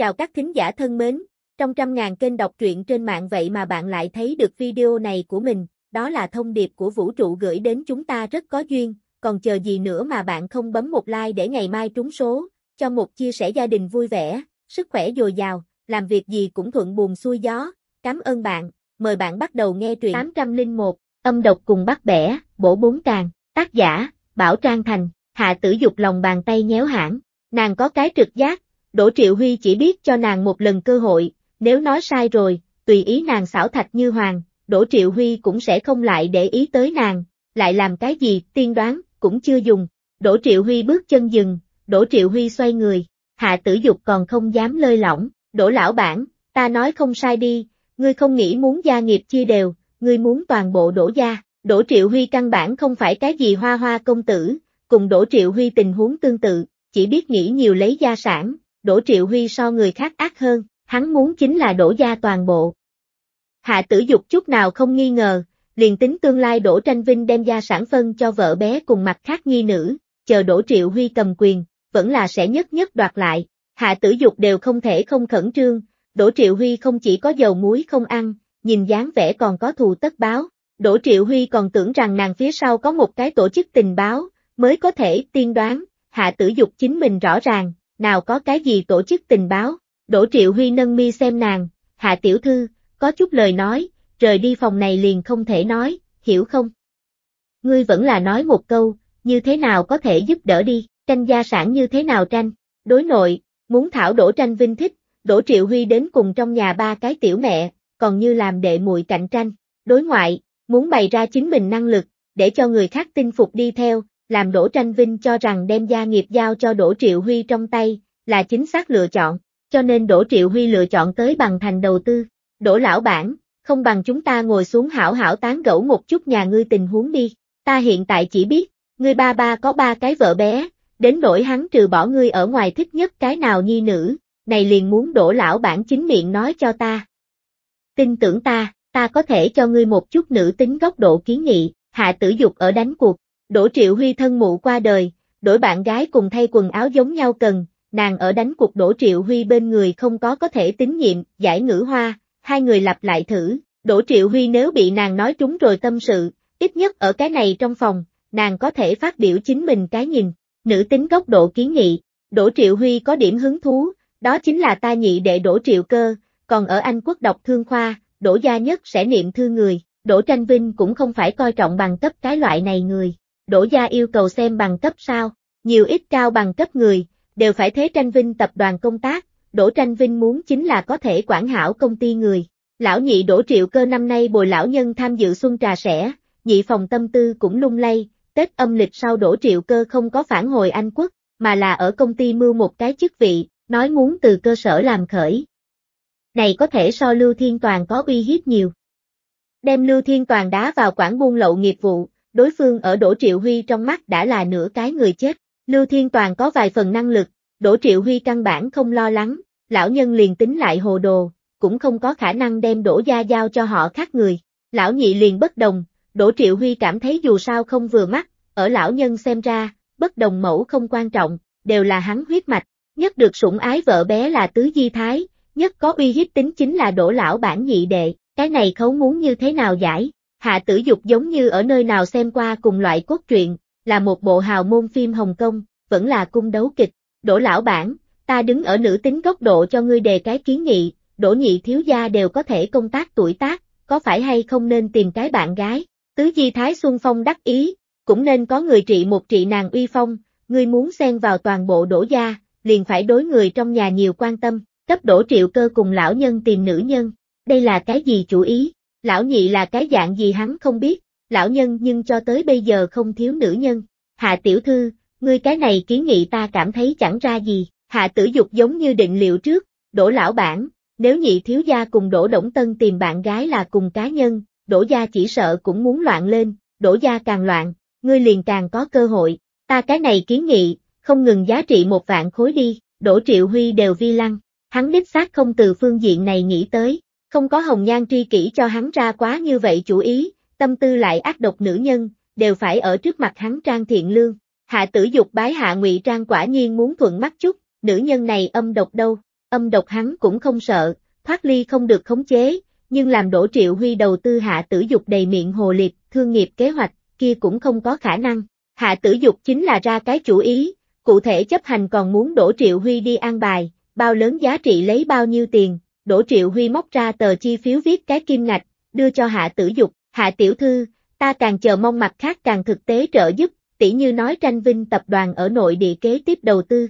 Chào các thính giả thân mến, trong trăm ngàn kênh đọc truyện trên mạng vậy mà bạn lại thấy được video này của mình, đó là thông điệp của vũ trụ gửi đến chúng ta rất có duyên, còn chờ gì nữa mà bạn không bấm một like để ngày mai trúng số, cho một chia sẻ gia đình vui vẻ, sức khỏe dồi dào, làm việc gì cũng thuận buồm xuôi gió. Cảm ơn bạn, mời bạn bắt đầu nghe truyện 801, âm độc cùng bắt bẻ, bổ bốn càng, tác giả, Bảo Trang Thành, Hạ Tử Dục lòng bàn tay nhéo hãng, nàng có cái trực giác, Đỗ Triệu Huy chỉ biết cho nàng một lần cơ hội, nếu nói sai rồi, tùy ý nàng xảo thạch như hoàng, Đỗ Triệu Huy cũng sẽ không lại để ý tới nàng, lại làm cái gì, tiên đoán, cũng chưa dùng. Đỗ Triệu Huy bước chân dừng, Đỗ Triệu Huy xoay người, hạ tử dục còn không dám lơi lỏng, Đỗ lão bản, ta nói không sai đi, ngươi không nghĩ muốn gia nghiệp chia đều, ngươi muốn toàn bộ đổ gia, Đỗ Triệu Huy căn bản không phải cái gì hoa hoa công tử, cùng Đỗ Triệu Huy tình huống tương tự, chỉ biết nghĩ nhiều lấy gia sản, Đỗ Triệu Huy so người khác ác hơn, hắn muốn chính là đổ gia toàn bộ. Hạ tử dục chút nào không nghi ngờ, liền tính tương lai Đỗ Tranh Vinh đem gia sản phân cho vợ bé cùng mặt khác nghi nữ, chờ Đỗ Triệu Huy cầm quyền, vẫn là sẽ nhất nhất đoạt lại, hạ tử dục đều không thể không khẩn trương, Đỗ Triệu Huy không chỉ có dầu muối không ăn, nhìn dáng vẻ còn có thù tất báo, Đỗ Triệu Huy còn tưởng rằng nàng phía sau có một cái tổ chức tình báo, mới có thể tiên đoán, hạ tử dục chính mình rõ ràng, nào có cái gì tổ chức tình báo, Đỗ Triệu Huy nâng mi xem nàng, hạ tiểu thư, có chút lời nói, rời đi phòng này liền không thể nói, hiểu không? Ngươi vẫn là nói một câu, như thế nào có thể giúp đỡ đi, tranh gia sản như thế nào tranh, đối nội, muốn thảo đổ tranh vinh thích, Đỗ Triệu Huy đến cùng trong nhà ba cái tiểu mẹ, còn như làm đệ muội cạnh tranh, đối ngoại, muốn bày ra chính mình năng lực, để cho người khác tin phục đi theo, làm Đỗ Tranh Vinh cho rằng đem gia nghiệp giao cho Đỗ Triệu Huy trong tay, là chính xác lựa chọn, cho nên Đỗ Triệu Huy lựa chọn tới bằng thành đầu tư. Đỗ lão bản, không bằng chúng ta ngồi xuống hảo hảo tán gẫu một chút nhà ngươi tình huống đi, ta hiện tại chỉ biết, ngươi ba ba có ba cái vợ bé, đến nỗi hắn trừ bỏ ngươi ở ngoài thích nhất cái nào nhi nữ, này liền muốn Đỗ lão bản chính miệng nói cho ta. Tin tưởng ta, ta có thể cho ngươi một chút nữ tính góc độ kiến nghị, hạ tử dục ở đánh cuộc, Đỗ Triệu Huy thân mụ qua đời, đổi bạn gái cùng thay quần áo giống nhau cần, nàng ở đánh cuộc Đỗ Triệu Huy bên người không có có thể tín nhiệm, giải ngữ hoa, hai người lặp lại thử, Đỗ Triệu Huy nếu bị nàng nói trúng rồi tâm sự, ít nhất ở cái này trong phòng, nàng có thể phát biểu chính mình cái nhìn, nữ tính góc độ kiến nghị, Đỗ Triệu Huy có điểm hứng thú, đó chính là ta nhị đệ Đỗ Triệu Cơ, còn ở Anh Quốc đọc thương khoa, Đỗ Gia Nhất sẽ niệm thư người, Đỗ Tranh Vinh cũng không phải coi trọng bằng cấp cái loại này người, đổ gia yêu cầu xem bằng cấp sao, nhiều ít cao bằng cấp người, đều phải thế tranh vinh tập đoàn công tác, đổ tranh vinh muốn chính là có thể quản hảo công ty người. Lão nhị đổ triệu cơ năm nay bồi lão nhân tham dự xuân trà sẻ, nhị phòng tâm tư cũng lung lay, Tết âm lịch sau đổ triệu cơ không có phản hồi Anh quốc, mà là ở công ty mưu một cái chức vị, nói muốn từ cơ sở làm khởi. Này có thể so Lưu Thiên Toàn có uy hiếp nhiều. Đem Lưu Thiên Toàn đá vào quản buôn lậu nghiệp vụ, đối phương ở Đỗ Triệu Huy trong mắt đã là nửa cái người chết. Lưu Thiên Toàn có vài phần năng lực, Đỗ Triệu Huy căn bản không lo lắng, lão nhân liền tính lại hồ đồ, cũng không có khả năng đem Đỗ Gia giao cho họ khác người. Lão nhị liền bất đồng, Đỗ Triệu Huy cảm thấy dù sao không vừa mắt, ở lão nhân xem ra, bất đồng mẫu không quan trọng, đều là hắn huyết mạch, nhất được sủng ái vợ bé là Tứ Di Thái, nhất có uy hiếp tính chính là Đỗ lão bản nhị đệ, cái này khấu muốn như thế nào giải. Hạ tử dục giống như ở nơi nào xem qua cùng loại cốt truyện, là một bộ hào môn phim Hồng Kông, vẫn là cung đấu kịch, đổ lão bản, ta đứng ở nữ tính góc độ cho ngươi đề cái kiến nghị, đổ nhị thiếu gia đều có thể công tác tuổi tác, có phải hay không nên tìm cái bạn gái, tứ di thái xuân phong đắc ý, cũng nên có người trị một trị nàng uy phong, ngươi muốn xen vào toàn bộ đổ gia, liền phải đối người trong nhà nhiều quan tâm, cấp đổ triệu cơ cùng lão nhân tìm nữ nhân, đây là cái gì chủ ý? Lão nhị là cái dạng gì hắn không biết, lão nhân nhưng cho tới bây giờ không thiếu nữ nhân. Hạ tiểu thư, ngươi cái này kiến nghị ta cảm thấy chẳng ra gì, hạ tử dục giống như định liệu trước, đổ lão bản, nếu nhị thiếu gia cùng đổ động tân tìm bạn gái là cùng cá nhân, đổ gia chỉ sợ cũng muốn loạn lên, đổ gia càng loạn, ngươi liền càng có cơ hội, ta cái này kiến nghị, không ngừng giá trị một vạn khối đi, đổ triệu huy đều vi lăng, hắn đích xác không từ phương diện này nghĩ tới, không có hồng nhan tri kỷ cho hắn ra quá như vậy chủ ý, tâm tư lại ác độc nữ nhân, đều phải ở trước mặt hắn trang thiện lương. Hạ tử dục bái hạ ngụy trang quả nhiên muốn thuận mắt chút, nữ nhân này âm độc đâu, âm độc hắn cũng không sợ, thoát ly không được khống chế, nhưng làm đổ triệu huy đầu tư hạ tử dục đầy miệng hồ liệt, thương nghiệp kế hoạch, kia cũng không có khả năng. Hạ tử dục chính là ra cái chủ ý, cụ thể chấp hành còn muốn đổ triệu huy đi an bài, bao lớn giá trị lấy bao nhiêu tiền, Đỗ Triệu Huy móc ra tờ chi phiếu viết cái kim ngạch, đưa cho Hạ Tử Dục, Hạ Tiểu Thư, ta càng chờ mong mặt khác càng thực tế trợ giúp, tỉ như nói tranh vinh tập đoàn ở nội địa kế tiếp đầu tư.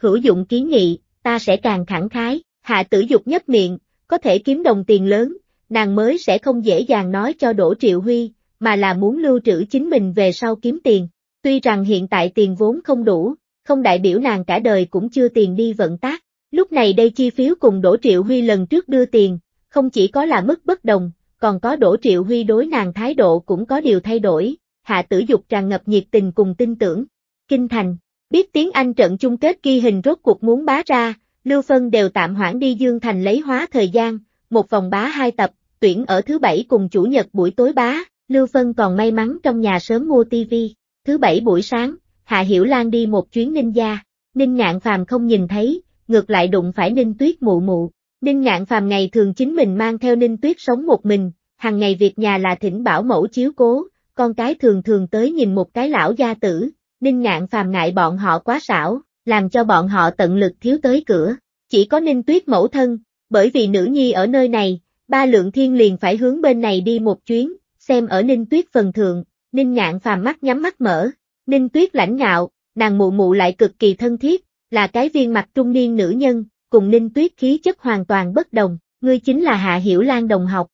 Hữu dụng kiến nghị, ta sẽ càng khẳng khái, Hạ Tử Dục nhấp miệng, có thể kiếm đồng tiền lớn, nàng mới sẽ không dễ dàng nói cho Đỗ Triệu Huy, mà là muốn lưu trữ chính mình về sau kiếm tiền. Tuy rằng hiện tại tiền vốn không đủ, không đại biểu nàng cả đời cũng chưa tiền đi vận tác, Lúc này đây chi phiếu cùng Đỗ Triệu Huy lần trước đưa tiền, không chỉ có là mức bất đồng, còn có Đỗ Triệu Huy đối nàng thái độ cũng có điều thay đổi, hạ tử dục tràn ngập nhiệt tình cùng tin tưởng. Kinh thành, biết tiếng Anh trận chung kết ghi hình rốt cuộc muốn bá ra, Lưu Phân đều tạm hoãn đi Dương Thành lấy hóa thời gian, một vòng bá hai tập, tuyển ở thứ bảy cùng chủ nhật buổi tối bá, Lưu Phân còn may mắn trong nhà sớm mua tivi. Thứ bảy buổi sáng, Hạ Hiểu Lan đi một chuyến Ninh Gia, Ninh Ngạn Phàm không nhìn thấy, ngược lại đụng phải Ninh Tuyết mụ mụ. Ninh Ngạn Phàm ngày thường chính mình mang theo Ninh Tuyết sống một mình, hàng ngày việc nhà là thỉnh bảo mẫu chiếu cố, con cái thường thường tới nhìn một cái lão gia tử, Ninh Ngạn Phàm ngại bọn họ quá xảo, làm cho bọn họ tận lực thiếu tới cửa. Chỉ có Ninh Tuyết mẫu thân, bởi vì nữ nhi ở nơi này, ba lượng thiên liền phải hướng bên này đi một chuyến, xem ở Ninh Tuyết phần thường. Ninh Ngạn Phàm mắt nhắm mắt mở, Ninh Tuyết lãnh ngạo, nàng mụ mụ lại cực kỳ thân thiết, là cái viên mặt trung niên nữ nhân, cùng ninh tuyết khí chất hoàn toàn bất đồng, ngươi chính là Hạ Hiểu Lan đồng học.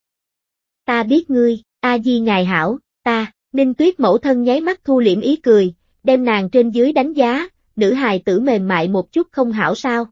Ta biết ngươi, A-di ngài hảo, ta, ninh tuyết mẫu thân nháy mắt thu liễm ý cười, đem nàng trên dưới đánh giá, nữ hài tử mềm mại một chút không hảo sao.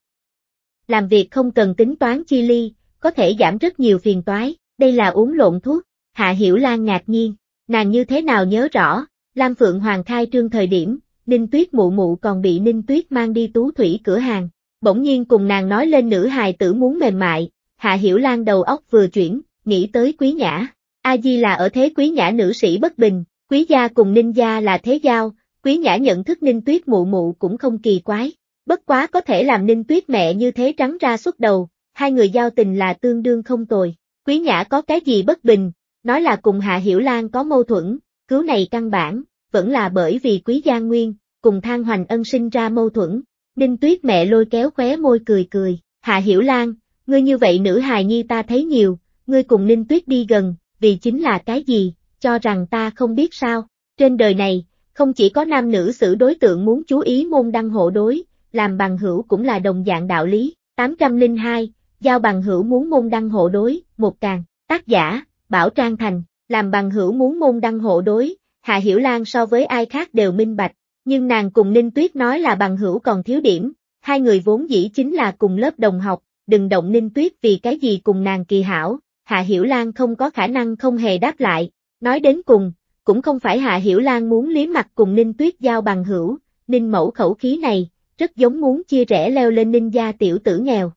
Làm việc không cần tính toán chi ly, có thể giảm rất nhiều phiền toái, đây là uống lộn thuốc, Hạ Hiểu Lan ngạc nhiên, nàng như thế nào nhớ rõ, Lam Phượng Hoàng khai trương thời điểm, Ninh Tuyết mụ mụ còn bị Ninh Tuyết mang đi tú thủy cửa hàng. Bỗng nhiên cùng nàng nói lên nữ hài tử muốn mềm mại, Hạ Hiểu Lan đầu óc vừa chuyển, nghĩ tới Quý Nhã. A Di là ở thế Quý Nhã nữ sĩ bất bình, Quý gia cùng Ninh gia là thế giao, Quý Nhã nhận thức Ninh Tuyết mụ mụ cũng không kỳ quái, bất quá có thể làm Ninh Tuyết mẹ như thế trắng ra suốt đầu, hai người giao tình là tương đương không tồi. Quý Nhã có cái gì bất bình, nói là cùng Hạ Hiểu Lan có mâu thuẫn, cứu này căn bản, vẫn là bởi vì Quý Gia Nguyên, cùng Thang Hoành Ân sinh ra mâu thuẫn. Ninh Tuyết mẹ lôi kéo khóe môi cười cười, Hạ Hiểu Lan, ngươi như vậy nữ hài nhi ta thấy nhiều, ngươi cùng Ninh Tuyết đi gần, vì chính là cái gì, cho rằng ta không biết sao, trên đời này, không chỉ có nam nữ xử đối tượng muốn chú ý môn đăng hộ đối, làm bằng hữu cũng là đồng dạng đạo lý, 802, giao bằng hữu muốn môn đăng hộ đối, một càng, tác giả, Bảo Trang Thành, làm bằng hữu muốn môn đăng hộ đối, Hạ Hiểu Lan so với ai khác đều minh bạch, nhưng nàng cùng Ninh Tuyết nói là bằng hữu còn thiếu điểm, hai người vốn dĩ chính là cùng lớp đồng học, đừng động Ninh Tuyết vì cái gì cùng nàng kỳ hảo, Hạ Hiểu Lan không có khả năng không hề đáp lại, nói đến cùng, cũng không phải Hạ Hiểu Lan muốn lý mặt cùng Ninh Tuyết giao bằng hữu, Ninh mẫu khẩu khí này, rất giống muốn chia rẽ leo lên Ninh gia tiểu tử nghèo.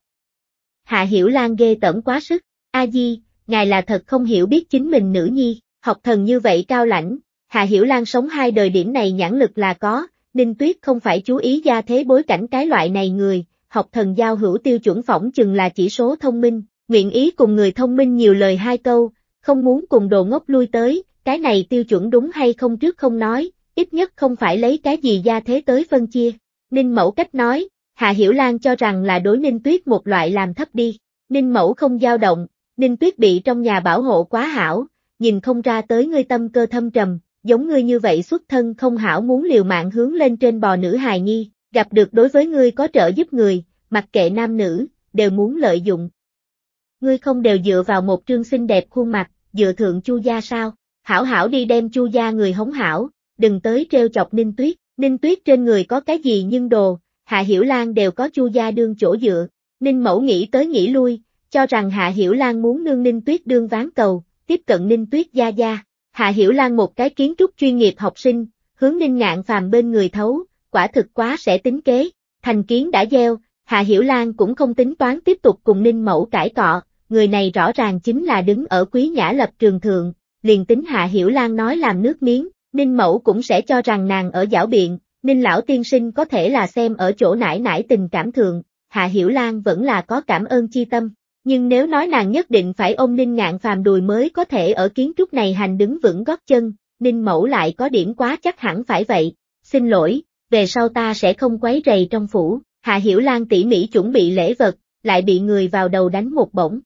Hạ Hiểu Lan ghê tởm quá sức, A Di, ngài là thật không hiểu biết chính mình nữ nhi, học thần như vậy cao lãnh, Hà Hiểu Lan sống hai đời điểm này nhãn lực là có, Ninh Tuyết không phải chú ý gia thế bối cảnh cái loại này người, học thần giao hữu tiêu chuẩn phỏng chừng là chỉ số thông minh, nguyện ý cùng người thông minh nhiều lời hai câu, không muốn cùng đồ ngốc lui tới, cái này tiêu chuẩn đúng hay không trước không nói, ít nhất không phải lấy cái gì gia thế tới phân chia. Ninh Mẫu cách nói, Hà Hiểu Lan cho rằng là đối Ninh Tuyết một loại làm thấp đi, Ninh Mẫu không dao động, Ninh Tuyết bị trong nhà bảo hộ quá hảo, nhìn không ra tới ngươi tâm cơ thâm trầm, giống ngươi như vậy xuất thân không hảo muốn liều mạng hướng lên trên bò nữ hài nhi, gặp được đối với ngươi có trợ giúp người, mặc kệ nam nữ, đều muốn lợi dụng. Ngươi không đều dựa vào một trương xinh đẹp khuôn mặt, dựa thượng chu gia sao, hảo hảo đi đem chu gia người hống hảo, đừng tới treo chọc ninh tuyết, ninh tuyết trên người có cái gì nhưng đồ, Hạ Hiểu Lan đều có chu gia đương chỗ dựa, ninh mẫu nghĩ tới nghĩ lui, cho rằng Hạ Hiểu Lan muốn nương ninh tuyết đương ván cầu, tiếp cận ninh tuyết gia gia. Hạ Hiểu Lan một cái kiến trúc chuyên nghiệp học sinh, hướng ninh ngạn phàm bên người thấu, quả thực quá sẽ tính kế, thành kiến đã gieo, Hạ Hiểu Lan cũng không tính toán tiếp tục cùng ninh mẫu cãi cọ, người này rõ ràng chính là đứng ở quý nhã lập trường thượng, liền tính Hạ Hiểu Lan nói làm nước miếng, ninh mẫu cũng sẽ cho rằng nàng ở giảo biện, ninh lão tiên sinh có thể là xem ở chỗ nải nải tình cảm thượng, Hạ Hiểu Lan vẫn là có cảm ơn chi tâm. Nhưng nếu nói nàng nhất định phải ôm Ninh Ngạn Phàm đùi mới có thể ở kiến trúc này hành đứng vững gót chân, Ninh Mẫu lại có điểm quá chắc hẳn phải vậy. Xin lỗi, về sau ta sẽ không quấy rầy trong phủ, Hạ Hiểu Lan tỉ mỉ chuẩn bị lễ vật, lại bị người vào đầu đánh một bổng.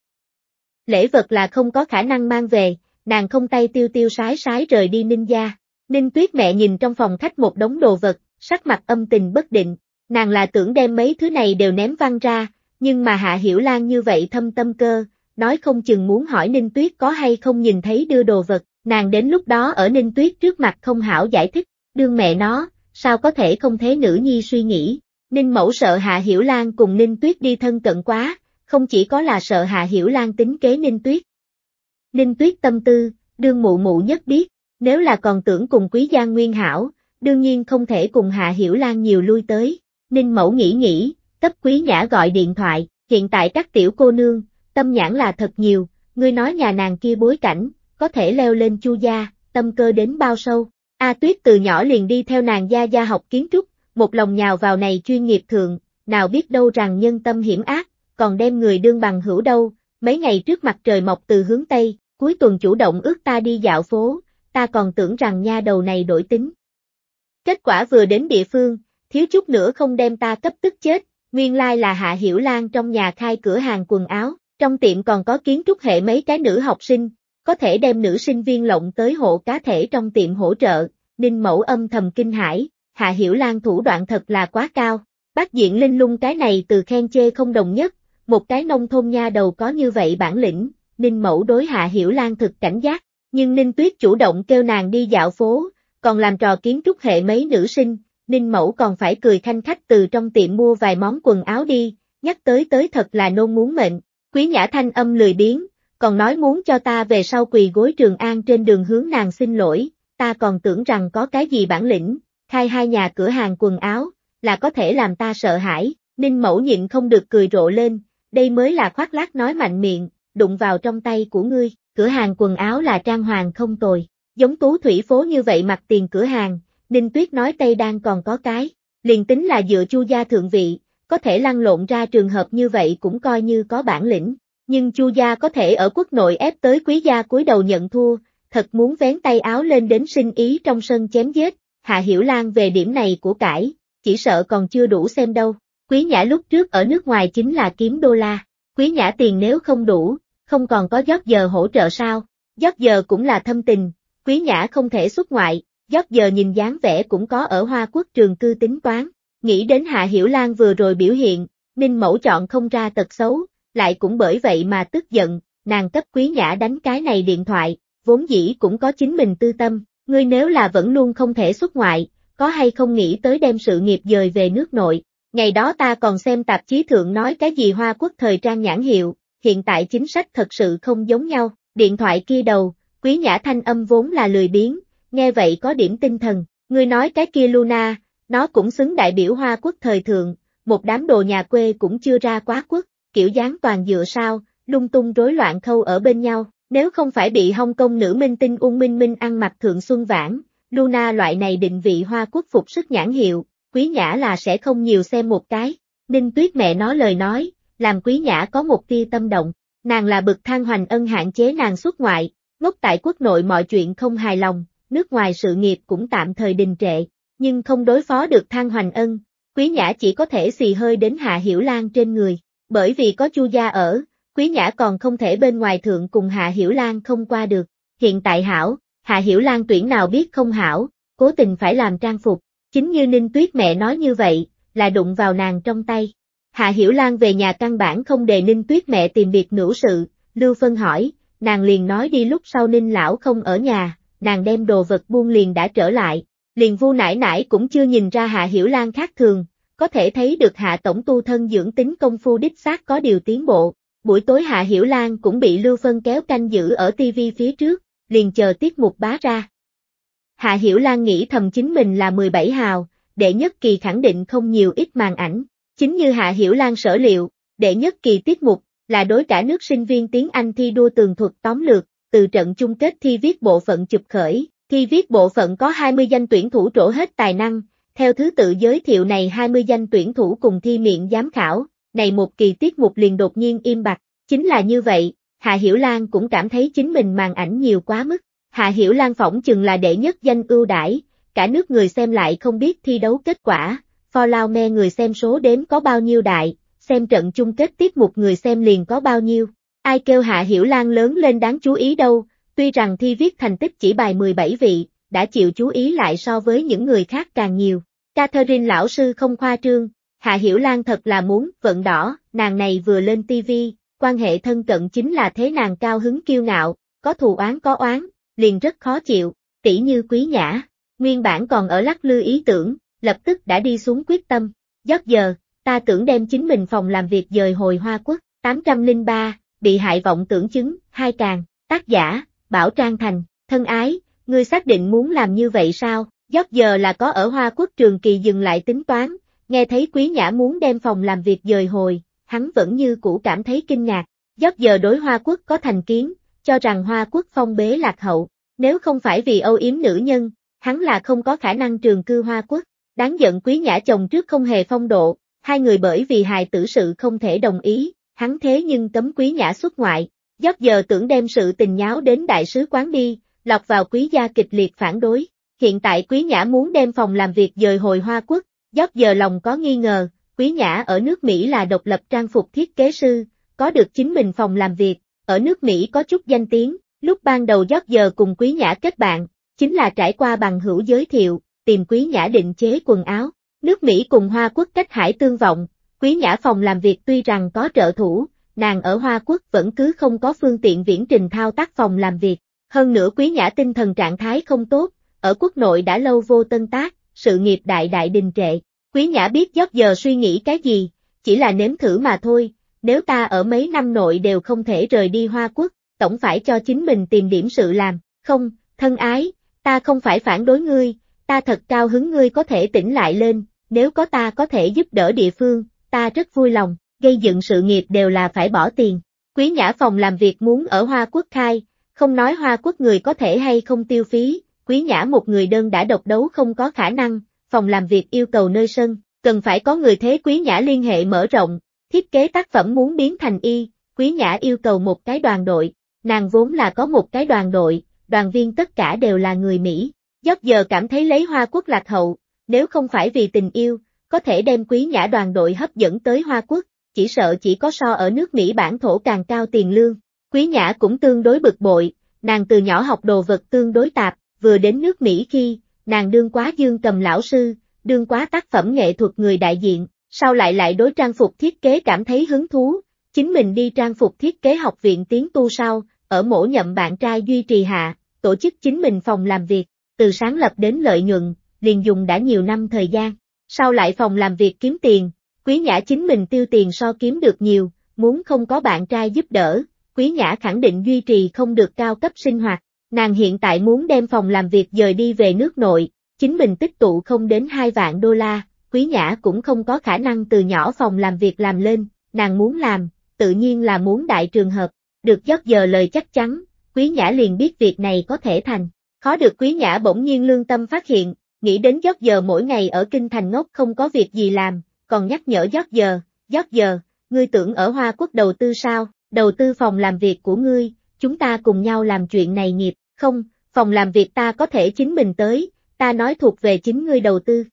Lễ vật là không có khả năng mang về, nàng không tay tiêu tiêu sái sái rời đi Ninh gia. Ninh Tuyết mẹ nhìn trong phòng khách một đống đồ vật, sắc mặt âm tình bất định, nàng là tưởng đem mấy thứ này đều ném văng ra, nhưng mà Hạ Hiểu Lan như vậy thâm tâm cơ, nói không chừng muốn hỏi Ninh Tuyết có hay không nhìn thấy đưa đồ vật, nàng đến lúc đó ở Ninh Tuyết trước mặt không hảo giải thích, đương mẹ nó, sao có thể không thế nữ nhi suy nghĩ. Ninh Mẫu sợ Hạ Hiểu Lan cùng Ninh Tuyết đi thân cận quá, không chỉ có là sợ Hạ Hiểu Lan tính kế Ninh Tuyết. Ninh Tuyết tâm tư, đương mụ mụ nhất biết, nếu là còn tưởng cùng Quý Giang Nguyên Hảo, đương nhiên không thể cùng Hạ Hiểu Lan nhiều lui tới. Ninh Mẫu nghĩ nghĩ, Cấp quý nhã gọi điện thoại, hiện tại các tiểu cô nương, tâm nhãn là thật nhiều, ngươi nói nhà nàng kia bối cảnh, có thể leo lên chu gia, tâm cơ đến bao sâu. A Tuyết từ nhỏ liền đi theo nàng gia gia học kiến trúc, một lòng nhào vào này chuyên nghiệp thượng, nào biết đâu rằng nhân tâm hiểm ác, còn đem người đương bằng hữu đâu, mấy ngày trước mặt trời mọc từ hướng Tây, cuối tuần chủ động ước ta đi dạo phố, ta còn tưởng rằng nha đầu này đổi tính. Kết quả vừa đến địa phương, thiếu chút nữa không đem ta cấp tức chết, Nguyên lai là Hạ Hiểu Lan trong nhà khai cửa hàng quần áo, trong tiệm còn có kiến trúc hệ mấy cái nữ học sinh, có thể đem nữ sinh viên lộng tới hộ cá thể trong tiệm hỗ trợ, Ninh Mẫu âm thầm kinh hãi, Hạ Hiểu Lan thủ đoạn thật là quá cao, bác diện linh lung cái này từ khen chê không đồng nhất, một cái nông thôn nha đầu có như vậy bản lĩnh, Ninh Mẫu đối Hạ Hiểu Lan thực cảnh giác, nhưng Ninh Tuyết chủ động kêu nàng đi dạo phố, còn làm trò kiến trúc hệ mấy nữ sinh, Ninh Mẫu còn phải cười thanh khách từ trong tiệm mua vài món quần áo đi, nhắc tới tới thật là nôn muốn mệnh, quý nhã thanh âm lười biếng, còn nói muốn cho ta về sau quỳ gối Trường An trên đường hướng nàng xin lỗi, ta còn tưởng rằng có cái gì bản lĩnh, khai hai nhà cửa hàng quần áo, là có thể làm ta sợ hãi, Ninh Mẫu nhịn không được cười rộ lên, đây mới là khoác lác nói mạnh miệng, đụng vào trong tay của ngươi, cửa hàng quần áo là trang hoàng không tồi, giống tú thủy phố như vậy mặt tiền cửa hàng, Đinh Tuyết nói Tây Đan còn có cái, liền tính là dựa Chu gia thượng vị, có thể lăn lộn ra trường hợp như vậy cũng coi như có bản lĩnh, nhưng Chu gia có thể ở quốc nội ép tới quý gia cúi đầu nhận thua, thật muốn vén tay áo lên đến sinh ý trong sân chém giết, Hạ Hiểu Lan về điểm này của cải, chỉ sợ còn chưa đủ xem đâu. Quý Nhã lúc trước ở nước ngoài chính là kiếm đô la, Quý Nhã tiền nếu không đủ, không còn có giót giờ hỗ trợ sao, giót giờ cũng là thâm tình, Quý Nhã không thể xuất ngoại, Giót giờ nhìn dáng vẻ cũng có ở Hoa Quốc trường cư tính toán, nghĩ đến Hạ Hiểu Lan vừa rồi biểu hiện, Ninh Mẫu chọn không ra tật xấu, lại cũng bởi vậy mà tức giận, nàng cấp quý nhã đánh cái này điện thoại, vốn dĩ cũng có chính mình tư tâm, ngươi nếu là vẫn luôn không thể xuất ngoại, có hay không nghĩ tới đem sự nghiệp dời về nước nội. Ngày đó ta còn xem tạp chí thượng nói cái gì Hoa Quốc thời trang nhãn hiệu, hiện tại chính sách thật sự không giống nhau, điện thoại kia đầu, quý nhã thanh âm vốn là lười biếng, nghe vậy có điểm tinh thần, ngươi nói cái kia Luna, nó cũng xứng đại biểu hoa quốc thời thượng, một đám đồ nhà quê cũng chưa ra quá quốc, kiểu dáng toàn dựa sao, lung tung rối loạn khâu ở bên nhau, nếu không phải bị Hong Kong nữ minh tinh Uông Minh Minh ăn mặc thượng xuân vãn, Luna loại này định vị hoa quốc phục sức nhãn hiệu, quý nhã là sẽ không nhiều xem một cái, Ninh Tuyết mẹ nói lời nói, làm quý nhã có một tia tâm động, nàng là bực thang hoành ân hạn chế nàng xuất ngoại, ngốc tại quốc nội mọi chuyện không hài lòng, nước ngoài sự nghiệp cũng tạm thời đình trệ, nhưng không đối phó được Thang Hoành Ân, Quý Nhã chỉ có thể xì hơi đến Hạ Hiểu Lan trên người, bởi vì có Chu gia ở, Quý Nhã còn không thể bên ngoài thượng cùng Hạ Hiểu Lan không qua được, hiện tại hảo, Hạ Hiểu Lan tuyển nào biết không hảo, cố tình phải làm trang phục, chính như Ninh Tuyết mẹ nói như vậy, là đụng vào nàng trong tay. Hạ Hiểu Lan về nhà căn bản không đề Ninh Tuyết mẹ tìm biệt nữ sự, Lưu Phân hỏi, nàng liền nói đi lúc sau Ninh lão không ở nhà, nàng đem đồ vật buông liền đã trở lại, liền vu nải nải cũng chưa nhìn ra Hạ Hiểu Lan khác thường, có thể thấy được Hạ Tổng tu thân dưỡng tính công phu đích xác có điều tiến bộ. Buổi tối Hạ Hiểu Lan cũng bị Lưu Phân kéo canh giữ ở tivi phía trước, liền chờ tiết mục bá ra. Hạ Hiểu Lan nghĩ thầm chính mình là 17 hào, đệ nhất kỳ khẳng định không nhiều ít màn ảnh. Chính như Hạ Hiểu Lan sở liệu, đệ nhất kỳ tiết mục, là đối cả nước sinh viên tiếng Anh thi đua tường thuật tóm lược, từ trận chung kết thi viết bộ phận chụp khởi, thi viết bộ phận có 20 danh tuyển thủ trổ hết tài năng, theo thứ tự giới thiệu này 20 danh tuyển thủ cùng thi miệng giám khảo, này một kỳ tiết mục liền đột nhiên im bặt, chính là như vậy, Hạ Hiểu Lan cũng cảm thấy chính mình màn ảnh nhiều quá mức, Hạ Hiểu Lan phỏng chừng là đệ nhất danh ưu đãi, cả nước người xem lại không biết thi đấu kết quả, follow me người xem số đếm có bao nhiêu đại, xem trận chung kết tiết mục người xem liền có bao nhiêu, Ai kêu Hạ Hiểu Lan lớn lên đáng chú ý đâu, tuy rằng thi viết thành tích chỉ bài 17 vị, đã chịu chú ý lại so với những người khác càng nhiều. Catherine lão sư không khoa trương, Hạ Hiểu Lan thật là muốn vận đỏ, nàng này vừa lên TV, quan hệ thân cận chính là thế nàng cao hứng kiêu ngạo, có thù oán có oán, liền rất khó chịu, tỷ như quý nhã, nguyên bản còn ở lắc lư ý tưởng, lập tức đã đi xuống quyết tâm, giấc giờ, ta tưởng đem chính mình phòng làm việc dời hồi Hoa Quốc, 803, bị hại vọng tưởng chứng, hai càng, tác giả, Bảo Trang Thành, thân ái, ngươi xác định muốn làm như vậy sao, giót giờ là có ở Hoa Quốc Trường Kỳ dừng lại tính toán, nghe thấy Quý Nhã muốn đem phòng làm việc dời hồi, hắn vẫn như cũ cảm thấy kinh ngạc, giót giờ đối Hoa Quốc có thành kiến, cho rằng Hoa Quốc phong bế lạc hậu, nếu không phải vì âu yếm nữ nhân, hắn là không có khả năng trường cư Hoa Quốc, đáng giận Quý Nhã chồng trước không hề phong độ, hai người bởi vì hài tử sự không thể đồng ý, Hắn thế nhưng tấm quý nhã xuất ngoại, giót giờ tưởng đem sự tình nháo đến đại sứ quán đi, lọc vào quý gia kịch liệt phản đối. Hiện tại quý nhã muốn đem phòng làm việc dời hồi Hoa Quốc, giót giờ lòng có nghi ngờ, quý nhã ở nước Mỹ là độc lập trang phục thiết kế sư, có được chính mình phòng làm việc, ở nước Mỹ có chút danh tiếng, lúc ban đầu giót giờ cùng quý nhã kết bạn, chính là trải qua bằng hữu giới thiệu, tìm quý nhã định chế quần áo. Nước Mỹ cùng Hoa Quốc cách hải tương vọng, Quý Nhã phòng làm việc tuy rằng có trợ thủ, nàng ở Hoa Quốc vẫn cứ không có phương tiện viễn trình thao tác phòng làm việc. Hơn nữa Quý Nhã tinh thần trạng thái không tốt, ở quốc nội đã lâu vô tân tác, sự nghiệp đại đại đình trệ. Quý Nhã biết giấc giờ suy nghĩ cái gì, chỉ là nếm thử mà thôi, nếu ta ở mấy năm nội đều không thể rời đi Hoa Quốc, tổng phải cho chính mình tìm điểm sự làm, không, thân ái, ta không phải phản đối ngươi, ta thật cao hứng ngươi có thể tỉnh lại lên, nếu có ta có thể giúp đỡ địa phương, ta rất vui lòng, gây dựng sự nghiệp đều là phải bỏ tiền. Quý Nhã Phòng làm việc muốn ở Hoa Quốc khai, không nói Hoa Quốc người có thể hay không tiêu phí, Quý Nhã một người đơn đã độc đấu không có khả năng, phòng làm việc yêu cầu nơi sân, cần phải có người thế Quý Nhã liên hệ mở rộng, thiết kế tác phẩm muốn biến thành y, Quý Nhã yêu cầu một cái đoàn đội, nàng vốn là có một cái đoàn đội, đoàn viên tất cả đều là người Mỹ. Giót giờ cảm thấy lấy Hoa Quốc lạc hậu, nếu không phải vì tình yêu, có thể đem quý nhã đoàn đội hấp dẫn tới Hoa Quốc, chỉ sợ chỉ có so ở nước Mỹ bản thổ càng cao tiền lương. Quý nhã cũng tương đối bực bội, nàng từ nhỏ học đồ vật tương đối tạp, vừa đến nước Mỹ khi, nàng đương quá dương cầm lão sư, đương quá tác phẩm nghệ thuật người đại diện, sau lại lại đối trang phục thiết kế cảm thấy hứng thú, chính mình đi trang phục thiết kế học viện tiến tu sau, ở mổ nhậm bạn trai duy trì hạ, tổ chức chính mình phòng làm việc, từ sáng lập đến lợi nhuận, liền dùng đã nhiều năm thời gian, sau lại phòng làm việc kiếm tiền, quý nhã chính mình tiêu tiền so kiếm được nhiều, muốn không có bạn trai giúp đỡ, quý nhã khẳng định duy trì không được cao cấp sinh hoạt, nàng hiện tại muốn đem phòng làm việc dời đi về nước nội, chính mình tích tụ không đến 2 vạn đô la, quý nhã cũng không có khả năng từ nhỏ phòng làm việc làm lên, nàng muốn làm, tự nhiên là muốn đại trường hợp, được dốc giờ lời chắc chắn, quý nhã liền biết việc này có thể thành. Khó được quý nhã bỗng nhiên lương tâm phát hiện, nghĩ đến giót giờ mỗi ngày ở kinh thành ngốc không có việc gì làm, còn nhắc nhở giót giờ, giót giờ, ngươi tưởng ở Hoa Quốc đầu tư sao, đầu tư phòng làm việc của ngươi, chúng ta cùng nhau làm chuyện này nghiệp, không, phòng làm việc ta có thể chính mình tới, ta nói thuộc về chính ngươi đầu tư.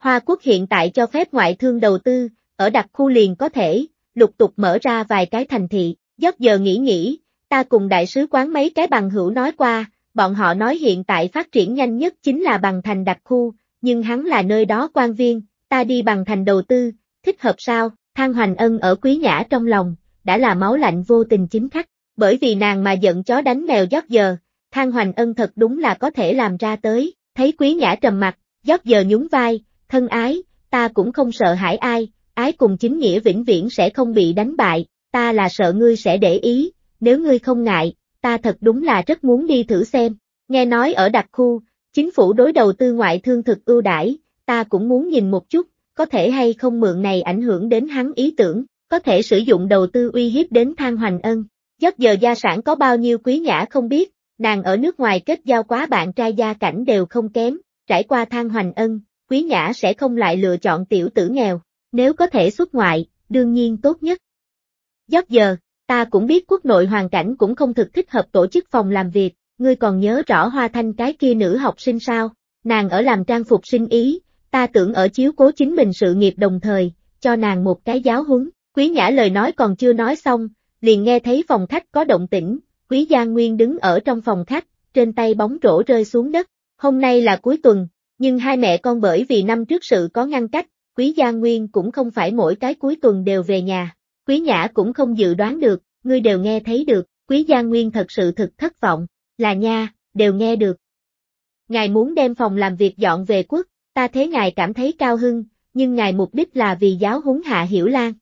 Hoa Quốc hiện tại cho phép ngoại thương đầu tư, ở đặc khu liền có thể, lục tục mở ra vài cái thành thị, giấc giờ nghĩ nghĩ, ta cùng đại sứ quán mấy cái bằng hữu nói qua, bọn họ nói hiện tại phát triển nhanh nhất chính là bằng thành đặc khu, nhưng hắn là nơi đó quan viên, ta đi bằng thành đầu tư, thích hợp sao, Thang Hoành Ân ở quý nhã trong lòng, đã là máu lạnh vô tình chính khắc, bởi vì nàng mà giận chó đánh mèo giót giờ, Thang Hoành Ân thật đúng là có thể làm ra tới, thấy quý nhã trầm mặt, giót giờ nhún vai, thân ái, ta cũng không sợ hãi ai, ái cùng chính nghĩa vĩnh viễn sẽ không bị đánh bại, ta là sợ ngươi sẽ để ý, nếu ngươi không ngại, ta thật đúng là rất muốn đi thử xem. Nghe nói ở đặc khu, chính phủ đối đầu tư ngoại thương thực ưu đãi, ta cũng muốn nhìn một chút, có thể hay không mượn này ảnh hưởng đến hắn ý tưởng, có thể sử dụng đầu tư uy hiếp đến Thang Hoành Ân. Giấc giờ gia sản có bao nhiêu quý nhã không biết, nàng ở nước ngoài kết giao quá bạn trai gia cảnh đều không kém, trải qua Thang Hoành Ân, quý nhã sẽ không lại lựa chọn tiểu tử nghèo, nếu có thể xuất ngoại, đương nhiên tốt nhất. Giấc giờ Ta cũng biết quốc nội hoàn cảnh cũng không thực thích hợp tổ chức phòng làm việc, ngươi còn nhớ rõ Hoa Thanh cái kia nữ học sinh sao, nàng ở làm trang phục sinh ý, ta tưởng ở chiếu cố chính mình sự nghiệp đồng thời, cho nàng một cái giáo huấn. Quý Nhã lời nói còn chưa nói xong, liền nghe thấy phòng khách có động tĩnh, Quý Gia Nguyên đứng ở trong phòng khách, trên tay bóng rổ rơi xuống đất. Hôm nay là cuối tuần, nhưng hai mẹ con bởi vì năm trước sự có ngăn cách, Quý Gia Nguyên cũng không phải mỗi cái cuối tuần đều về nhà. Quý Nhã cũng không dự đoán được, ngươi đều nghe thấy được, Quý Gia Nguyên thật sự thực thất vọng, là nha, đều nghe được. Ngài muốn đem phòng làm việc dọn về quốc, ta thế ngài cảm thấy cao hưng, nhưng ngài mục đích là vì giáo huấn Hạ Hiểu Lan.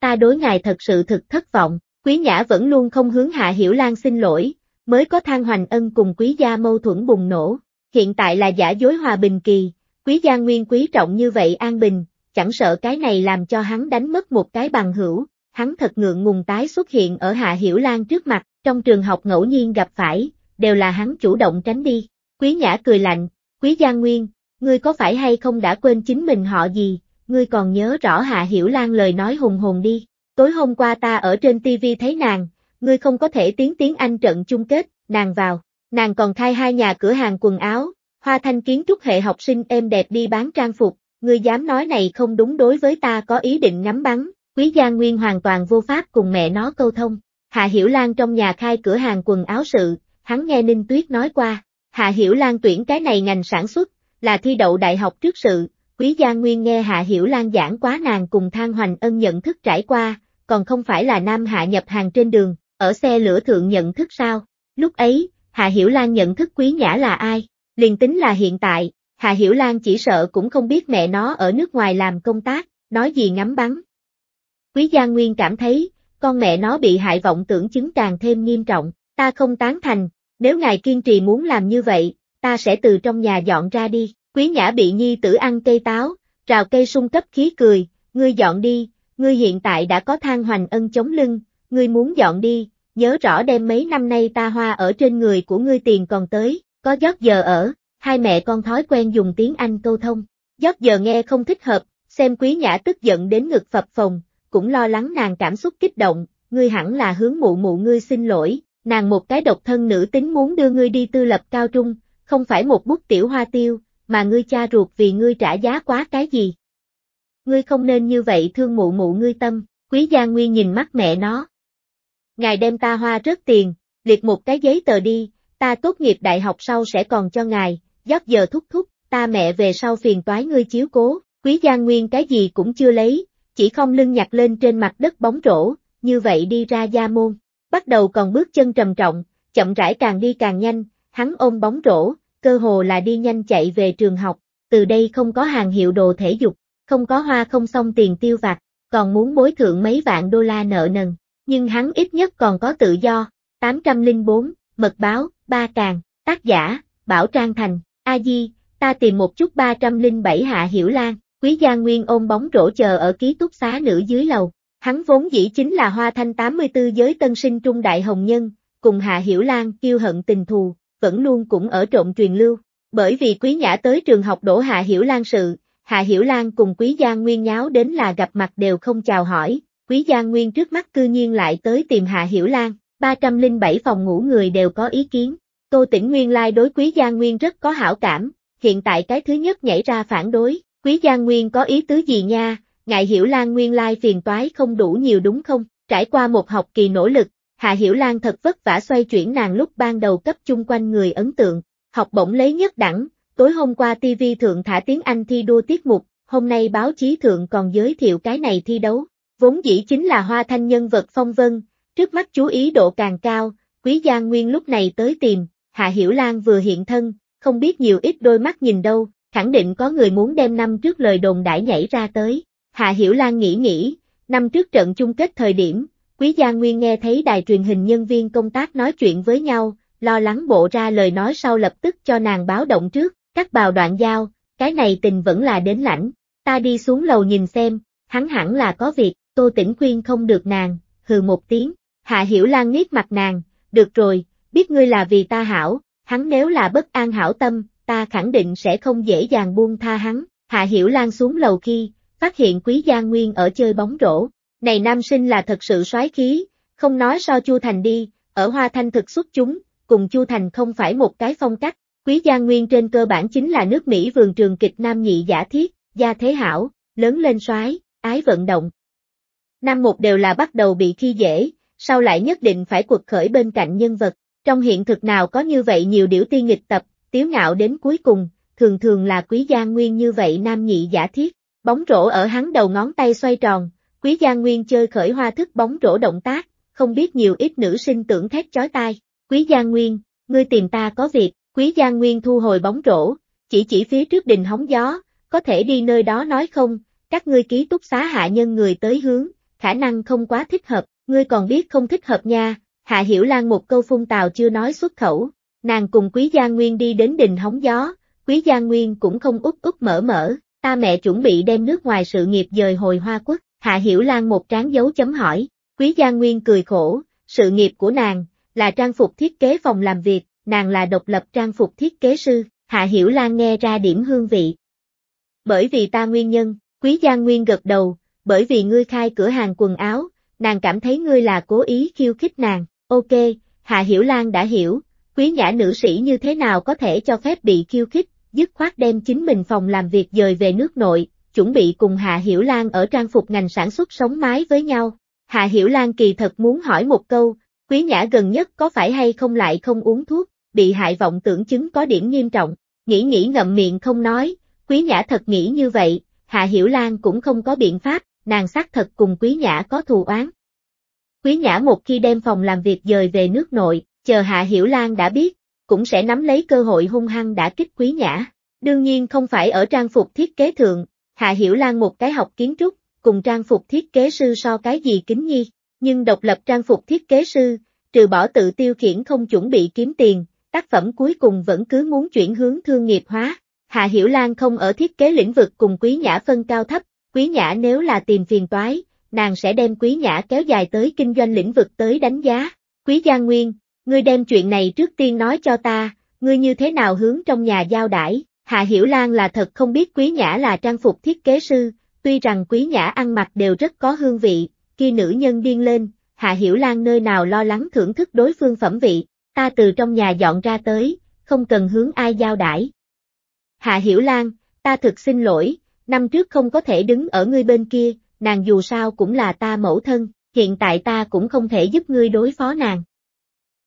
Ta đối ngài thật sự thực thất vọng, Quý Nhã vẫn luôn không hướng Hạ Hiểu Lan xin lỗi, mới có thang hoành ân cùng Quý Gia mâu thuẫn bùng nổ, hiện tại là giả dối hòa bình kỳ, Quý Gia Nguyên quý trọng như vậy an bình, chẳng sợ cái này làm cho hắn đánh mất một cái bằng hữu, hắn thật ngượng ngùng tái xuất hiện ở Hạ Hiểu Lan trước mặt, trong trường học ngẫu nhiên gặp phải, đều là hắn chủ động tránh đi. Quý Nhã cười lạnh, Quý Gia Nguyên, ngươi có phải hay không đã quên chính mình họ gì, ngươi còn nhớ rõ Hạ Hiểu Lan lời nói hùng hồn đi. Tối hôm qua ta ở trên TV thấy nàng, ngươi không có thể tiến tiếng Anh trận chung kết, nàng vào, nàng còn khai hai nhà cửa hàng quần áo, hoa thanh kiến trúc hệ học sinh êm đẹp đi bán trang phục, ngươi dám nói này không đúng đối với ta có ý định ngắm bắn, quý gia nguyên hoàn toàn vô pháp cùng mẹ nó câu thông. Hạ Hiểu Lan trong nhà khai cửa hàng quần áo sự, hắn nghe Ninh Tuyết nói qua, Hạ Hiểu Lan tuyển cái này ngành sản xuất, là thi đậu đại học trước sự, quý gia nguyên nghe Hạ Hiểu Lan giảng quá nàng cùng Thang Hoành Ân nhận thức trải qua, còn không phải là nam hạ nhập hàng trên đường, ở xe lửa thượng nhận thức sao, lúc ấy, Hạ Hiểu Lan nhận thức quý nhã là ai, liền tính là hiện tại, Hà Hiểu Lan chỉ sợ cũng không biết mẹ nó ở nước ngoài làm công tác, nói gì ngắm bắn. Quý Gia Nguyên cảm thấy, con mẹ nó bị hại vọng tưởng chứng càng thêm nghiêm trọng, ta không tán thành, nếu ngài kiên trì muốn làm như vậy, ta sẽ từ trong nhà dọn ra đi. Quý Nhã bị nhi tử ăn cây táo, rào cây sung cấp khí cười, ngươi dọn đi, ngươi hiện tại đã có thang hoành ân chống lưng, ngươi muốn dọn đi, nhớ rõ đem mấy năm nay ta hoa ở trên người của ngươi tiền còn tới, có giót giờ ở, hai mẹ con thói quen dùng tiếng Anh câu thông. Giót giờ nghe không thích hợp, xem quý nhã tức giận đến ngực phập phồng, cũng lo lắng nàng cảm xúc kích động, ngươi hẳn là hướng mụ mụ ngươi xin lỗi, nàng một cái độc thân nữ tính muốn đưa ngươi đi tư lập cao trung, không phải một bút tiểu hoa tiêu, mà ngươi cha ruột vì ngươi trả giá quá cái gì. Ngươi không nên như vậy thương mụ mụ ngươi tâm, quý gia nguyên nhìn mắt mẹ nó. Ngài đem ta hoa rớt tiền, liệt một cái giấy tờ đi, ta tốt nghiệp đại học sau sẽ còn cho ngài, giót giờ thúc thúc, ta mẹ về sau phiền toái ngươi chiếu cố, quý gia nguyên cái gì cũng chưa lấy, chỉ không lưng nhặt lên trên mặt đất bóng rổ, như vậy đi ra gia môn, bắt đầu còn bước chân trầm trọng, chậm rãi càng đi càng nhanh, hắn ôm bóng rổ, cơ hồ là đi nhanh chạy về trường học, từ đây không có hàng hiệu đồ thể dục, không có hoa không xong tiền tiêu vặt, còn muốn bối thượng mấy vạn đô la nợ nần, nhưng hắn ít nhất còn có tự do, 804, mật báo, ba càng, tác giả, Bảo Trang Thành. A Di, ta tìm một chút 307 Hạ Hiểu Lan, Quý Gia Nguyên ôm bóng rổ chờ ở ký túc xá nữ dưới lầu. Hắn vốn dĩ chính là hoa thanh 84 giới tân sinh trung đại hồng nhân, cùng Hạ Hiểu Lan kiêu hận tình thù, vẫn luôn cũng ở trộn truyền lưu. Bởi vì Quý Nhã tới trường học đổ Hạ Hiểu Lan sự, Hạ Hiểu Lan cùng Quý Gia Nguyên nháo đến là gặp mặt đều không chào hỏi, Quý Gia Nguyên trước mắt cư nhiên lại tới tìm Hạ Hiểu Lan, 307 phòng ngủ người đều có ý kiến, Tô Tĩnh Nguyên lai đối Quý Gia Nguyên rất có hảo cảm, hiện tại cái thứ nhất nhảy ra phản đối, Quý Gia Nguyên có ý tứ gì nha, ngại Hiểu Lan Nguyên lai phiền toái không đủ nhiều đúng không, trải qua một học kỳ nỗ lực, Hạ Hiểu Lan thật vất vả xoay chuyển nàng lúc ban đầu cấp chung quanh người ấn tượng, học bổng lấy nhất đẳng, tối hôm qua TV thượng thả tiếng Anh thi đua tiết mục, hôm nay báo chí thượng còn giới thiệu cái này thi đấu, vốn dĩ chính là hoa thanh nhân vật phong vân, trước mắt chú ý độ càng cao, Quý Giang Nguyên lúc này tới tìm, Hạ Hiểu Lan vừa hiện thân, không biết nhiều ít đôi mắt nhìn đâu, khẳng định có người muốn đem năm trước lời đồn đãi nhảy ra tới. Hạ Hiểu Lan nghĩ nghĩ, năm trước trận chung kết thời điểm, Quý Gia Nguyên nghe thấy đài truyền hình nhân viên công tác nói chuyện với nhau, lo lắng bộ ra lời nói sau lập tức cho nàng báo động trước, các bào đoạn giao, cái này tình vẫn là đến lãnh, ta đi xuống lầu nhìn xem, hắn hẳn là có việc, Tô Tĩnh Quyên không được nàng, hừ một tiếng, Hạ Hiểu Lan nghiết mặt nàng, được rồi, biết ngươi là vì ta hảo, hắn nếu là bất an hảo tâm, ta khẳng định sẽ không dễ dàng buông tha hắn. Hạ Hiểu Lan xuống lầu khi, phát hiện Quý Gia Nguyên ở chơi bóng rổ. Này nam sinh là thật sự soái khí, không nói so Chu Thành đi, ở Hoa Thanh thực xuất chúng, cùng Chu Thành không phải một cái phong cách. Quý Gia Nguyên trên cơ bản chính là nước Mỹ vườn trường kịch nam nhị giả thiết, gia thế hảo, lớn lên soái, ái vận động. Năm một đều là bắt đầu bị khi dễ, sau lại nhất định phải quật khởi bên cạnh nhân vật, trong hiện thực nào có như vậy nhiều điểu ti nghịch tập, tiếu ngạo đến cuối cùng, thường thường là quý gia nguyên như vậy nam nhị giả thiết, bóng rổ ở hắn đầu ngón tay xoay tròn, quý gia nguyên chơi khởi hoa thức bóng rổ động tác, không biết nhiều ít nữ sinh tưởng thét chói tai, quý gia nguyên, ngươi tìm ta có việc, quý gia nguyên thu hồi bóng rổ, chỉ chỉ phía trước đình hóng gió, có thể đi nơi đó nói không, các ngươi ký túc xá hạ nhân người tới hướng, khả năng không quá thích hợp, ngươi còn biết không thích hợp nha, Hạ Hiểu Lan một câu phun tào chưa nói xuất khẩu, nàng cùng Quý Gia Nguyên đi đến đình hóng gió, Quý Gia Nguyên cũng không út út mở mở, ta mẹ chuẩn bị đem nước ngoài sự nghiệp dời hồi Hoa Quốc, Hạ Hiểu Lan một trán dấu chấm hỏi, Quý Gia Nguyên cười khổ, sự nghiệp của nàng, là trang phục thiết kế phòng làm việc, nàng là độc lập trang phục thiết kế sư, Hạ Hiểu Lan nghe ra điểm hương vị. Bởi vì ta nguyên nhân, Quý Gia Nguyên gật đầu, bởi vì ngươi khai cửa hàng quần áo, nàng cảm thấy ngươi là cố ý khiêu khích nàng, Ok, Hạ Hiểu Lan đã hiểu, quý nhã nữ sĩ như thế nào có thể cho phép bị khiêu khích, dứt khoát đem chính mình phòng làm việc dời về nước nội, chuẩn bị cùng Hạ Hiểu Lan ở trang phục ngành sản xuất sống mái với nhau. Hạ Hiểu Lan kỳ thật muốn hỏi một câu, quý nhã gần nhất có phải hay không lại không uống thuốc, bị hại vọng tưởng chứng có điểm nghiêm trọng, nghĩ nghĩ ngậm miệng không nói, quý nhã thật nghĩ như vậy, Hạ Hiểu Lan cũng không có biện pháp, nàng xác thật cùng quý nhã có thù oán, Quý Nhã một khi đem phòng làm việc dời về nước nội, chờ Hạ Hiểu Lan đã biết, cũng sẽ nắm lấy cơ hội hung hăng đã kích Quý Nhã. Đương nhiên không phải ở trang phục thiết kế thượng, Hạ Hiểu Lan một cái học kiến trúc, cùng trang phục thiết kế sư so cái gì kính nhi, nhưng độc lập trang phục thiết kế sư, trừ bỏ tự tiêu khiển không chuẩn bị kiếm tiền, tác phẩm cuối cùng vẫn cứ muốn chuyển hướng thương nghiệp hóa. Hạ Hiểu Lan không ở thiết kế lĩnh vực cùng Quý Nhã phân cao thấp, Quý Nhã nếu là tìm phiền toái, nàng sẽ đem quý nhã kéo dài tới kinh doanh lĩnh vực tới đánh giá. Quý Gia Nguyên, ngươi đem chuyện này trước tiên nói cho ta, ngươi như thế nào hướng trong nhà giao đãi? Hạ Hiểu Lan là thật không biết Quý Nhã là trang phục thiết kế sư, tuy rằng Quý Nhã ăn mặc đều rất có hương vị, khi nữ nhân điên lên, Hạ Hiểu Lan nơi nào lo lắng thưởng thức đối phương phẩm vị, ta từ trong nhà dọn ra tới, không cần hướng ai giao đãi. Hạ Hiểu Lan, ta thực xin lỗi, năm trước không có thể đứng ở ngươi bên kia, nàng dù sao cũng là ta mẫu thân, hiện tại ta cũng không thể giúp ngươi đối phó nàng.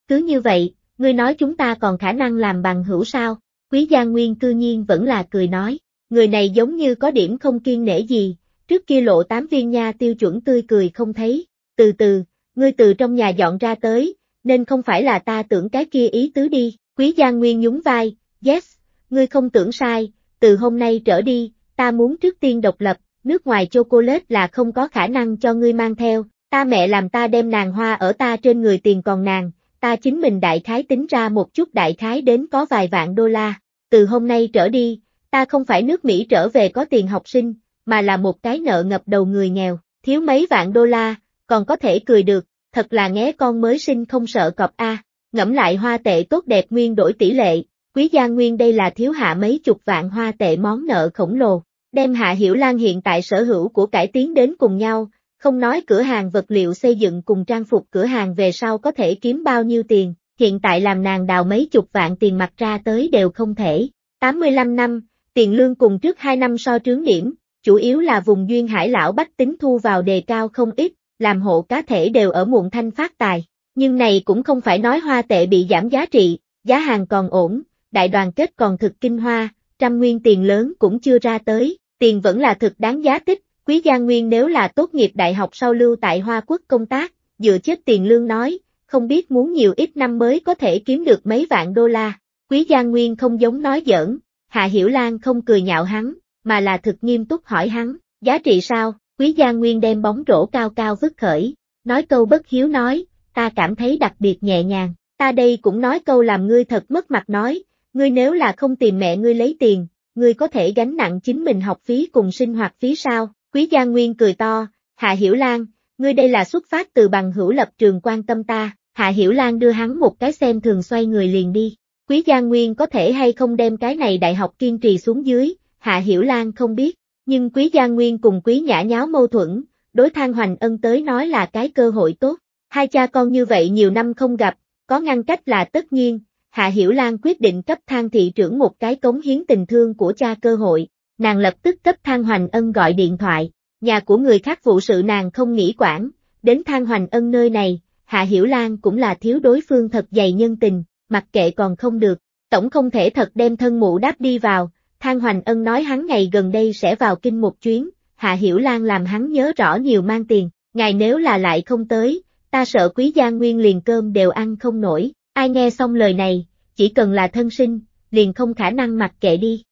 Cứ như vậy, ngươi nói chúng ta còn khả năng làm bằng hữu sao, quý gia nguyên cư nhiên vẫn là cười nói, người này giống như có điểm không kiên nể gì, trước kia lộ tám viên nha tiêu chuẩn tươi cười không thấy, từ từ, ngươi từ trong nhà dọn ra tới, nên không phải là ta tưởng cái kia ý tứ đi, quý gia nguyên nhún vai, yes, ngươi không tưởng sai, từ hôm nay trở đi, ta muốn trước tiên độc lập, nước ngoài chocolate là không có khả năng cho ngươi mang theo, ta mẹ làm ta đem nàng hoa ở ta trên người tiền còn nàng, ta chính mình đại khái tính ra một chút đại khái đến có vài vạn đô la, từ hôm nay trở đi, ta không phải nước Mỹ trở về có tiền học sinh, mà là một cái nợ ngập đầu người nghèo, thiếu mấy vạn đô la, còn có thể cười được, thật là nghe con mới sinh không sợ cọp A, ngẫm lại hoa tệ tốt đẹp nguyên đổi tỷ lệ, quý gia nguyên đây là thiếu hạ mấy chục vạn hoa tệ món nợ khổng lồ, đem Hạ Hiểu Lan hiện tại sở hữu của cải tiến đến cùng nhau, không nói cửa hàng vật liệu xây dựng cùng trang phục cửa hàng về sau có thể kiếm bao nhiêu tiền, hiện tại làm nàng đào mấy chục vạn tiền mặt ra tới đều không thể. 85 năm, tiền lương cùng trước 2 năm so trướng điểm, chủ yếu là vùng duyên hải lão bách tính thu vào đề cao không ít, làm hộ cá thể đều ở muộn thanh phát tài. Nhưng này cũng không phải nói hoa tệ bị giảm giá trị, giá hàng còn ổn, đại đoàn kết còn thực kinh hoa, trăm nguyên tiền lớn cũng chưa ra tới, tiền vẫn là thực đáng giá tích, Quý Gia Nguyên nếu là tốt nghiệp đại học sau lưu tại Hoa Quốc công tác, dựa chết tiền lương nói, không biết muốn nhiều ít năm mới có thể kiếm được mấy vạn đô la. Quý Gia Nguyên không giống nói giỡn, Hạ Hiểu Lan không cười nhạo hắn, mà là thực nghiêm túc hỏi hắn, giá trị sao? Quý Gia Nguyên đem bóng rổ cao cao vứt khởi, nói câu bất hiếu nói, ta cảm thấy đặc biệt nhẹ nhàng, ta đây cũng nói câu làm ngươi thật mất mặt nói, ngươi nếu là không tìm mẹ ngươi lấy tiền, ngươi có thể gánh nặng chính mình học phí cùng sinh hoạt phí sao? Quý Gia Nguyên cười to, Hạ Hiểu Lan, ngươi đây là xuất phát từ bằng hữu lập trường quan tâm ta, Hạ Hiểu Lan đưa hắn một cái xem thường xoay người liền đi. Quý Gia Nguyên có thể hay không đem cái này đại học kiên trì xuống dưới, Hạ Hiểu Lan không biết, nhưng Quý Gia Nguyên cùng Quý Nhã nháo mâu thuẫn, đối Thang Hoành Ân tới nói là cái cơ hội tốt. Hai cha con như vậy nhiều năm không gặp, có ngăn cách là tất nhiên, Hạ Hiểu Lan quyết định cấp thang thị trưởng một cái cống hiến tình thương của cha cơ hội, nàng lập tức cấp thang hoành ân gọi điện thoại, nhà của người khác vụ sự nàng không nghĩ quản, đến thang hoành ân nơi này, Hạ Hiểu Lan cũng là thiếu đối phương thật dày nhân tình, mặc kệ còn không được, tổng không thể thật đem thân mụ đáp đi vào, thang hoành ân nói hắn ngày gần đây sẽ vào kinh một chuyến, Hạ Hiểu Lan làm hắn nhớ rõ nhiều mang tiền, ngài nếu là lại không tới, ta sợ quý gia nguyên liền cơm đều ăn không nổi, Ai nghe xong lời này, chỉ cần là thân sinh, liền không khả năng mặc kệ đi.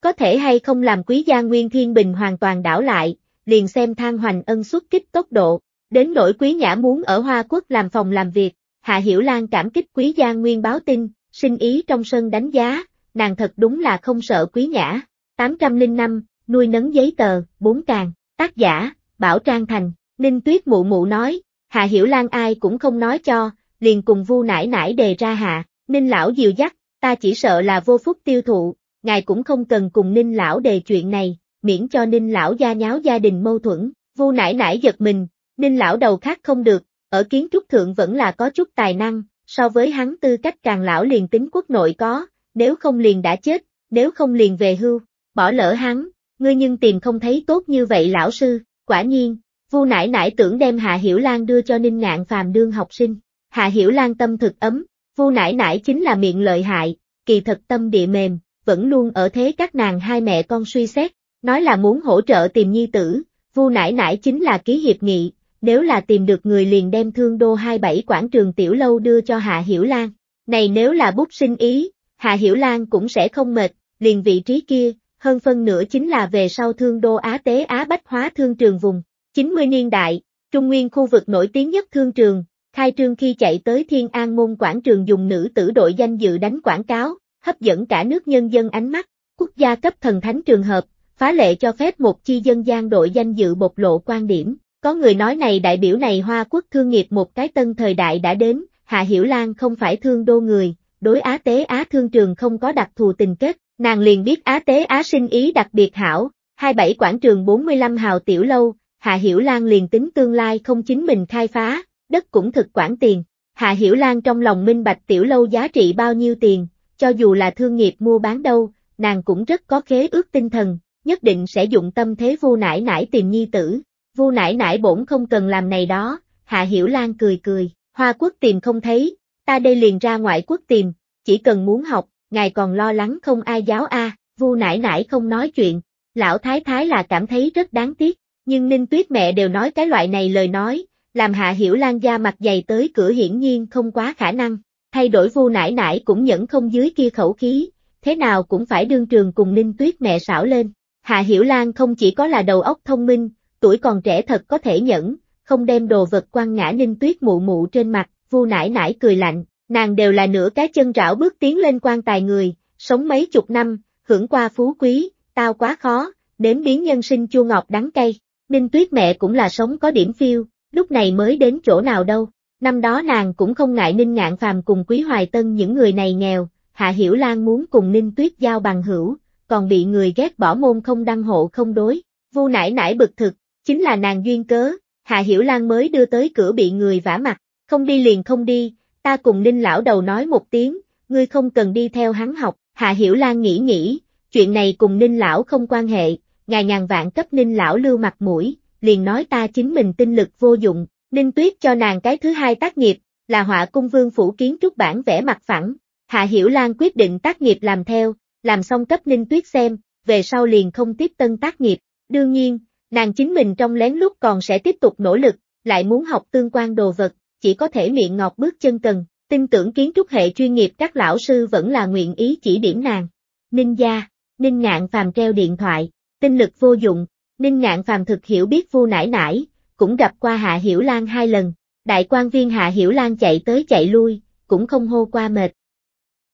Có thể hay không làm quý gia Nguyên Thiên Bình hoàn toàn đảo lại, liền xem thang hoành ân xuất kích tốc độ, đến nỗi quý nhã muốn ở Hoa Quốc làm phòng làm việc, Hạ Hiểu Lan cảm kích quý gia Nguyên báo tin, sinh ý trong sân đánh giá, nàng thật đúng là không sợ quý nhã. 805, nuôi nấng giấy tờ, bốn càng, tác giả, Bảo Trang Thành, Ninh Tuyết mụ mụ nói, Hạ Hiểu Lan ai cũng không nói cho, liền cùng vu nải nải đề ra hạ, ninh lão dìu dắt, ta chỉ sợ là vô phúc tiêu thụ, ngài cũng không cần cùng ninh lão đề chuyện này, miễn cho ninh lão gia nháo gia đình mâu thuẫn, vu nải nải giật mình, ninh lão đầu khác không được, ở kiến trúc thượng vẫn là có chút tài năng, so với hắn tư cách càng lão liền tính quốc nội có, nếu không liền đã chết, nếu không liền về hưu, bỏ lỡ hắn, ngươi nhưng tìm không thấy tốt như vậy lão sư, quả nhiên, vu nải nải tưởng đem Hạ Hiểu Lan đưa cho Ninh Ngạn Phàm đương học sinh, Hạ Hiểu Lan tâm thực ấm, vu Nãi Nãi chính là miệng lợi hại, kỳ thật tâm địa mềm, vẫn luôn ở thế các nàng hai mẹ con suy xét, nói là muốn hỗ trợ tìm nhi tử, vu Nãi Nãi chính là ký hiệp nghị, nếu là tìm được người liền đem thương đô 27 quảng trường tiểu lâu đưa cho Hạ Hiểu Lan. Này nếu là bút sinh ý, Hạ Hiểu Lan cũng sẽ không mệt, liền vị trí kia, hơn phân nửa chính là về sau thương đô Á Tế Á Bách Hóa thương trường vùng. 90 niên đại, Trung Nguyên khu vực nổi tiếng nhất thương trường, Khai trương khi chạy tới Thiên An môn quảng trường dùng nữ tử đội danh dự đánh quảng cáo, hấp dẫn cả nước nhân dân ánh mắt, quốc gia cấp thần thánh trường hợp, phá lệ cho phép một chi dân gian đội danh dự bộc lộ quan điểm. Có người nói này đại biểu này Hoa quốc thương nghiệp một cái tân thời đại đã đến, Hạ Hiểu Lan không phải thương đô người, đối Á Tế Á Thương Trường không có đặc thù tình kết, nàng liền biết Á Tế Á sinh ý đặc biệt hảo, 27 quảng trường 45 hào tiểu lâu, Hạ Hiểu Lan liền tính tương lai không chính mình khai phá, đất cũng thực quản tiền. Hạ Hiểu Lan trong lòng minh bạch tiểu lâu giá trị bao nhiêu tiền, cho dù là thương nghiệp mua bán đâu, nàng cũng rất có khế ước tinh thần, nhất định sẽ dụng tâm thế vu nải nải tìm nhi tử. Vu nải nải bổn không cần làm này đó, Hạ Hiểu Lan cười cười, Hoa quốc tìm không thấy, ta đây liền ra ngoại quốc tìm, chỉ cần muốn học, ngài còn lo lắng không ai giáo a. Vu nải nải không nói chuyện, lão thái thái là cảm thấy rất đáng tiếc, nhưng Ninh Tuyết mẹ đều nói cái loại này lời nói, làm Hạ Hiểu Lan da mặt dày tới cửa hiển nhiên không quá khả năng, thay đổi vu nải nải cũng nhẫn không dưới kia khẩu khí, thế nào cũng phải đương trường cùng Ninh Tuyết mẹ xảo lên. Hạ Hiểu Lan không chỉ có là đầu óc thông minh, tuổi còn trẻ thật có thể nhẫn, không đem đồ vật quăng ngã Ninh Tuyết mụ mụ trên mặt, vu nải nải cười lạnh, nàng đều là nửa cái chân rảo bước tiến lên quan tài người, sống mấy chục năm, hưởng qua phú quý, tao quá khó, nếm biến nhân sinh chua ngọt đắng cay. Ninh Tuyết mẹ cũng là sống có điểm phiêu, lúc này mới đến chỗ nào đâu. Năm đó nàng cũng không ngại Ninh Ngạn Phàm cùng Quý Hoài Tân những người này nghèo, Hạ Hiểu Lan muốn cùng Ninh Tuyết giao bằng hữu, còn bị người ghét bỏ môn không đăng hộ không đối. Vu nải nải bực thực, chính là nàng duyên cớ, Hạ Hiểu Lan mới đưa tới cửa bị người vả mặt, không đi liền không đi, ta cùng Ninh lão đầu nói một tiếng, ngươi không cần đi theo hắn học, Hạ Hiểu Lan nghĩ nghĩ, chuyện này cùng Ninh lão không quan hệ, ngài ngàn vạn cấp Ninh lão lưu mặt mũi, liền nói ta chính mình tinh lực vô dụng, Ninh Tuyết cho nàng cái thứ hai tác nghiệp, là họa cung vương phủ kiến trúc bản vẽ mặt phẳng. Hạ Hiểu Lan quyết định tác nghiệp làm theo, làm xong cấp Ninh Tuyết xem, về sau liền không tiếp tân tác nghiệp. Đương nhiên, nàng chính mình trong lén lúc còn sẽ tiếp tục nỗ lực, lại muốn học tương quan đồ vật, chỉ có thể miệng ngọt bước chân cần, tin tưởng kiến trúc hệ chuyên nghiệp các lão sư vẫn là nguyện ý chỉ điểm nàng. Ninh gia, Ninh ngạn phàm treo điện thoại, tinh lực vô dụng, Ninh Ngạn Phàm thực hiểu biết Vu Nải Nải, cũng gặp qua Hạ Hiểu Lan hai lần, đại quan viên Hạ Hiểu Lan chạy tới chạy lui, cũng không hô qua mệt.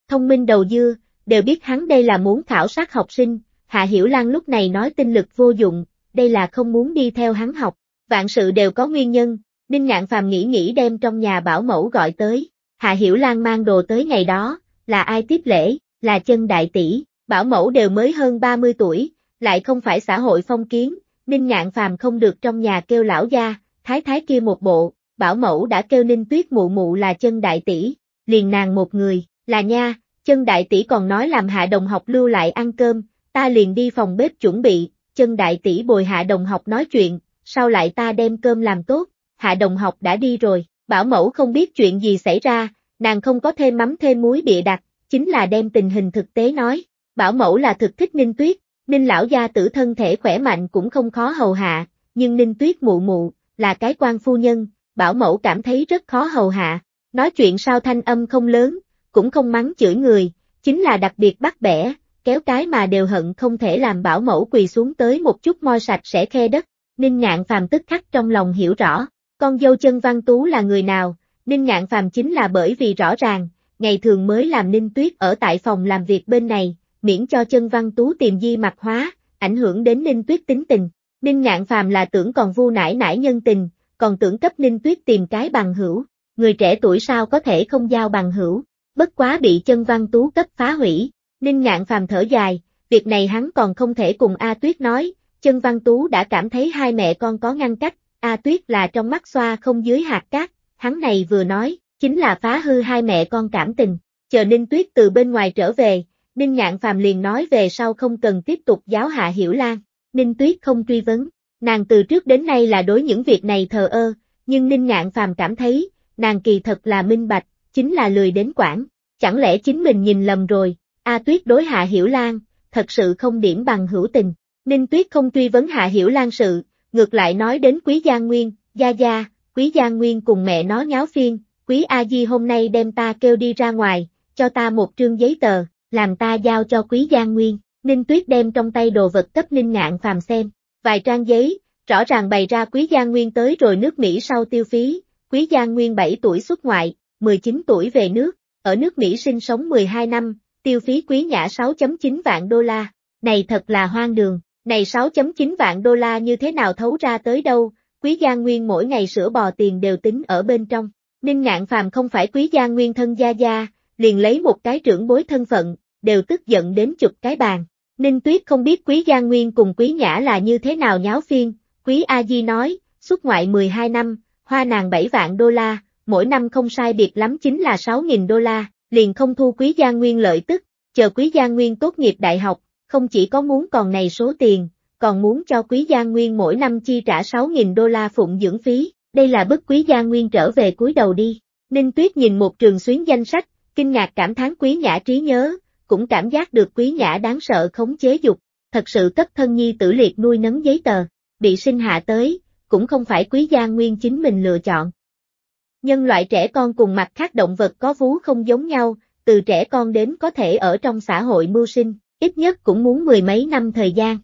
Thông minh đầu dưa, đều biết hắn đây là muốn khảo sát học sinh, Hạ Hiểu Lan lúc này nói tinh lực vô dụng, đây là không muốn đi theo hắn học, vạn sự đều có nguyên nhân, Ninh Ngạn Phàm nghĩ nghĩ đem trong nhà bảo mẫu gọi tới, Hạ Hiểu Lan mang đồ tới ngày đó, là ai tiếp lễ, là chân đại tỷ, bảo mẫu đều mới hơn 30 tuổi, lại không phải xã hội phong kiến, Ninh Nhạn Phàm không được trong nhà kêu lão gia, thái thái kia một bộ, bảo mẫu đã kêu Ninh Tuyết mụ mụ là chân đại tỷ, liền nàng một người, là nha, chân đại tỷ còn nói làm hạ đồng học lưu lại ăn cơm, ta liền đi phòng bếp chuẩn bị, chân đại tỷ bồi hạ đồng học nói chuyện, sau lại ta đem cơm làm tốt, hạ đồng học đã đi rồi, bảo mẫu không biết chuyện gì xảy ra, nàng không có thêm mắm thêm muối bịa đặt, chính là đem tình hình thực tế nói, bảo mẫu là thực thích Ninh Tuyết, Ninh lão gia tử thân thể khỏe mạnh cũng không khó hầu hạ, nhưng Ninh tuyết mụ mụ, là cái quan phu nhân, bảo mẫu cảm thấy rất khó hầu hạ, nói chuyện sao thanh âm không lớn, cũng không mắng chửi người, chính là đặc biệt bắt bẻ, kéo cái mà đều hận không thể làm bảo mẫu quỳ xuống tới một chút moi sạch sẽ khe đất, Ninh ngạn phàm tức khắc trong lòng hiểu rõ, con dâu chân văn tú là người nào, Ninh ngạn phàm chính là bởi vì rõ ràng, ngày thường mới làm Ninh tuyết ở tại phòng làm việc bên này, miễn cho chân văn tú tìm di mặt hóa, ảnh hưởng đến Ninh Tuyết tính tình. Ninh Ngạn Phàm là tưởng còn vu nải nải nhân tình, còn tưởng cấp Ninh Tuyết tìm cái bằng hữu, người trẻ tuổi sao có thể không giao bằng hữu, bất quá bị chân văn tú cấp phá hủy. Ninh Ngạn Phàm thở dài, việc này hắn còn không thể cùng A Tuyết nói, chân văn tú đã cảm thấy hai mẹ con có ngăn cách, A Tuyết là trong mắt xoa không dưới hạt cát, hắn này vừa nói, chính là phá hư hai mẹ con cảm tình, chờ Ninh Tuyết từ bên ngoài trở về, Ninh Ngạn Phàm liền nói về sau không cần tiếp tục giáo hạ Hiểu Lan, Ninh Tuyết không truy vấn, nàng từ trước đến nay là đối những việc này thờ ơ, nhưng Ninh Ngạn Phàm cảm thấy, nàng kỳ thật là minh bạch, chính là lười đến quản, chẳng lẽ chính mình nhìn lầm rồi, A Tuyết đối hạ Hiểu Lan, thật sự không điểm bằng hữu tình, Ninh Tuyết không truy vấn hạ Hiểu Lan sự, ngược lại nói đến Quý Gia Nguyên, Gia Gia, Quý Gia Nguyên cùng mẹ nó nháo phiên, Quý A Di hôm nay đem ta kêu đi ra ngoài, cho ta một trương giấy tờ, làm ta giao cho quý Giang Nguyên, Ninh Tuyết đem trong tay đồ vật cấp Ninh Ngạn Phàm xem, vài trang giấy, rõ ràng bày ra quý Giang Nguyên tới rồi nước Mỹ sau tiêu phí, quý Giang Nguyên 7 tuổi xuất ngoại, 19 tuổi về nước, ở nước Mỹ sinh sống 12 năm, tiêu phí quý nhã 6.9 vạn đô la, này thật là hoang đường, này 6.9 vạn đô la như thế nào thấu ra tới đâu, quý Giang Nguyên mỗi ngày sữa bò tiền đều tính ở bên trong, Ninh Ngạn Phàm không phải quý Giang Nguyên thân gia gia, liền lấy một cái trưởng bối thân phận, đều tức giận đến chụp cái bàn. Ninh Tuyết không biết Quý Gia Nguyên cùng Quý Nhã là như thế nào nháo phiên, Quý A Di nói, xuất ngoại 12 năm, hoa nàng 7 vạn đô la, mỗi năm không sai biệt lắm chính là 6.000 đô la, liền không thu Quý Gia Nguyên lợi tức, chờ Quý Gia Nguyên tốt nghiệp đại học, không chỉ có muốn còn này số tiền, còn muốn cho Quý Gia Nguyên mỗi năm chi trả 6.000 đô la phụng dưỡng phí, đây là bức Quý Gia Nguyên trở về cúi đầu đi. Ninh Tuyết nhìn một trường xuyến danh sách, kinh ngạc cảm thán Quý Nhã trí nhớ, cũng cảm giác được quý nhã đáng sợ khống chế dục, thật sự cấp thân nhi tử liệt nuôi nấng giấy tờ, bị sinh hạ tới, cũng không phải quý gia nguyên chính mình lựa chọn. Nhân loại trẻ con cùng mặt khác động vật có vú không giống nhau, từ trẻ con đến có thể ở trong xã hội mưu sinh, ít nhất cũng muốn mười mấy năm thời gian.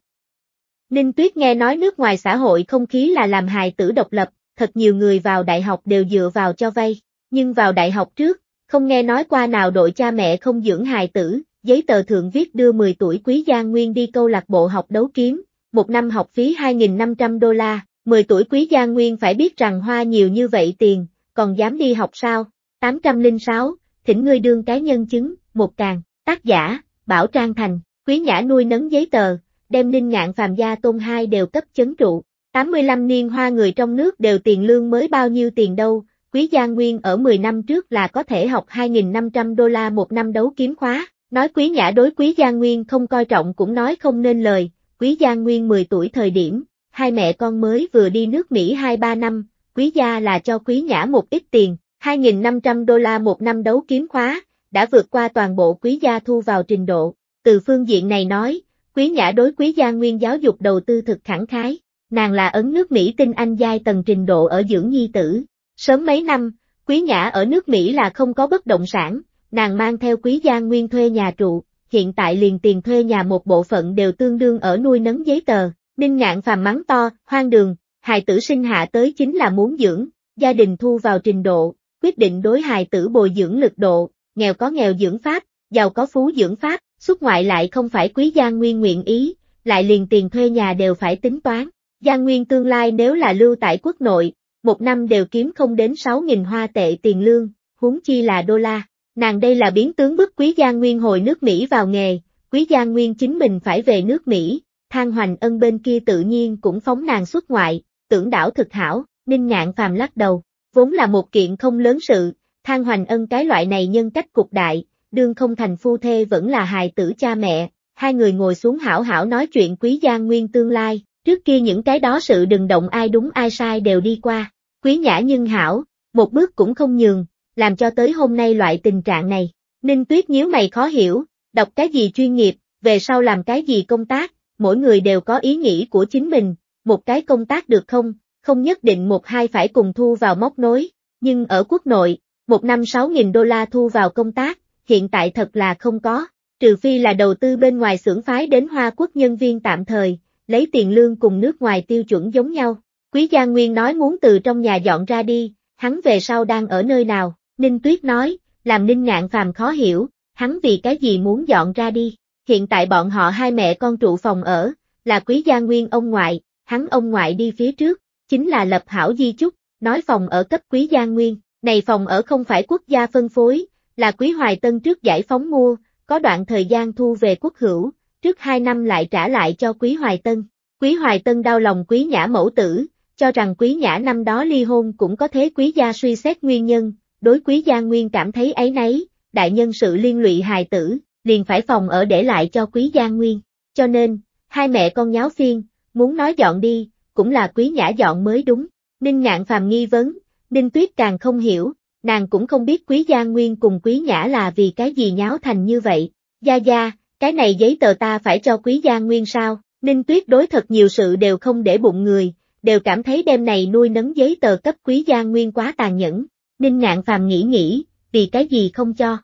Ninh Tuyết nghe nói nước ngoài xã hội không khí là làm hài tử độc lập, thật nhiều người vào đại học đều dựa vào cho vay, nhưng vào đại học trước, không nghe nói qua nào đội cha mẹ không dưỡng hài tử, giấy tờ thượng viết đưa 10 tuổi Quý gia Nguyên đi câu lạc bộ học đấu kiếm, một năm học phí 2.500 đô la, 10 tuổi Quý gia Nguyên phải biết rằng hoa nhiều như vậy tiền, còn dám đi học sao? 806, thỉnh ngươi đương cái nhân chứng, một càng, tác giả, Bảo Trang Thành, Quý Nhã nuôi nấng giấy tờ, đem ninh ngạn phàm gia tôn hai đều cấp chấn trụ. 85 niên hoa người trong nước đều tiền lương mới bao nhiêu tiền đâu, Quý gia Nguyên ở 10 năm trước là có thể học 2.500 đô la một năm đấu kiếm khóa, Nói quý nhã đối quý gia nguyên không coi trọng cũng nói không nên lời, quý gia nguyên 10 tuổi thời điểm, hai mẹ con mới vừa đi nước Mỹ 2-3 năm, quý gia là cho quý nhã một ít tiền, 2.500 đô la một năm đấu kiếm khóa, đã vượt qua toàn bộ quý gia thu vào trình độ. Từ phương diện này nói, quý nhã đối quý gia nguyên giáo dục đầu tư thực khẳng khái, nàng là ấn nước Mỹ tinh anh giai tầng trình độ ở dưỡng nhi tử. Sớm mấy năm, quý nhã ở nước Mỹ là không có bất động sản, Nàng mang theo quý giang nguyên thuê nhà trụ, hiện tại liền tiền thuê nhà một bộ phận đều tương đương ở nuôi nấng giấy tờ. Ninh ngạn phàm mắng to, hoang đường, hài tử sinh hạ tới chính là muốn dưỡng, gia đình thu vào trình độ, quyết định đối hài tử bồi dưỡng lực độ, nghèo có nghèo dưỡng pháp, giàu có phú dưỡng pháp, xuất ngoại lại không phải quý Giang Nguyên nguyện ý, lại liền tiền thuê nhà đều phải tính toán. gia Nguyên tương lai nếu là lưu tại quốc nội, một năm đều kiếm không đến 6.000 hoa tệ tiền lương, huống chi là đô la. Nàng đây là biến tướng bức Quý Giang Nguyên hồi nước Mỹ vào nghề, Quý Giang Nguyên chính mình phải về nước Mỹ, Thang Hoành Ân bên kia tự nhiên cũng phóng nàng xuất ngoại, tưởng đảo thực hảo, Ninh Ngạn Phàm lắc đầu, vốn là một kiện không lớn sự, Thang Hoành Ân cái loại này nhân cách cục đại, đương không thành phu thê vẫn là hài tử cha mẹ, hai người ngồi xuống hảo hảo nói chuyện Quý Giang Nguyên tương lai, trước kia những cái đó sự đừng động ai đúng ai sai đều đi qua, Quý Nhã nhân hảo, một bước cũng không nhường, làm cho tới hôm nay loại tình trạng này. Ninh Tuyết nhíu mày khó hiểu, đọc cái gì chuyên nghiệp, về sau làm cái gì công tác, mỗi người đều có ý nghĩ của chính mình, một cái công tác được không, không nhất định một hai phải cùng thu vào móc nối, nhưng ở quốc nội, một năm 6.000 đô la thu vào công tác, hiện tại thật là không có, trừ phi là đầu tư bên ngoài xưởng phái đến Hoa Quốc nhân viên tạm thời, lấy tiền lương cùng nước ngoài tiêu chuẩn giống nhau. Quý Gia Nguyên nói muốn từ trong nhà dọn ra đi, hắn về sau đang ở nơi nào, Ninh Tuyết nói, làm Ninh Ngạn Phàm khó hiểu, hắn vì cái gì muốn dọn ra đi. Hiện tại bọn họ hai mẹ con trụ phòng ở, là quý gia nguyên ông ngoại, hắn ông ngoại đi phía trước, chính là lập hảo di chúc, nói phòng ở cấp quý gia nguyên, này phòng ở không phải quốc gia phân phối, là quý hoài tân trước giải phóng mua, có đoạn thời gian thu về quốc hữu, trước hai năm lại trả lại cho quý hoài tân. Quý hoài tân đau lòng quý nhã mẫu tử, cho rằng quý nhã năm đó ly hôn cũng có thế quý gia suy xét nguyên nhân, đối quý gia nguyên cảm thấy ấy nấy, đại nhân sự liên lụy hài tử, liền phải phòng ở để lại cho quý gia nguyên. Cho nên, hai mẹ con nháo phiên, muốn nói dọn đi, cũng là quý nhã dọn mới đúng. Ninh ngạn phàm nghi vấn, Ninh tuyết càng không hiểu, nàng cũng không biết quý gia nguyên cùng quý nhã là vì cái gì nháo thành như vậy. Gia gia, cái này giấy tờ ta phải cho quý gia nguyên sao, Ninh tuyết đối thật nhiều sự đều không để bụng người, đều cảm thấy đêm này nuôi nấng giấy tờ cấp quý gia nguyên quá tàn nhẫn. Ninh Ngạn Phàm nghĩ nghĩ, vì cái gì không cho.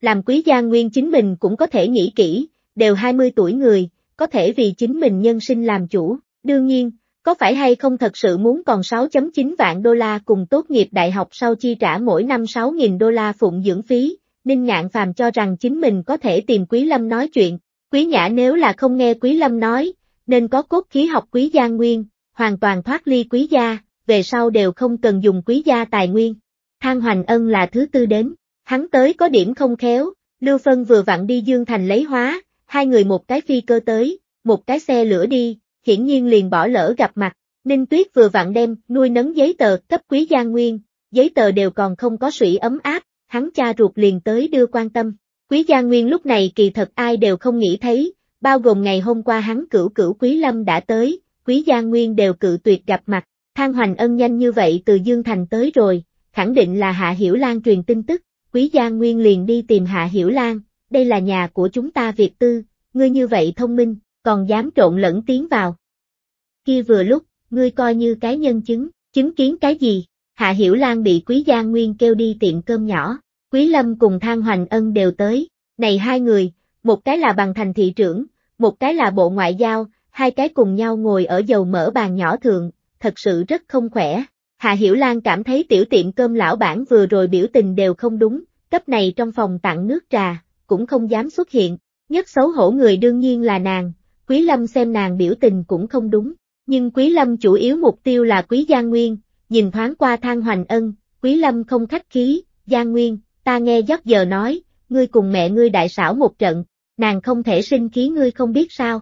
Làm quý gia nguyên chính mình cũng có thể nghĩ kỹ, đều 20 tuổi người, có thể vì chính mình nhân sinh làm chủ, đương nhiên, có phải hay không thật sự muốn còn 6.9 vạn đô la cùng tốt nghiệp đại học sau chi trả mỗi năm 6.000 đô la phụng dưỡng phí, Ninh Ngạn Phàm cho rằng chính mình có thể tìm Quý Lâm nói chuyện, Quý Nhã nếu là không nghe Quý Lâm nói, nên có cốt khí học Quý Gia Nguyên, hoàn toàn thoát ly Quý Gia, về sau đều không cần dùng quý gia tài nguyên. Thang Hoành Ân là thứ tư đến, hắn tới có điểm không khéo, Lưu Phân vừa vặn đi Dương Thành lấy hóa, hai người một cái phi cơ tới, một cái xe lửa đi, hiển nhiên liền bỏ lỡ gặp mặt. Ninh Tuyết vừa vặn đem nuôi nấng giấy tờ cấp quý gia nguyên, giấy tờ đều còn không có sủy ấm áp, hắn cha ruột liền tới đưa quan tâm. Quý gia nguyên lúc này kỳ thật ai đều không nghĩ thấy, bao gồm ngày hôm qua hắn cửu cửu quý lâm đã tới, quý gia nguyên đều cự tuyệt gặp mặt, Thang Hoành Ân nhanh như vậy từ Dương Thành tới rồi, khẳng định là Hạ Hiểu Lan truyền tin tức, Quý Gia Nguyên liền đi tìm Hạ Hiểu Lan, đây là nhà của chúng ta Việt Tư, ngươi như vậy thông minh, còn dám trộn lẫn tiến vào. Khi vừa lúc, ngươi coi như cái nhân chứng, chứng kiến cái gì, Hạ Hiểu Lan bị Quý Gia Nguyên kêu đi tiệm cơm nhỏ, Quý Lâm cùng Thang Hoành Ân đều tới, này hai người, một cái là bằng thành thị trưởng, một cái là bộ ngoại giao, hai cái cùng nhau ngồi ở dầu mỡ bàn nhỏ thường, thật sự rất không khỏe. Hạ Hiểu Lan cảm thấy tiểu tiệm cơm lão bản vừa rồi biểu tình đều không đúng, cấp này trong phòng tặng nước trà, cũng không dám xuất hiện, nhất xấu hổ người đương nhiên là nàng, Quý Lâm xem nàng biểu tình cũng không đúng, nhưng Quý Lâm chủ yếu mục tiêu là Quý Giang Nguyên, nhìn thoáng qua Thang Hoành Ân, Quý Lâm không khách khí, Giang Nguyên, ta nghe giấc giờ nói, ngươi cùng mẹ ngươi đại xảo một trận, nàng không thể sinh khí ngươi không biết sao.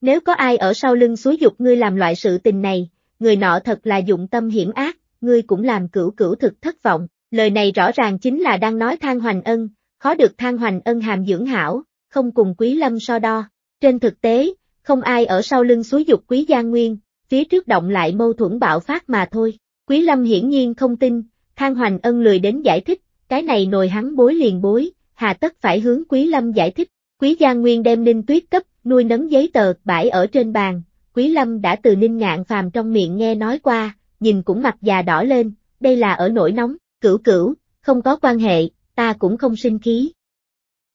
Nếu có ai ở sau lưng xúi dục ngươi làm loại sự tình này, người nọ thật là dụng tâm hiểm ác, ngươi cũng làm cửu cửu thực thất vọng, lời này rõ ràng chính là đang nói Thang Hoành Ân, khó được Thang Hoành Ân hàm dưỡng hảo, không cùng Quý Lâm so đo. Trên thực tế, không ai ở sau lưng suối dục Quý Gia Nguyên, phía trước động lại mâu thuẫn bạo phát mà thôi. Quý Lâm hiển nhiên không tin, Thang Hoành Ân lười đến giải thích, cái này nồi hắn bối liền bối, hà tất phải hướng Quý Lâm giải thích. Quý Gia Nguyên đem Ninh Tuyết cấp, nuôi nấng giấy tờ, bãi ở trên bàn, Quý Lâm đã từ ninh ngạn phàm trong miệng nghe nói qua, nhìn cũng mặt già đỏ lên, đây là ở nỗi nóng, cửu cửu, không có quan hệ, ta cũng không sinh khí.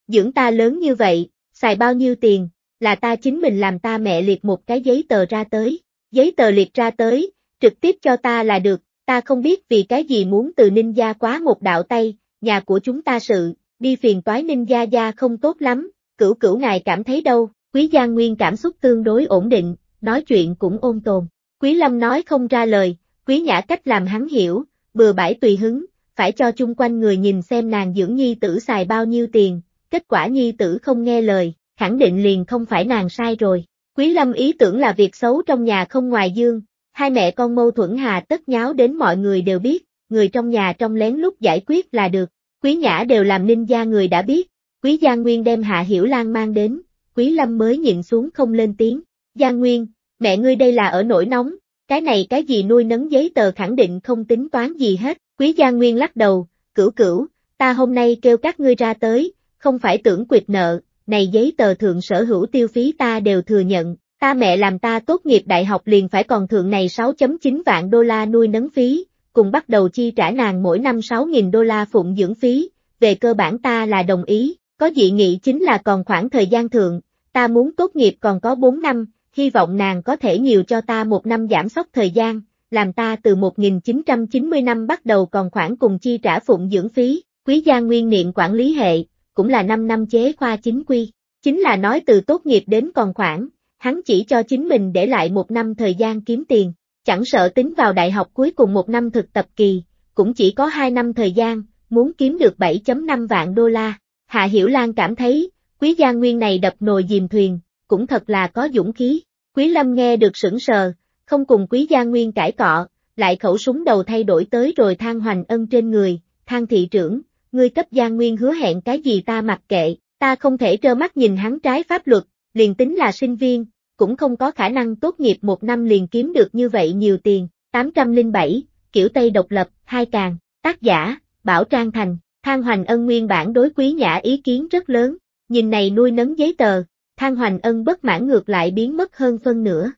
Dưỡng ta lớn như vậy, xài bao nhiêu tiền, là ta chính mình làm ta mẹ liệt một cái giấy tờ ra tới, giấy tờ liệt ra tới, trực tiếp cho ta là được, ta không biết vì cái gì muốn từ ninh gia quá một đạo tay, nhà của chúng ta sự, đi phiền toái ninh gia gia không tốt lắm, cửu cửu ngài cảm thấy đâu, quý gia nguyên cảm xúc tương đối ổn định, nói chuyện cũng ôn tồn. Quý Lâm nói không ra lời, quý nhã cách làm hắn hiểu, bừa bãi tùy hứng, phải cho chung quanh người nhìn xem nàng dưỡng nhi tử xài bao nhiêu tiền, kết quả nhi tử không nghe lời, khẳng định liền không phải nàng sai rồi. Quý Lâm ý tưởng là việc xấu trong nhà không ngoài dương, hai mẹ con mâu thuẫn hà tất nháo đến mọi người đều biết, người trong nhà trong lén lúc giải quyết là được, quý nhã đều làm ninh gia người đã biết, quý gia nguyên đem Hạ Hiểu Lan mang đến, quý Lâm mới nhịn xuống không lên tiếng, gia nguyên, mẹ ngươi đây là ở nổi nóng, cái này cái gì nuôi nấng giấy tờ khẳng định không tính toán gì hết, quý gia nguyên lắc đầu, cửu cửu, ta hôm nay kêu các ngươi ra tới, không phải tưởng quyệt nợ, này giấy tờ thượng sở hữu tiêu phí ta đều thừa nhận, ta mẹ làm ta tốt nghiệp đại học liền phải còn thượng này 6.9 vạn đô la nuôi nấng phí, cùng bắt đầu chi trả nàng mỗi năm 6.000 đô la phụng dưỡng phí, về cơ bản ta là đồng ý, có dị nghị chính là còn khoảng thời gian thượng, ta muốn tốt nghiệp còn có 4 năm, hy vọng nàng có thể nhiều cho ta một năm giảm sóc thời gian, làm ta từ 1990 năm bắt đầu còn khoản cùng chi trả phụng dưỡng phí, quý gia nguyên niệm quản lý hệ, cũng là 5 năm chế khoa chính quy, chính là nói từ tốt nghiệp đến còn khoản, hắn chỉ cho chính mình để lại một năm thời gian kiếm tiền, chẳng sợ tính vào đại học cuối cùng một năm thực tập kỳ, cũng chỉ có 2 năm thời gian, muốn kiếm được 7.5 vạn đô la. Hạ Hiểu Lan cảm thấy, quý gia nguyên này đập nồi dìm thuyền, cũng thật là có dũng khí. Quý Lâm nghe được sững sờ, không cùng Quý Gia Nguyên cãi cọ, lại khẩu súng đầu thay đổi tới rồi than hoành ân trên người, than thị trưởng, ngươi cấp Gia Nguyên hứa hẹn cái gì ta mặc kệ, ta không thể trơ mắt nhìn hắn trái pháp luật, liền tính là sinh viên, cũng không có khả năng tốt nghiệp một năm liền kiếm được như vậy nhiều tiền, 807, kiểu Tây độc lập, hai càng, tác giả, Bảo Trang Thành, Thang Hoành Ân nguyên bản đối quý nhã ý kiến rất lớn, nhìn này nuôi nấng giấy tờ, Thang Hoành Ân bất mãn ngược lại biến mất hơn phân nửa.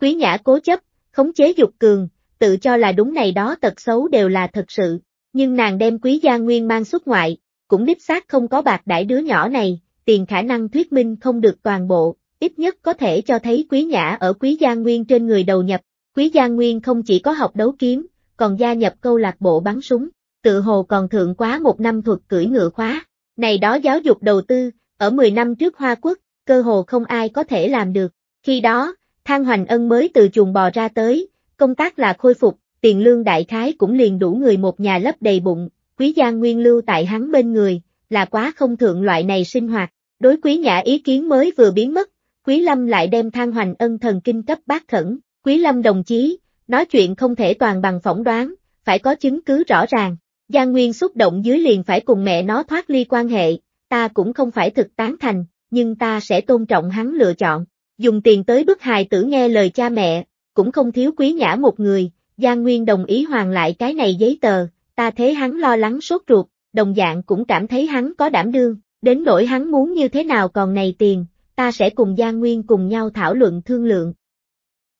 Quý nhã cố chấp, khống chế dục cường, tự cho là đúng này đó tật xấu đều là thật sự, nhưng nàng đem quý gia nguyên mang xuất ngoại, cũng đích xác không có bạc đãi đứa nhỏ này, tiền khả năng thuyết minh không được toàn bộ, ít nhất có thể cho thấy quý nhã ở quý gia nguyên trên người đầu nhập, quý gia nguyên không chỉ có học đấu kiếm, còn gia nhập câu lạc bộ bắn súng, tự hồ còn thượng quá một năm thuật cưỡi ngựa khóa, này đó giáo dục đầu tư, ở 10 năm trước Hoa Quốc, cơ hồ không ai có thể làm được. Khi đó, Thang Hoành Ân mới từ chuồng bò ra tới, công tác là khôi phục, tiền lương đại khái cũng liền đủ người một nhà lấp đầy bụng, quý giang nguyên lưu tại hắn bên người, là quá không thượng loại này sinh hoạt. Đối quý nhã ý kiến mới vừa biến mất, quý lâm lại đem Thang Hoành Ân thần kinh cấp bác khẩn, quý lâm đồng chí, nói chuyện không thể toàn bằng phỏng đoán, phải có chứng cứ rõ ràng. Giang Nguyên xúc động dưới liền phải cùng mẹ nó thoát ly quan hệ, ta cũng không phải thực tán thành, nhưng ta sẽ tôn trọng hắn lựa chọn. Dùng tiền tới bức hài tử nghe lời cha mẹ, cũng không thiếu quý nhã một người, Giang Nguyên đồng ý hoàn lại cái này giấy tờ, ta thế hắn lo lắng sốt ruột, đồng dạng cũng cảm thấy hắn có đảm đương, đến nỗi hắn muốn như thế nào còn này tiền, ta sẽ cùng Giang Nguyên cùng nhau thảo luận thương lượng.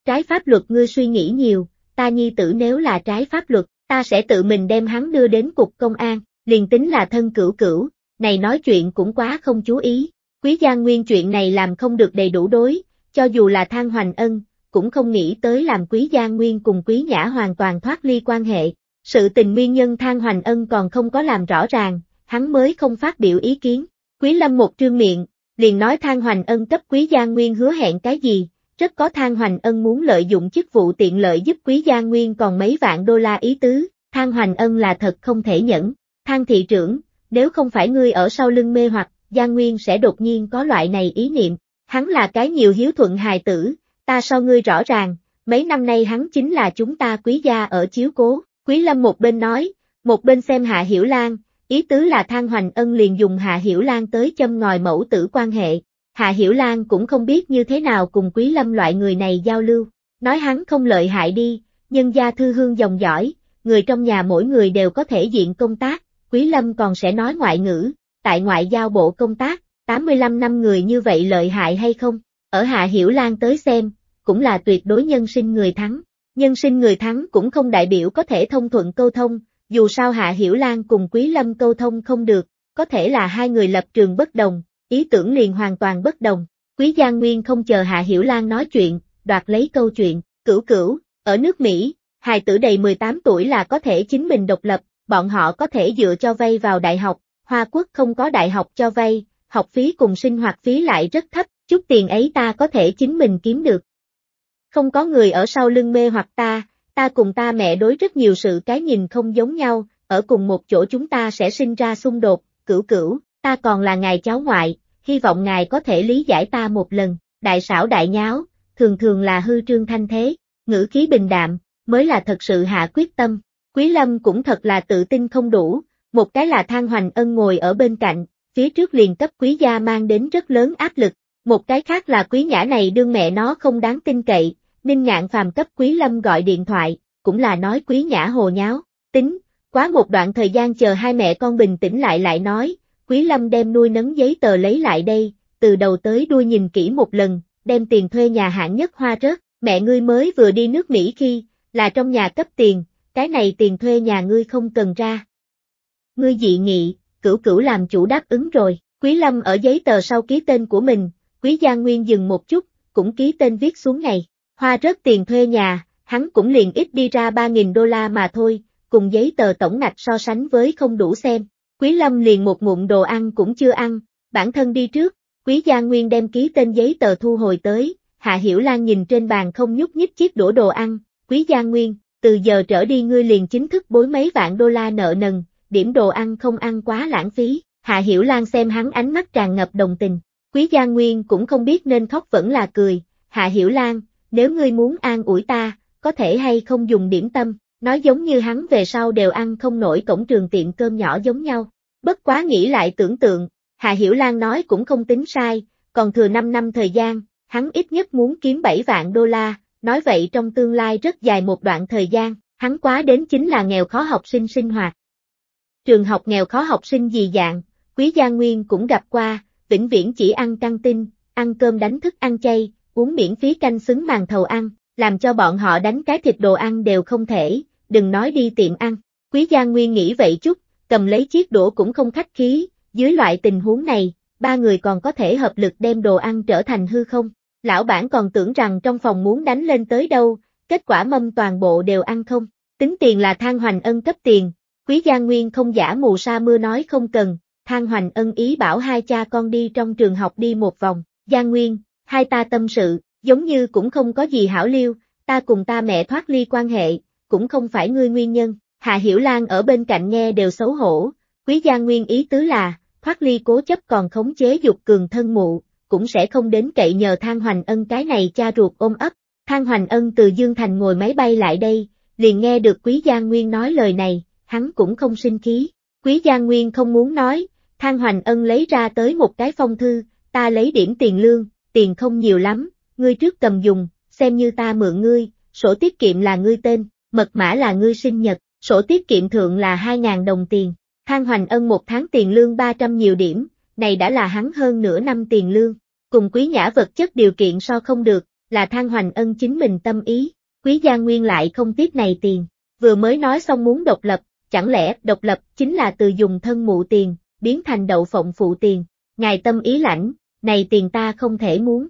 Trái pháp luật ngươi suy nghĩ nhiều, ta nhi tử nếu là trái pháp luật, ta sẽ tự mình đem hắn đưa đến cục công an, liền tính là thân cửu cửu, này nói chuyện cũng quá không chú ý, quý gia nguyên chuyện này làm không được đầy đủ đối, cho dù là thang hoành ân, cũng không nghĩ tới làm quý gia nguyên cùng quý nhã hoàn toàn thoát ly quan hệ, sự tình nguyên nhân thang hoành ân còn không có làm rõ ràng, hắn mới không phát biểu ý kiến, quý lâm một trương miệng, liền nói thang hoành ân cấp quý gia nguyên hứa hẹn cái gì, rất có thang hoành ân muốn lợi dụng chức vụ tiện lợi giúp quý gia nguyên còn mấy vạn đô la ý tứ, thang hoành ân là thật không thể nhẫn, thang thị trưởng, nếu không phải ngươi ở sau lưng mê hoặc, Giang Nguyên sẽ đột nhiên có loại này ý niệm, hắn là cái nhiều hiếu thuận hài tử, ta so ngươi rõ ràng, mấy năm nay hắn chính là chúng ta quý gia ở chiếu cố, quý lâm một bên nói, một bên xem Hạ Hiểu Lan, ý tứ là Thang Hoành Ân liền dùng Hạ Hiểu Lan tới châm ngòi mẫu tử quan hệ, Hạ Hiểu Lan cũng không biết như thế nào cùng quý lâm loại người này giao lưu, nói hắn không lợi hại đi, nhân gia thư hương dòng giỏi, người trong nhà mỗi người đều có thể diện công tác, Quý Lâm còn sẽ nói ngoại ngữ, tại ngoại giao bộ công tác, 85 năm người như vậy lợi hại hay không? Ở Hạ Hiểu Lan tới xem, cũng là tuyệt đối nhân sinh người thắng. Nhân sinh người thắng cũng không đại biểu có thể thông thuận câu thông, dù sao Hạ Hiểu Lan cùng Quý Lâm câu thông không được, có thể là hai người lập trường bất đồng, ý tưởng liền hoàn toàn bất đồng. Quý Giang Nguyên không chờ Hạ Hiểu Lan nói chuyện, đoạt lấy câu chuyện, cửu cửu, ở nước Mỹ, hài tử đầy 18 tuổi là có thể chính mình độc lập, bọn họ có thể dựa cho vay vào đại học, Hoa Quốc không có đại học cho vay, học phí cùng sinh hoạt phí lại rất thấp, chút tiền ấy ta có thể chính mình kiếm được. Không có người ở sau lưng mê hoặc ta, ta cùng ta mẹ đối rất nhiều sự cái nhìn không giống nhau, ở cùng một chỗ chúng ta sẽ sinh ra xung đột, cửu cửu, ta còn là ngài cháu ngoại, hy vọng ngài có thể lý giải ta một lần, đại xảo đại nháo, thường thường là hư trương thanh thế, ngữ khí bình đạm, mới là thật sự hạ quyết tâm. Quý Lâm cũng thật là tự tin không đủ, một cái là Thang Hoành Ân ngồi ở bên cạnh, phía trước liền cấp quý gia mang đến rất lớn áp lực, một cái khác là quý nhã này đương mẹ nó không đáng tin cậy, Ninh Ngạn Phàm cấp Quý Lâm gọi điện thoại, cũng là nói Quý Nhã hồ nháo, tính, quá một đoạn thời gian chờ hai mẹ con bình tĩnh lại lại nói, Quý Lâm đem nuôi nấng giấy tờ lấy lại đây, từ đầu tới đuôi nhìn kỹ một lần, đem tiền thuê nhà hạng nhất hoa rớt, mẹ ngươi mới vừa đi nước Mỹ khi, là trong nhà cấp tiền, cái này tiền thuê nhà ngươi không cần ra. Ngươi dị nghị, cửu cửu làm chủ đáp ứng rồi, Quý Lâm ở giấy tờ sau ký tên của mình, Quý Gia Nguyên dừng một chút, cũng ký tên viết xuống ngày, hoa rớt tiền thuê nhà, hắn cũng liền ít đi ra 3.000 đô la mà thôi, cùng giấy tờ tổng ngạch so sánh với không đủ xem. Quý Lâm liền một ngụm đồ ăn cũng chưa ăn, bản thân đi trước, Quý Gia Nguyên đem ký tên giấy tờ thu hồi tới, Hạ Hiểu Lan nhìn trên bàn không nhúc nhích chiếc đũa đồ ăn, Quý Gia Nguyên, từ giờ trở đi ngươi liền chính thức bối mấy vạn đô la nợ nần, điểm đồ ăn không ăn quá lãng phí, Hạ Hiểu Lan xem hắn ánh mắt tràn ngập đồng tình, Quý Gia Nguyên cũng không biết nên khóc vẫn là cười, Hạ Hiểu Lan, nếu ngươi muốn an ủi ta, có thể hay không dùng điểm tâm, nói giống như hắn về sau đều ăn không nổi cổng trường tiệm cơm nhỏ giống nhau, bất quá nghĩ lại tưởng tượng, Hạ Hiểu Lan nói cũng không tính sai, còn thừa 5 năm thời gian, hắn ít nhất muốn kiếm 7 vạn đô la, nói vậy trong tương lai rất dài một đoạn thời gian, hắn quá đến chính là nghèo khó học sinh sinh hoạt. Trường học nghèo khó học sinh gì dạng, Quý Gia Nguyên cũng gặp qua, vĩnh viễn chỉ ăn căng tin, ăn cơm đánh thức ăn chay, uống miễn phí canh xứng màn thầu ăn, làm cho bọn họ đánh cái thịt đồ ăn đều không thể, đừng nói đi tiệm ăn. Quý Gia Nguyên nghĩ vậy chút, cầm lấy chiếc đũa cũng không khách khí, dưới loại tình huống này, ba người còn có thể hợp lực đem đồ ăn trở thành hư không. Lão bản còn tưởng rằng trong phòng muốn đánh lên tới đâu, kết quả mâm toàn bộ đều ăn không. Tính tiền là Thang Hoành Ân cấp tiền, Quý Gia Nguyên không giả mù sa mưa nói không cần, Thang Hoành Ân ý bảo hai cha con đi trong trường học đi một vòng, Gia Nguyên, hai ta tâm sự, giống như cũng không có gì hảo liêu, ta cùng ta mẹ thoát ly quan hệ, cũng không phải ngươi nguyên nhân, Hạ Hiểu Lan ở bên cạnh nghe đều xấu hổ, Quý Gia Nguyên ý tứ là, thoát ly cố chấp còn khống chế dục cường thân mụ, cũng sẽ không đến cậy nhờ Thang Hoành Ân cái này cha ruột ôm ấp. Thang Hoành Ân từ Dương Thành ngồi máy bay lại đây, liền nghe được Quý Giang Nguyên nói lời này, hắn cũng không sinh khí. Quý Giang Nguyên không muốn nói, Thang Hoành Ân lấy ra tới một cái phong thư, ta lấy điểm tiền lương, tiền không nhiều lắm, ngươi trước cầm dùng, xem như ta mượn ngươi, sổ tiết kiệm là ngươi tên, mật mã là ngươi sinh nhật, sổ tiết kiệm thượng là 2.000 đồng tiền. Thang Hoành Ân một tháng tiền lương 300 nhiều điểm, này đã là hắn hơn nửa năm tiền lương, cùng quý nhã vật chất điều kiện so không được, là than hoành ân chính mình tâm ý, quý gia nguyên lại không tiếc này tiền, vừa mới nói xong muốn độc lập, chẳng lẽ độc lập chính là từ dùng thân mụ tiền, biến thành đậu phộng phụ tiền, ngài tâm ý lãnh, này tiền ta không thể muốn.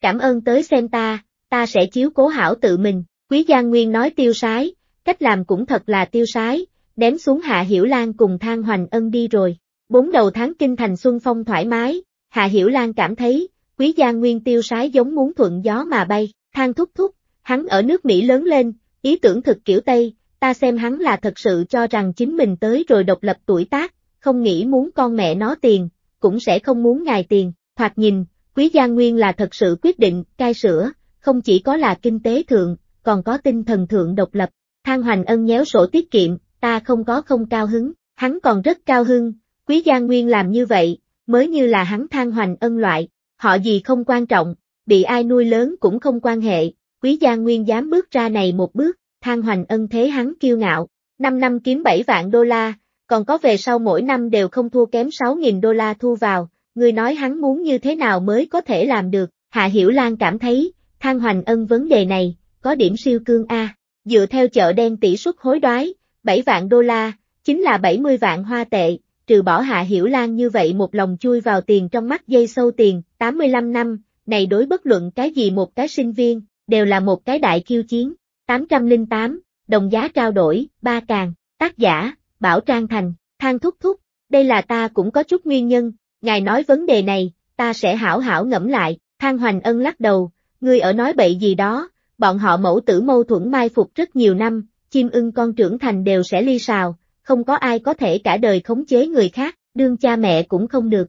Cảm ơn tới xem ta, ta sẽ chiếu cố hảo tự mình, quý gia nguyên nói tiêu sái, cách làm cũng thật là tiêu sái, đếm xuống hạ hiểu lan cùng than hoành ân đi rồi. Bốn đầu tháng kinh thành xuân phong thoải mái, Hạ Hiểu Lan cảm thấy, quý gia nguyên tiêu sái giống muốn thuận gió mà bay, thang thúc thúc, hắn ở nước Mỹ lớn lên, ý tưởng thực kiểu Tây, ta xem hắn là thật sự cho rằng chính mình tới rồi độc lập tuổi tác, không nghĩ muốn con mẹ nó tiền, cũng sẽ không muốn ngài tiền, thoạt nhìn, quý gia nguyên là thật sự quyết định, cai sữa, không chỉ có là kinh tế thượng, còn có tinh thần thượng độc lập, thang hoành ân nhéo sổ tiết kiệm, ta không có không cao hứng, hắn còn rất cao hứng, Quý Giang Nguyên làm như vậy, mới như là hắn thang hoành ân loại, họ gì không quan trọng, bị ai nuôi lớn cũng không quan hệ, Quý Giang Nguyên dám bước ra này một bước, thang hoành ân thế hắn kiêu ngạo, 5 năm kiếm 7 vạn đô la, còn có về sau mỗi năm đều không thua kém 6.000 đô la thu vào, người nói hắn muốn như thế nào mới có thể làm được, Hạ Hiểu Lan cảm thấy, thang hoành ân vấn đề này, có điểm siêu cương A, dựa theo chợ đen tỷ suất hối đoái, 7 vạn đô la, chính là 70 vạn hoa tệ, trừ bỏ Hạ Hiểu Lan như vậy một lòng chui vào tiền trong mắt dây sâu tiền, 85 năm, này đối bất luận cái gì một cái sinh viên, đều là một cái đại khiêu chiến. 808, đồng giá trao đổi, ba càng, tác giả, Bảo Trang Thành, Thang Thúc Thúc, đây là ta cũng có chút nguyên nhân, ngài nói vấn đề này, ta sẽ hảo hảo ngẫm lại, Thang Hoành Ân lắc đầu, người ở nói bậy gì đó, bọn họ mẫu tử mâu thuẫn mai phục rất nhiều năm, chim ưng con trưởng thành đều sẽ ly sào, không có ai có thể cả đời khống chế người khác, đương cha mẹ cũng không được.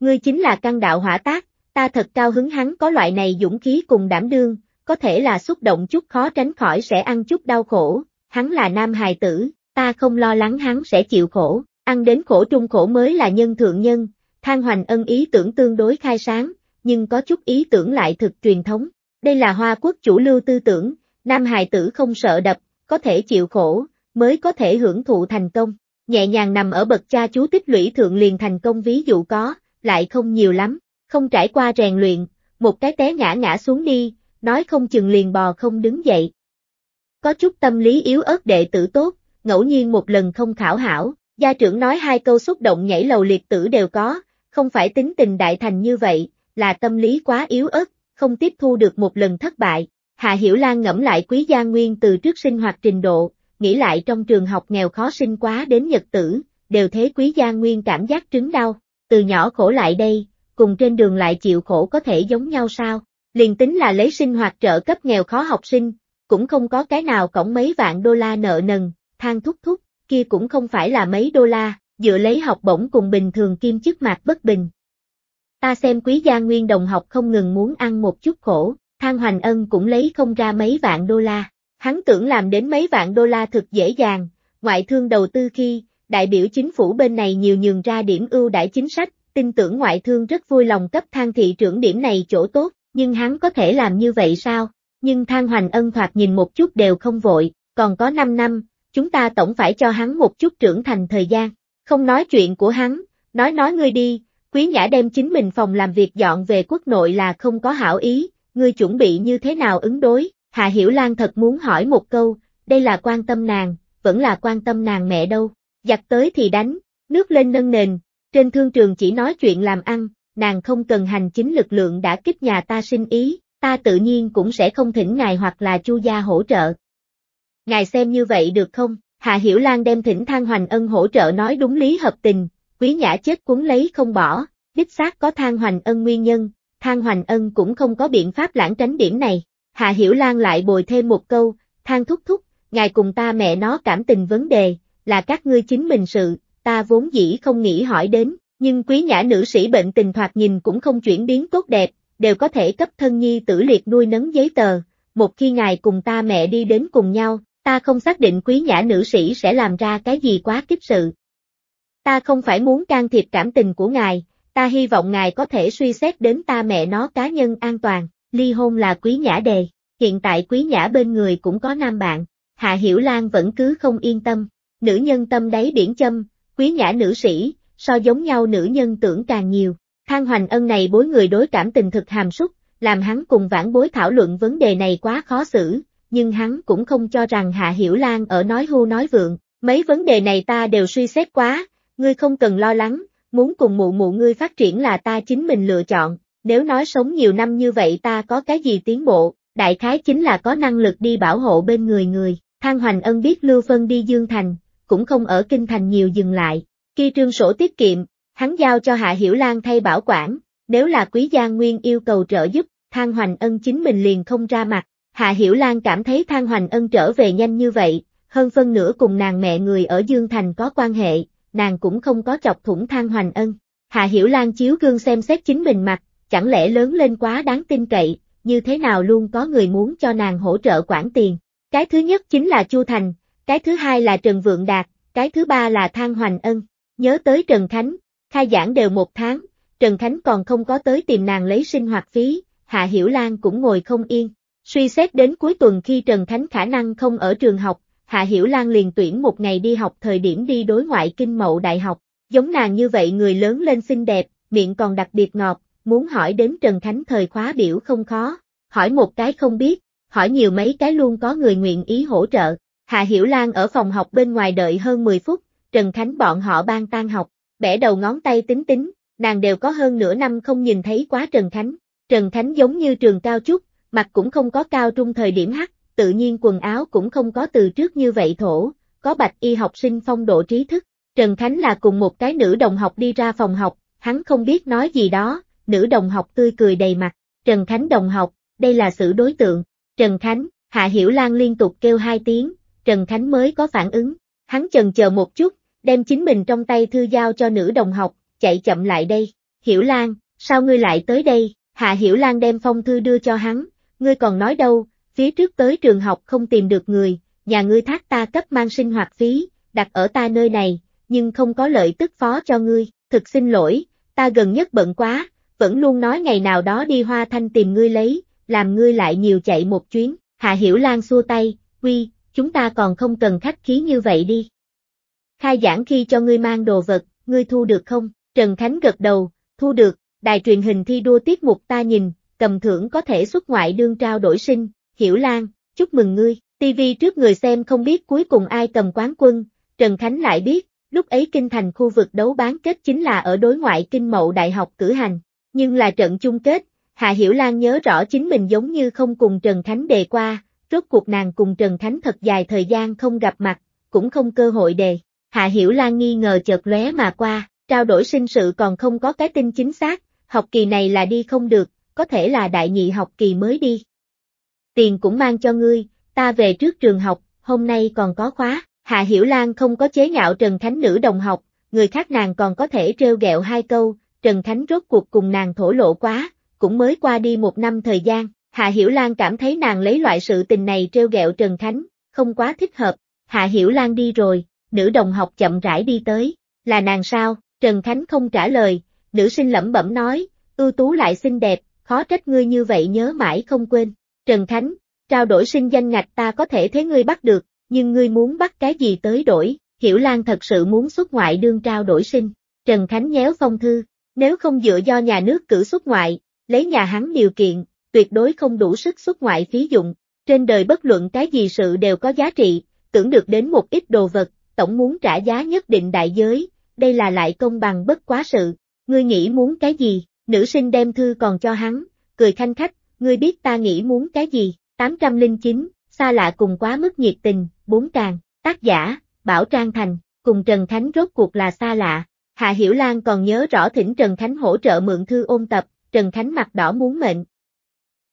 Ngươi chính là căn đạo hỏa tác, ta thật cao hứng hắn có loại này dũng khí cùng đảm đương, có thể là xúc động chút khó tránh khỏi sẽ ăn chút đau khổ, hắn là nam hài tử, ta không lo lắng hắn sẽ chịu khổ, ăn đến khổ trung khổ mới là nhân thượng nhân, thang hoành ân ý tưởng tương đối khai sáng, nhưng có chút ý tưởng lại thực truyền thống, đây là hoa quốc chủ lưu tư tưởng, nam hài tử không sợ đập, có thể chịu khổ, mới có thể hưởng thụ thành công. Nhẹ nhàng nằm ở bậc cha chú tích lũy thượng liền thành công ví dụ có, lại không nhiều lắm, không trải qua rèn luyện, một cái té ngã ngã xuống đi, nói không chừng liền bò không đứng dậy. Có chút tâm lý yếu ớt đệ tử tốt, ngẫu nhiên một lần không khảo hảo, gia trưởng nói hai câu xúc động nhảy lầu liệt tử đều có, không phải tính tình đại thành như vậy, là tâm lý quá yếu ớt, không tiếp thu được một lần thất bại. Hạ Hiểu Lan ngẫm lại quý gia nguyên từ trước sinh hoạt trình độ, nghĩ lại trong trường học nghèo khó sinh quá đến nhật tử, đều thế quý gia nguyên cảm giác trứng đau, từ nhỏ khổ lại đây, cùng trên đường lại chịu khổ có thể giống nhau sao, liền tính là lấy sinh hoạt trợ cấp nghèo khó học sinh, cũng không có cái nào cổng mấy vạn đô la nợ nần, than thúc thúc, kia cũng không phải là mấy đô la, dựa lấy học bổng cùng bình thường kim chức mạc bất bình. Ta xem quý gia nguyên đồng học không ngừng muốn ăn một chút khổ, Thang Hoành Ân cũng lấy không ra mấy vạn đô la, Hắn tưởng làm đến mấy vạn đô la thực dễ dàng, ngoại thương đầu tư khi, đại biểu chính phủ bên này nhiều nhường ra điểm ưu đãi chính sách, tin tưởng ngoại thương rất vui lòng cấp thang thị trưởng điểm này chỗ tốt, nhưng hắn có thể làm như vậy sao? Nhưng thang hoành ân thoạt nhìn một chút đều không vội, còn có 5 năm, chúng ta tổng phải cho hắn một chút trưởng thành thời gian, không nói chuyện của hắn, nói nói ngươi đi, quý nhã đem chính mình phòng làm việc dọn về quốc nội là không có hảo ý, ngươi chuẩn bị như thế nào ứng đối, Hạ Hiểu Lan thật muốn hỏi một câu, đây là quan tâm nàng, vẫn là quan tâm nàng mẹ đâu. Giặt tới thì đánh, nước lên nâng nền, trên thương trường chỉ nói chuyện làm ăn, nàng không cần hành chính lực lượng đã kích nhà ta sinh ý, ta tự nhiên cũng sẽ không thỉnh ngài hoặc là chu gia hỗ trợ. Ngài xem như vậy được không? Hạ Hiểu Lan đem thỉnh Thang Hoành Ân hỗ trợ nói đúng lý hợp tình, quý nhã chết cuốn lấy không bỏ, đích xác có Thang Hoành Ân nguyên nhân, Thang Hoành Ân cũng không có biện pháp lãng tránh điểm này. Hạ Hiểu Lan lại bồi thêm một câu, than thúc thúc, ngài cùng ta mẹ nó cảm tình vấn đề, là các ngươi chính mình sự, ta vốn dĩ không nghĩ hỏi đến, nhưng quý nhã nữ sĩ bệnh tình thoạt nhìn cũng không chuyển biến tốt đẹp, đều có thể cấp thân nhi tử liệt nuôi nấng giấy tờ, một khi ngài cùng ta mẹ đi đến cùng nhau, ta không xác định quý nhã nữ sĩ sẽ làm ra cái gì quá kích sự. Ta không phải muốn can thiệp cảm tình của ngài, ta hy vọng ngài có thể suy xét đến ta mẹ nó cá nhân an toàn ly hôn là quý nhã đề, hiện tại quý nhã bên người cũng có nam bạn, Hạ Hiểu Lan vẫn cứ không yên tâm, nữ nhân tâm đáy biển châm, quý nhã nữ sĩ, so giống nhau nữ nhân tưởng càng nhiều, thang hoành ân này bối người đối cảm tình thực hàm súc, làm hắn cùng vãn bối thảo luận vấn đề này quá khó xử, nhưng hắn cũng không cho rằng Hạ Hiểu Lan ở nói hưu nói vượng, mấy vấn đề này ta đều suy xét quá, ngươi không cần lo lắng, muốn cùng mụ mụ ngươi phát triển là ta chính mình lựa chọn, nếu nói sống nhiều năm như vậy ta có cái gì tiến bộ, đại khái chính là có năng lực đi bảo hộ bên người người, Thang Hoành Ân biết Lưu Vân đi Dương Thành, cũng không ở Kinh Thành nhiều dừng lại, khi trương sổ tiết kiệm, hắn giao cho Hạ Hiểu Lan thay bảo quản, nếu là quý gia nguyên yêu cầu trợ giúp, Thang Hoành Ân chính mình liền không ra mặt, Hạ Hiểu Lan cảm thấy Thang Hoành Ân trở về nhanh như vậy, hơn phân nửa cùng nàng mẹ người ở Dương Thành có quan hệ, nàng cũng không có chọc thủng Thang Hoành Ân. Hạ Hiểu Lan chiếu gương xem xét chính mình mặt, chẳng lẽ lớn lên quá đáng tin cậy, như thế nào luôn có người muốn cho nàng hỗ trợ quản tiền. Cái thứ nhất chính là Chu Thành, cái thứ hai là Trần Vượng Đạt, cái thứ ba là Thang Hoành Ân. Nhớ tới Trần Khánh, khai giảng đều một tháng, Trần Khánh còn không có tới tìm nàng lấy sinh hoạt phí, Hạ Hiểu Lan cũng ngồi không yên. Suy xét đến cuối tuần khi Trần Khánh khả năng không ở trường học, Hạ Hiểu Lan liền tuyển một ngày đi học thời điểm đi đối ngoại kinh mậu đại học. Giống nàng như vậy người lớn lên xinh đẹp, miệng còn đặc biệt ngọt, muốn hỏi đến Trần Khánh thời khóa biểu không khó, hỏi một cái không biết, hỏi nhiều mấy cái luôn có người nguyện ý hỗ trợ. Hạ Hiểu Lan ở phòng học bên ngoài đợi hơn 10 phút, Trần Khánh bọn họ ban tan học, bẻ đầu ngón tay tính tính, nàng đều có hơn nửa năm không nhìn thấy quá Trần Khánh. Trần Khánh giống như trường cao chút, mặt cũng không có cao trung thời điểm hắc, tự nhiên quần áo cũng không có từ trước như vậy thổ, có bạch y học sinh phong độ trí thức. Trần Khánh là cùng một cái nữ đồng học đi ra phòng học, hắn không biết nói gì đó, nữ đồng học tươi cười đầy mặt, Trần Khánh đồng học, đây là sự đối tượng, Trần Khánh, Hạ Hiểu Lan liên tục kêu hai tiếng, Trần Khánh mới có phản ứng, hắn chần chờ một chút, đem chính mình trong tay thư giao cho nữ đồng học, chạy chậm lại đây, Hiểu Lan, sao ngươi lại tới đây, Hạ Hiểu Lan đem phong thư đưa cho hắn, ngươi còn nói đâu, phía trước tới trường học không tìm được người, nhà ngươi thác ta cấp mang sinh hoạt phí, đặt ở ta nơi này, nhưng không có lợi tức phó cho ngươi, thực xin lỗi, ta gần nhất bận quá, vẫn luôn nói ngày nào đó đi Hoa Thanh tìm ngươi lấy, làm ngươi lại nhiều chạy một chuyến, Hạ Hiểu Lan xua tay, quy, chúng ta còn không cần khách khí như vậy đi. Khai giảng khi cho ngươi mang đồ vật, ngươi thu được không? Trần Khánh gật đầu, thu được, đài truyền hình thi đua tiết mục ta nhìn, cầm thưởng có thể xuất ngoại đương trao đổi sinh, Hiểu Lan, chúc mừng ngươi, TV trước người xem không biết cuối cùng ai cầm quán quân, Trần Khánh lại biết, lúc ấy kinh thành khu vực đấu bán kết chính là ở đối ngoại kinh mậu đại học cử hành, nhưng là trận chung kết, Hạ Hiểu Lan nhớ rõ chính mình giống như không cùng Trần Khánh đề qua, rốt cuộc nàng cùng Trần Khánh thật dài thời gian không gặp mặt, cũng không cơ hội đề. Hạ Hiểu Lan nghi ngờ chợt lóe mà qua, trao đổi sinh sự còn không có cái tin chính xác, học kỳ này là đi không được, có thể là đại nhị học kỳ mới đi. Tiền cũng mang cho ngươi, ta về trước trường học, hôm nay còn có khóa, Hạ Hiểu Lan không có chế nhạo Trần Khánh nữ đồng học, người khác nàng còn có thể trêu ghẹo hai câu, Trần Khánh rốt cuộc cùng nàng thổ lộ quá, cũng mới qua đi một năm thời gian, Hạ Hiểu Lan cảm thấy nàng lấy loại sự tình này trêu ghẹo Trần Khánh, không quá thích hợp, Hạ Hiểu Lan đi rồi, nữ đồng học chậm rãi đi tới, là nàng sao, Trần Khánh không trả lời, nữ sinh lẩm bẩm nói, ưu tú lại xinh đẹp, khó trách ngươi như vậy nhớ mãi không quên, Trần Khánh, trao đổi sinh danh ngạch ta có thể thế ngươi bắt được, nhưng ngươi muốn bắt cái gì tới đổi, Hiểu Lan thật sự muốn xuất ngoại đương trao đổi sinh, Trần Khánh nhéo phong thư, nếu không dựa do nhà nước cử xuất ngoại, lấy nhà hắn điều kiện, tuyệt đối không đủ sức xuất ngoại phí dụng. Trên đời bất luận cái gì sự đều có giá trị, tưởng được đến một ít đồ vật, tổng muốn trả giá nhất định đại giới, đây là lại công bằng bất quá sự. Ngươi nghĩ muốn cái gì, nữ sinh đem thư còn cho hắn, cười khanh khách, ngươi biết ta nghĩ muốn cái gì, 809, xa lạ cùng quá mức nhiệt tình, bốn càng, tác giả, Bảo Trang Thành, cùng Trần Khánh rốt cuộc là xa lạ, Hạ Hiểu Lan còn nhớ rõ thỉnh Trần Khánh hỗ trợ mượn thư ôn tập, Trần Khánh mặt đỏ muốn mệnh.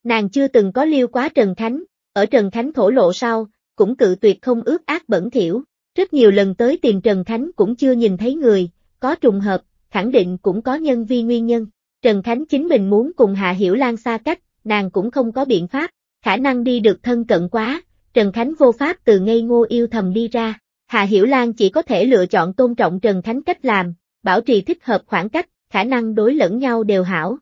Nàng chưa từng có liêu quá Trần Khánh, ở Trần Khánh thổ lộ sau, cũng cự tuyệt không ước ác bẩn thiểu, rất nhiều lần tới tìm Trần Khánh cũng chưa nhìn thấy người, có trùng hợp, khẳng định cũng có nhân vi nguyên nhân. Trần Khánh chính mình muốn cùng Hạ Hiểu Lan xa cách, nàng cũng không có biện pháp, khả năng đi được thân cận quá, Trần Khánh vô pháp từ ngây ngô yêu thầm đi ra. Hạ Hiểu Lan chỉ có thể lựa chọn tôn trọng Trần Khánh cách làm, bảo trì thích hợp khoảng cách, khả năng đối lẫn nhau đều hảo.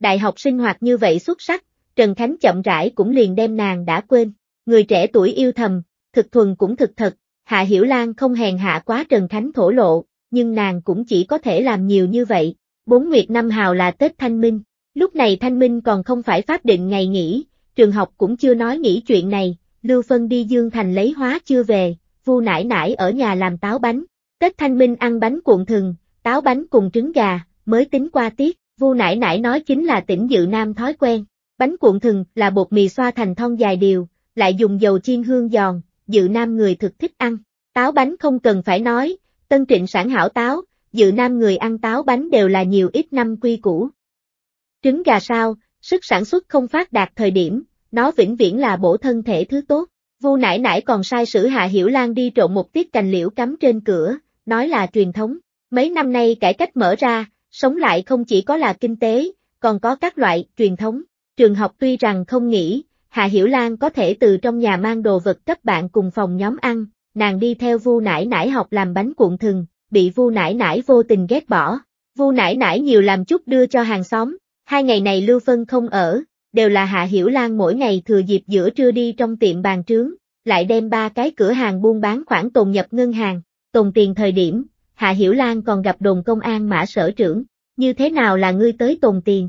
Đại học sinh hoạt như vậy xuất sắc, Trần Khánh chậm rãi cũng liền đem nàng đã quên. Người trẻ tuổi yêu thầm, thực thuần cũng thực thật, Hạ Hiểu Lan không hèn hạ quá Trần Khánh thổ lộ, nhưng nàng cũng chỉ có thể làm nhiều như vậy. Bốn Nguyệt năm hào là Tết Thanh Minh, lúc này Thanh Minh còn không phải pháp định ngày nghỉ, trường học cũng chưa nói nghỉ chuyện này, Lưu Phân đi Dương Thành lấy hóa chưa về, Vu nải nải ở nhà làm táo bánh, Tết Thanh Minh ăn bánh cuộn thừng, táo bánh cùng trứng gà, mới tính qua tiết, vu nãi nãi nói chính là tỉnh dự nam thói quen. Bánh cuộn thừng là bột mì xoa thành thon dài đều, lại dùng dầu chiên hương giòn, dự nam người thực thích ăn. Táo bánh không cần phải nói, tân trịnh sản hảo táo, dự nam người ăn táo bánh đều là nhiều ít năm quy củ. Trứng gà sao, sức sản xuất không phát đạt thời điểm, nó vĩnh viễn là bổ thân thể thứ tốt. Vu nãi nãi còn sai sử Hạ Hiểu Lan đi trộn một tiết cành liễu cắm trên cửa, nói là truyền thống. Mấy năm nay cải cách mở ra, sống lại không chỉ có là kinh tế, còn có các loại truyền thống. Trường học tuy rằng không nghĩ, Hạ Hiểu Lan có thể từ trong nhà mang đồ vật cấp bạn cùng phòng nhóm ăn, nàng đi theo Vu nãi nãi học làm bánh cuộn thừng, bị Vu nãi nãi vô tình ghét bỏ. Vu nãi nãi nhiều làm chút đưa cho hàng xóm, hai ngày này Lưu Phân không ở, đều là Hạ Hiểu Lan mỗi ngày thừa dịp giữa trưa đi trong tiệm bàn trướng, lại đem ba cái cửa hàng buôn bán khoản tồn nhập ngân hàng, tồn tiền thời điểm, Hạ Hiểu Lan còn gặp đồn công an mã sở trưởng, như thế nào là ngươi tới tồn tiền?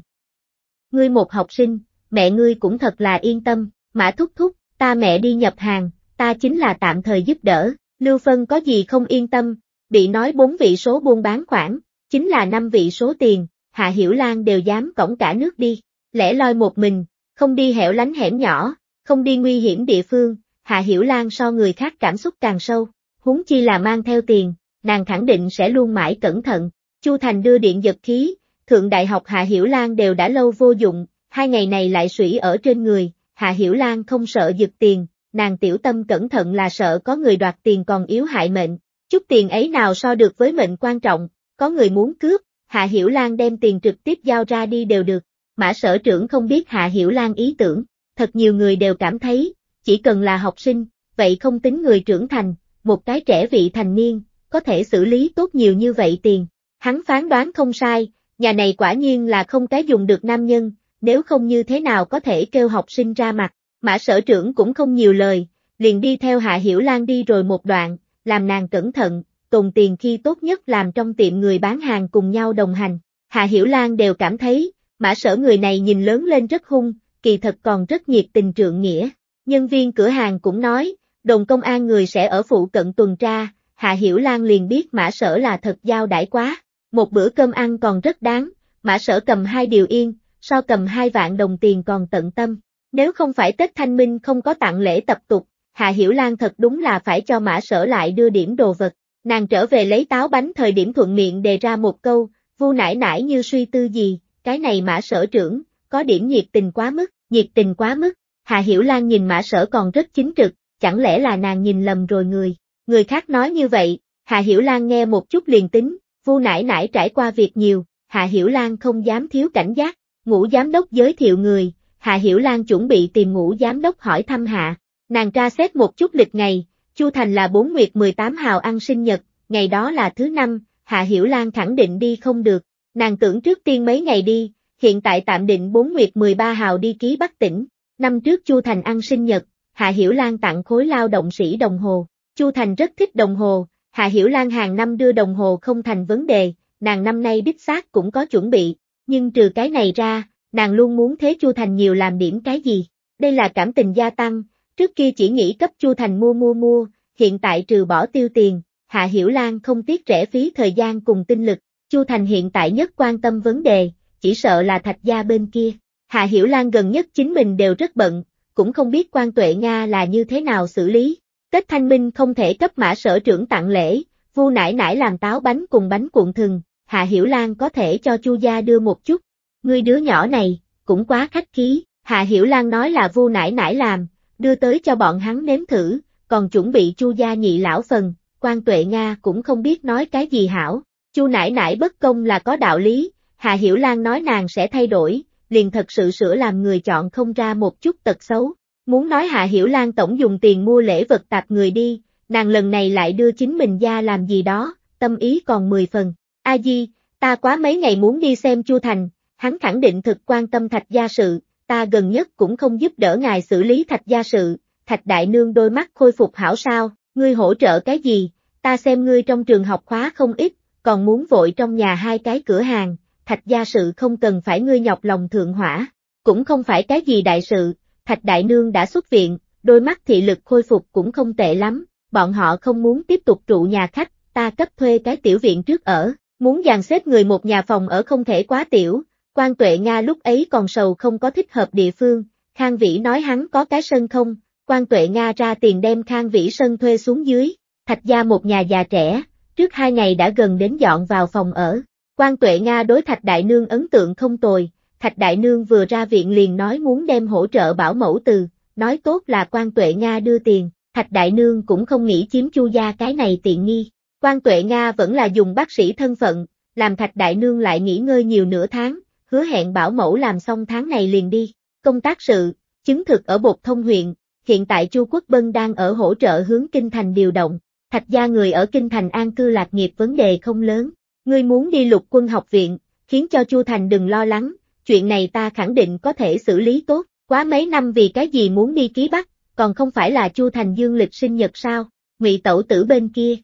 Ngươi một học sinh, mẹ ngươi cũng thật là yên tâm, mã thúc thúc, ta mẹ đi nhập hàng, ta chính là tạm thời giúp đỡ, Lưu Phân có gì không yên tâm, bị nói bốn vị số buôn bán khoản, chính là năm vị số tiền, Hạ Hiểu Lan đều dám cổng cả nước đi, lẻ loi một mình, không đi hẻo lánh hẻm nhỏ, không đi nguy hiểm địa phương, Hạ Hiểu Lan so người khác cảm xúc càng sâu, huống chi là mang theo tiền, nàng khẳng định sẽ luôn mãi cẩn thận. Chu Thành đưa điện giật khí, thượng đại học Hạ Hiểu Lan đều đã lâu vô dụng, hai ngày này lại sủy ở trên người, Hạ Hiểu Lan không sợ giật tiền, nàng tiểu tâm cẩn thận là sợ có người đoạt tiền còn yếu hại mệnh, chút tiền ấy nào so được với mệnh quan trọng, có người muốn cướp, Hạ Hiểu Lan đem tiền trực tiếp giao ra đi đều được, Mã sở trưởng không biết Hạ Hiểu Lan ý tưởng, thật nhiều người đều cảm thấy, chỉ cần là học sinh, vậy không tính người trưởng thành, một cái trẻ vị thành niên, có thể xử lý tốt nhiều như vậy tiền. Hắn phán đoán không sai, nhà này quả nhiên là không cái dùng được nam nhân, nếu không như thế nào có thể kêu học sinh ra mặt. Mã sở trưởng cũng không nhiều lời, liền đi theo Hạ Hiểu Lan đi rồi một đoạn, làm nàng cẩn thận, tồn tiền khi tốt nhất làm trong tiệm người bán hàng cùng nhau đồng hành. Hạ Hiểu Lan đều cảm thấy, Mã sở người này nhìn lớn lên rất hung, kỳ thật còn rất nhiệt tình trượng nghĩa. Nhân viên cửa hàng cũng nói, đồng công an người sẽ ở phụ cận tuần tra, Hạ Hiểu Lan liền biết mã sở là thật giao đãi quá. Một bữa cơm ăn còn rất đáng, mã sở cầm hai điều yên, so cầm hai vạn đồng tiền còn tận tâm. Nếu không phải Tết Thanh Minh không có tặng lễ tập tục, Hạ Hiểu Lan thật đúng là phải cho mã sở lại đưa điểm đồ vật. Nàng trở về lấy táo bánh thời điểm thuận miệng đề ra một câu, vu nải nải như suy tư gì, cái này mã sở trưởng, có điểm nhiệt tình quá mức, nhiệt tình quá mức, hà Hiểu Lan nhìn mã sở còn rất chính trực, chẳng lẽ là nàng nhìn lầm rồi người, người khác nói như vậy, hà Hiểu Lan nghe một chút liền tính, vu nải nải trải qua việc nhiều, hà Hiểu Lan không dám thiếu cảnh giác, ngũ giám đốc giới thiệu người, hà Hiểu Lan chuẩn bị tìm ngũ giám đốc hỏi thăm Hạ, nàng tra xét một chút lịch ngày, Chu Thành là bốn nguyệt 18 hào ăn sinh nhật, ngày đó là thứ năm, Hạ Hiểu Lan khẳng định đi không được, Nàng tưởng trước tiên mấy ngày đi, hiện tại tạm định bốn nguyệt 13 hào đi ký Bắc tỉnh. Năm trước Chu Thành ăn sinh nhật, Hạ Hiểu Lan tặng khối lao động sĩ đồng hồ. Chu Thành rất thích đồng hồ, Hạ Hiểu Lan hàng năm đưa đồng hồ không thành vấn đề, nàng năm nay đích xác cũng có chuẩn bị, nhưng trừ cái này ra, nàng luôn muốn thế Chu Thành nhiều làm điểm cái gì. Đây là cảm tình gia tăng, trước kia chỉ nghĩ cấp Chu Thành mua mua mua, hiện tại trừ bỏ tiêu tiền, Hạ Hiểu Lan không tiếc rẻ phí thời gian cùng tinh lực, Chu Thành hiện tại nhất quan tâm vấn đề, chỉ sợ là thạch gia bên kia. Hạ Hiểu Lan gần nhất chính mình đều rất bận, cũng không biết quan tuệ Nga là như thế nào xử lý. Tết Thanh Minh không thể cấp mã sở trưởng tặng lễ, vu nải nải làm táo bánh cùng bánh cuộn thừng, Hạ Hiểu Lan có thể cho Chu gia đưa một chút. Ngươi đứa nhỏ này, cũng quá khách khí, Hạ Hiểu Lan nói là vu nải nải làm, đưa tới cho bọn hắn nếm thử, còn chuẩn bị Chu gia nhị lão phần, quan tuệ Nga cũng không biết nói cái gì hảo, Chu nãi nãi bất công là có đạo lý, Hà Hiểu Lan nói nàng sẽ thay đổi, liền thật sự sửa làm người chọn không ra một chút tật xấu. Muốn nói hà Hiểu Lan tổng dùng tiền mua lễ vật tạp người đi, nàng lần này lại đưa chính mình ra làm gì đó, tâm ý còn 10 phần. A Di, ta quá mấy ngày muốn đi xem Chu Thành, hắn khẳng định thực quan tâm thạch gia sự, ta gần nhất cũng không giúp đỡ ngài xử lý thạch gia sự, thạch đại nương đôi mắt khôi phục hảo sao, ngươi hỗ trợ cái gì, ta xem ngươi trong trường học khóa không ít, còn muốn vội trong nhà hai cái cửa hàng, thạch gia sự không cần phải ngươi nhọc lòng thượng hỏa, cũng không phải cái gì đại sự, thạch đại nương đã xuất viện, đôi mắt thị lực khôi phục cũng không tệ lắm, bọn họ không muốn tiếp tục trụ nhà khách, ta cấp thuê cái tiểu viện trước ở, muốn dàn xếp người một nhà phòng ở không thể quá tiểu, quan tuệ Nga lúc ấy còn sầu không có thích hợp địa phương, Khang Vĩ nói hắn có cái sân không, quan tuệ Nga ra tiền đem Khang Vĩ sân thuê xuống dưới, thạch gia một nhà già trẻ, trước hai ngày đã gần đến dọn vào phòng ở. Quan Tuệ Nga đối Thạch Đại Nương ấn tượng không tồi, Thạch Đại Nương vừa ra viện liền nói muốn đem hỗ trợ bảo mẫu từ, nói tốt là Quan Tuệ Nga đưa tiền, Thạch Đại Nương cũng không nghĩ chiếm chu gia cái này tiện nghi. Quan Tuệ Nga vẫn là dùng bác sĩ thân phận, làm Thạch Đại Nương lại nghỉ ngơi nhiều nửa tháng, hứa hẹn bảo mẫu làm xong tháng này liền đi. Công tác sự, chứng thực ở Bột Thông huyện, hiện tại Chu Quốc Bân đang ở hỗ trợ hướng Kinh Thành điều động, Thạch gia người ở Kinh Thành an cư lạc nghiệp vấn đề không lớn. Ngươi muốn đi lục quân học viện, khiến cho Chu Thành đừng lo lắng, chuyện này ta khẳng định có thể xử lý tốt. Quá mấy năm vì cái gì muốn đi ký Bắc, còn không phải là Chu Thành dương lịch sinh nhật sao, ngụy tẩu tử bên kia.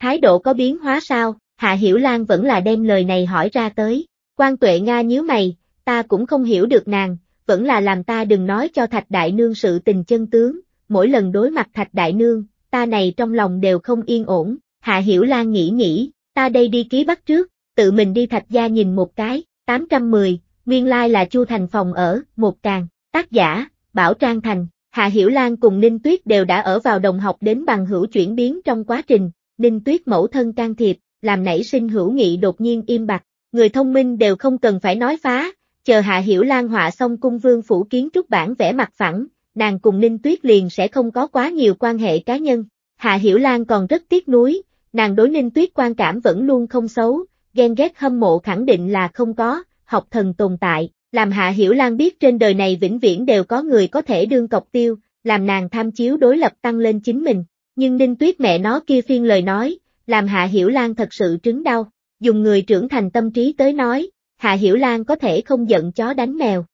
Thái độ có biến hóa sao, Hạ Hiểu Lan vẫn là đem lời này hỏi ra tới. Quan tuệ Nga nhíu mày, ta cũng không hiểu được nàng, vẫn là làm ta đừng nói cho Thạch Đại Nương sự tình chân tướng, mỗi lần đối mặt Thạch Đại Nương, ta này trong lòng đều không yên ổn, Hạ Hiểu Lan nghĩ nghĩ, ta đây đi ký bắt trước, tự mình đi thạch gia nhìn một cái, 810, nguyên lai là Chu Thành phòng ở, một càng, tác giả, Bảo Trang Thành, Hạ Hiểu Lan cùng Ninh Tuyết đều đã ở vào đồng học đến bằng hữu chuyển biến trong quá trình, Ninh Tuyết mẫu thân can thiệp, làm nảy sinh hữu nghị đột nhiên im bặt, người thông minh đều không cần phải nói phá, chờ Hạ Hiểu Lan họa xong cung vương phủ kiến trúc bản vẽ mặt phẳng, nàng cùng Ninh Tuyết liền sẽ không có quá nhiều quan hệ cá nhân. Hạ Hiểu Lan còn rất tiếc nuối, nàng đối Ninh Tuyết quan cảm vẫn luôn không xấu, ghen ghét hâm mộ khẳng định là không có, học thần tồn tại, làm Hạ Hiểu Lan biết trên đời này vĩnh viễn đều có người có thể đương cọc tiêu, làm nàng tham chiếu đối lập tăng lên chính mình. Nhưng Ninh Tuyết mẹ nó kia phiên lời nói, làm Hạ Hiểu Lan thật sự trứng đau, dùng người trưởng thành tâm trí tới nói, Hạ Hiểu Lan có thể không giận chó đánh mèo,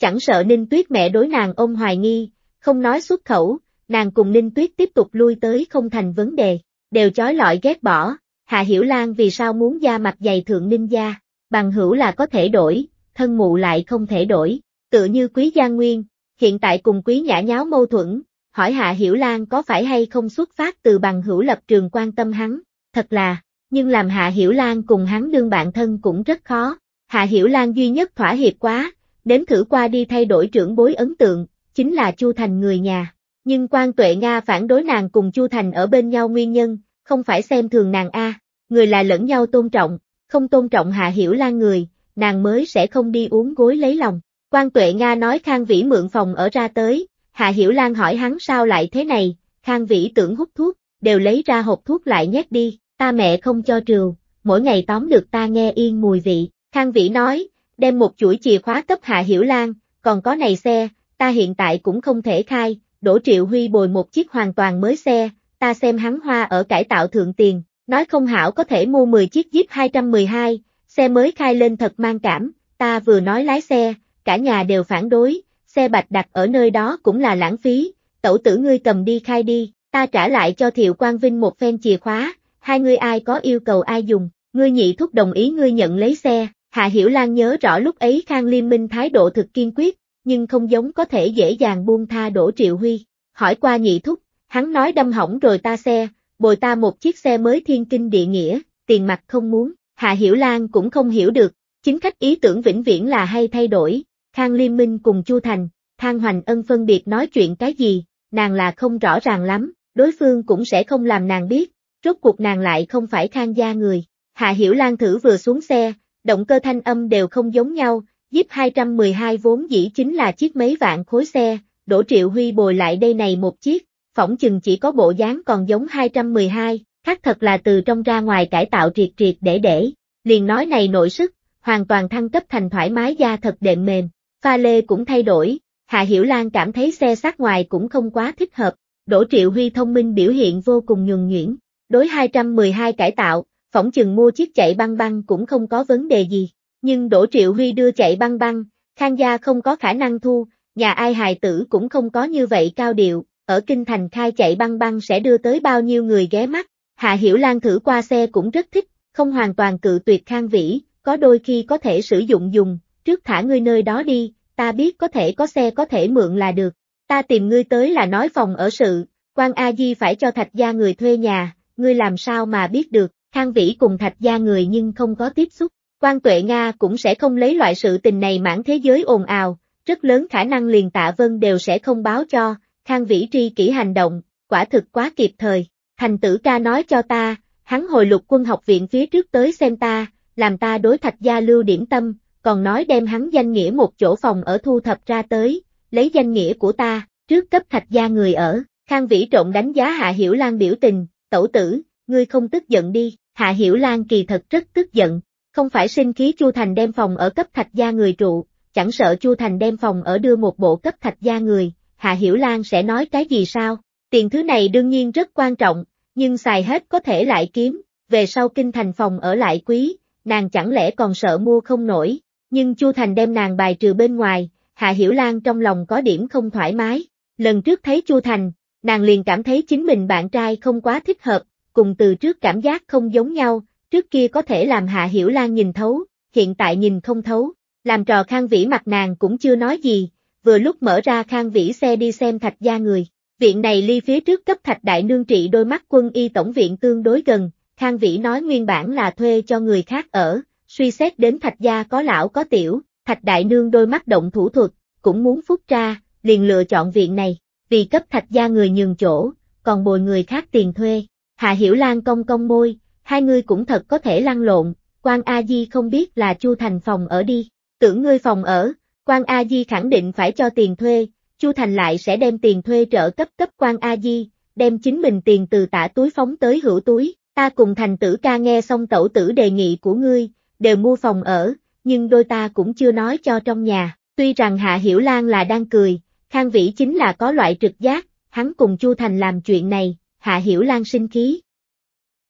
Chẳng sợ Ninh Tuyết mẹ đối nàng ôm hoài nghi, không nói xuất khẩu, nàng cùng Ninh Tuyết tiếp tục lui tới không thành vấn đề, đều chói lọi ghét bỏ, Hạ Hiểu Lan vì sao muốn da mặt dày thượng Ninh gia, bằng hữu là có thể đổi, thân mụ lại không thể đổi, tự như Quý Gia Nguyên, hiện tại cùng Quý Nhã Nháo mâu thuẫn, hỏi Hạ Hiểu Lan có phải hay không xuất phát từ bằng hữu lập trường quan tâm hắn, thật là, nhưng làm Hạ Hiểu Lan cùng hắn đương bạn thân cũng rất khó, Hạ Hiểu Lan duy nhất thỏa hiệp quá, đến thử qua đi thay đổi trưởng bối ấn tượng, chính là Chu Thành người nhà. Nhưng quan tuệ Nga phản đối nàng cùng Chu Thành ở bên nhau nguyên nhân, không phải xem thường nàng A, người là lẫn nhau tôn trọng, không tôn trọng Hạ Hiểu Lan người, nàng mới sẽ không đi uống gối lấy lòng. Quan tuệ Nga nói Khang Vĩ mượn phòng ở ra tới, Hạ Hiểu Lan hỏi hắn sao lại thế này, Khang Vĩ tưởng hút thuốc, đều lấy ra hộp thuốc lại nhét đi, ta mẹ không cho trừ, mỗi ngày tóm được ta nghe yên mùi vị, Khang Vĩ nói, đem một chuỗi chìa khóa cấp Hạ Hiểu Lan, còn có này xe, ta hiện tại cũng không thể khai, Đỗ Triệu Huy bồi một chiếc hoàn toàn mới xe, ta xem hắn hoa ở cải tạo thượng tiền, nói không hảo có thể mua 10 chiếc Jeep 212, xe mới khai lên thật mang cảm, ta vừa nói lái xe, cả nhà đều phản đối, xe bạch đặt ở nơi đó cũng là lãng phí, tẩu tử ngươi cầm đi khai đi, ta trả lại cho Thiệu Quang Vinh một phen chìa khóa, hai ngươi ai có yêu cầu ai dùng, ngươi nhị thúc đồng ý ngươi nhận lấy xe, Hạ Hiểu Lan nhớ rõ lúc ấy Khang Liên Minh thái độ thực kiên quyết, nhưng không giống có thể dễ dàng buông tha Đỗ Triệu Huy. Hỏi qua nhị thúc, hắn nói đâm hỏng rồi ta xe, bồi ta một chiếc xe mới thiên kinh địa nghĩa, tiền mặt không muốn. Hạ Hiểu Lan cũng không hiểu được, chính khách ý tưởng vĩnh viễn là hay thay đổi. Khang Liên Minh cùng Chu Thành, Thang Hoành Ân phân biệt nói chuyện cái gì, nàng là không rõ ràng lắm, đối phương cũng sẽ không làm nàng biết, rốt cuộc nàng lại không phải Khang gia người. Hạ Hiểu Lan thử vừa xuống xe, động cơ thanh âm đều không giống nhau, Jeep 212 vốn dĩ chính là chiếc mấy vạn khối xe, Đỗ Triệu Huy bồi lại đây này một chiếc, phỏng chừng chỉ có bộ dáng còn giống 212, khác thật là từ trong ra ngoài cải tạo triệt triệt để để, liền nói này nội sức, hoàn toàn thăng cấp thành thoải mái da thật đệm mềm, pha lê cũng thay đổi, Hạ Hiểu Lan cảm thấy xe sát ngoài cũng không quá thích hợp, Đỗ Triệu Huy thông minh biểu hiện vô cùng nhường nhuyễn, đối 212 cải tạo, phỏng chừng mua chiếc chạy băng băng cũng không có vấn đề gì. Nhưng Đỗ Triệu Huy đưa chạy băng băng, Khang gia không có khả năng thu, nhà ai hài tử cũng không có như vậy cao điệu, ở Kinh Thành khai chạy băng băng sẽ đưa tới bao nhiêu người ghé mắt. Hạ Hiểu Lan thử qua xe cũng rất thích, không hoàn toàn cự tuyệt Khang Vĩ, có đôi khi có thể sử dụng dùng, trước thả ngươi nơi đó đi, ta biết có thể có xe có thể mượn là được. Ta tìm ngươi tới là nói phòng ở sự, quan A Di phải cho thạch gia người thuê nhà, ngươi làm sao mà biết được. Khang Vĩ cùng Thạch gia người nhưng không có tiếp xúc. Quan Tuệ Nga cũng sẽ không lấy loại sự tình này mãn thế giới ồn ào, rất lớn khả năng liền tạ vân đều sẽ không báo cho, Khang Vĩ tri kỷ hành động, quả thực quá kịp thời. Thành tử ca nói cho ta, hắn hồi lục quân học viện phía trước tới xem ta, làm ta đối thạch gia lưu điểm tâm, còn nói đem hắn danh nghĩa một chỗ phòng ở thu thập ra tới, lấy danh nghĩa của ta, trước cấp thạch gia người ở, Khang Vĩ trộn đánh giá Hạ Hiểu Lan biểu tình, tẩu tử, ngươi không tức giận đi, Hạ Hiểu Lan kỳ thật rất tức giận, không phải sinh khí Chu Thành đem phòng ở cấp thạch gia người trụ, chẳng sợ Chu Thành đem phòng ở đưa một bộ cấp thạch gia người, Hạ Hiểu Lan sẽ nói cái gì sao? Tiền thứ này đương nhiên rất quan trọng, nhưng xài hết có thể lại kiếm, về sau kinh thành phòng ở lại quý, nàng chẳng lẽ còn sợ mua không nổi, nhưng Chu Thành đem nàng bài trừ bên ngoài, Hạ Hiểu Lan trong lòng có điểm không thoải mái. Lần trước thấy Chu Thành, nàng liền cảm thấy chính mình bạn trai không quá thích hợp, cùng từ trước cảm giác không giống nhau, trước kia có thể làm Hạ Hiểu Lan nhìn thấu, hiện tại nhìn không thấu, làm trò Khang Vĩ mặt nàng cũng chưa nói gì, vừa lúc mở ra Khang Vĩ xe đi xem thạch gia người. Viện này ly phía trước cấp thạch đại nương trị đôi mắt quân y tổng viện tương đối gần, Khang Vĩ nói nguyên bản là thuê cho người khác ở, suy xét đến thạch gia có lão có tiểu, thạch đại nương đôi mắt động thủ thuật, cũng muốn phúc ra, liền lựa chọn viện này, vì cấp thạch gia người nhường chỗ, còn bồi người khác tiền thuê, Hạ Hiểu Lan công công môi, hai ngươi cũng thật có thể lăn lộn, quan A Di không biết là Chu Thành phòng ở đi, tưởng ngươi phòng ở, quan A Di khẳng định phải cho tiền thuê, Chu Thành lại sẽ đem tiền thuê trợ cấp cấp quan A Di, đem chính mình tiền từ tả túi phóng tới hữu túi, ta cùng Thành tử ca nghe xong tẩu tử đề nghị của ngươi, đều mua phòng ở, nhưng đôi ta cũng chưa nói cho trong nhà, tuy rằng Hạ Hiểu Lan là đang cười, Khang Vĩ chính là có loại trực giác, hắn cùng Chu Thành làm chuyện này, Hạ Hiểu Lan sinh khí.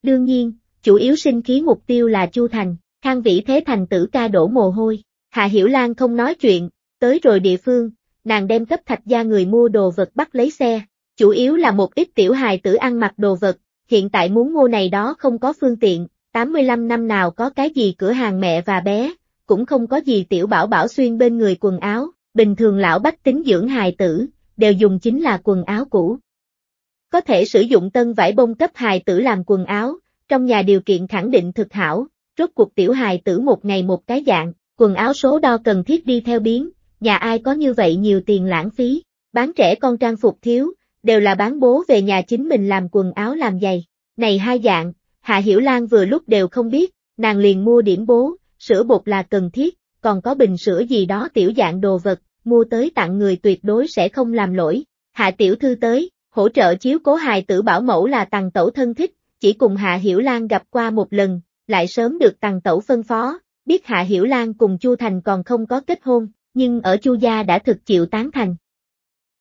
Đương nhiên, chủ yếu sinh khí mục tiêu là Chu Thành, Khang Vĩ Thế Thành tử ca đổ mồ hôi. Hạ Hiểu Lan không nói chuyện, tới rồi địa phương, nàng đem cấp thạch gia người mua đồ vật bắt lấy xe, chủ yếu là một ít tiểu hài tử ăn mặc đồ vật, hiện tại muốn mua này đó không có phương tiện, 85 năm nào có cái gì cửa hàng mẹ và bé, cũng không có gì tiểu bảo bảo xuyên bên người quần áo, bình thường lão bách tính dưỡng hài tử, đều dùng chính là quần áo cũ. Có thể sử dụng tân vải bông cấp hài tử làm quần áo, trong nhà điều kiện khẳng định thực hảo, rốt cuộc tiểu hài tử một ngày một cái dạng, quần áo số đo cần thiết đi theo biến, nhà ai có như vậy nhiều tiền lãng phí, bán trẻ con trang phục thiếu, đều là bán bố về nhà chính mình làm quần áo làm giày. Này hai dạng, Hạ Hiểu Lan vừa lúc đều không biết, nàng liền mua điểm bố, sữa bột là cần thiết, còn có bình sữa gì đó tiểu dạng đồ vật, mua tới tặng người tuyệt đối sẽ không làm lỗi. Hạ tiểu thư tới, hỗ trợ chiếu cố hài tử bảo mẫu là tàng tẩu thân thích, chỉ cùng Hạ Hiểu Lan gặp qua một lần, lại sớm được tàng tẩu phân phó, biết Hạ Hiểu Lan cùng Chu Thành còn không có kết hôn, nhưng ở Chu gia đã thực chịu tán thành.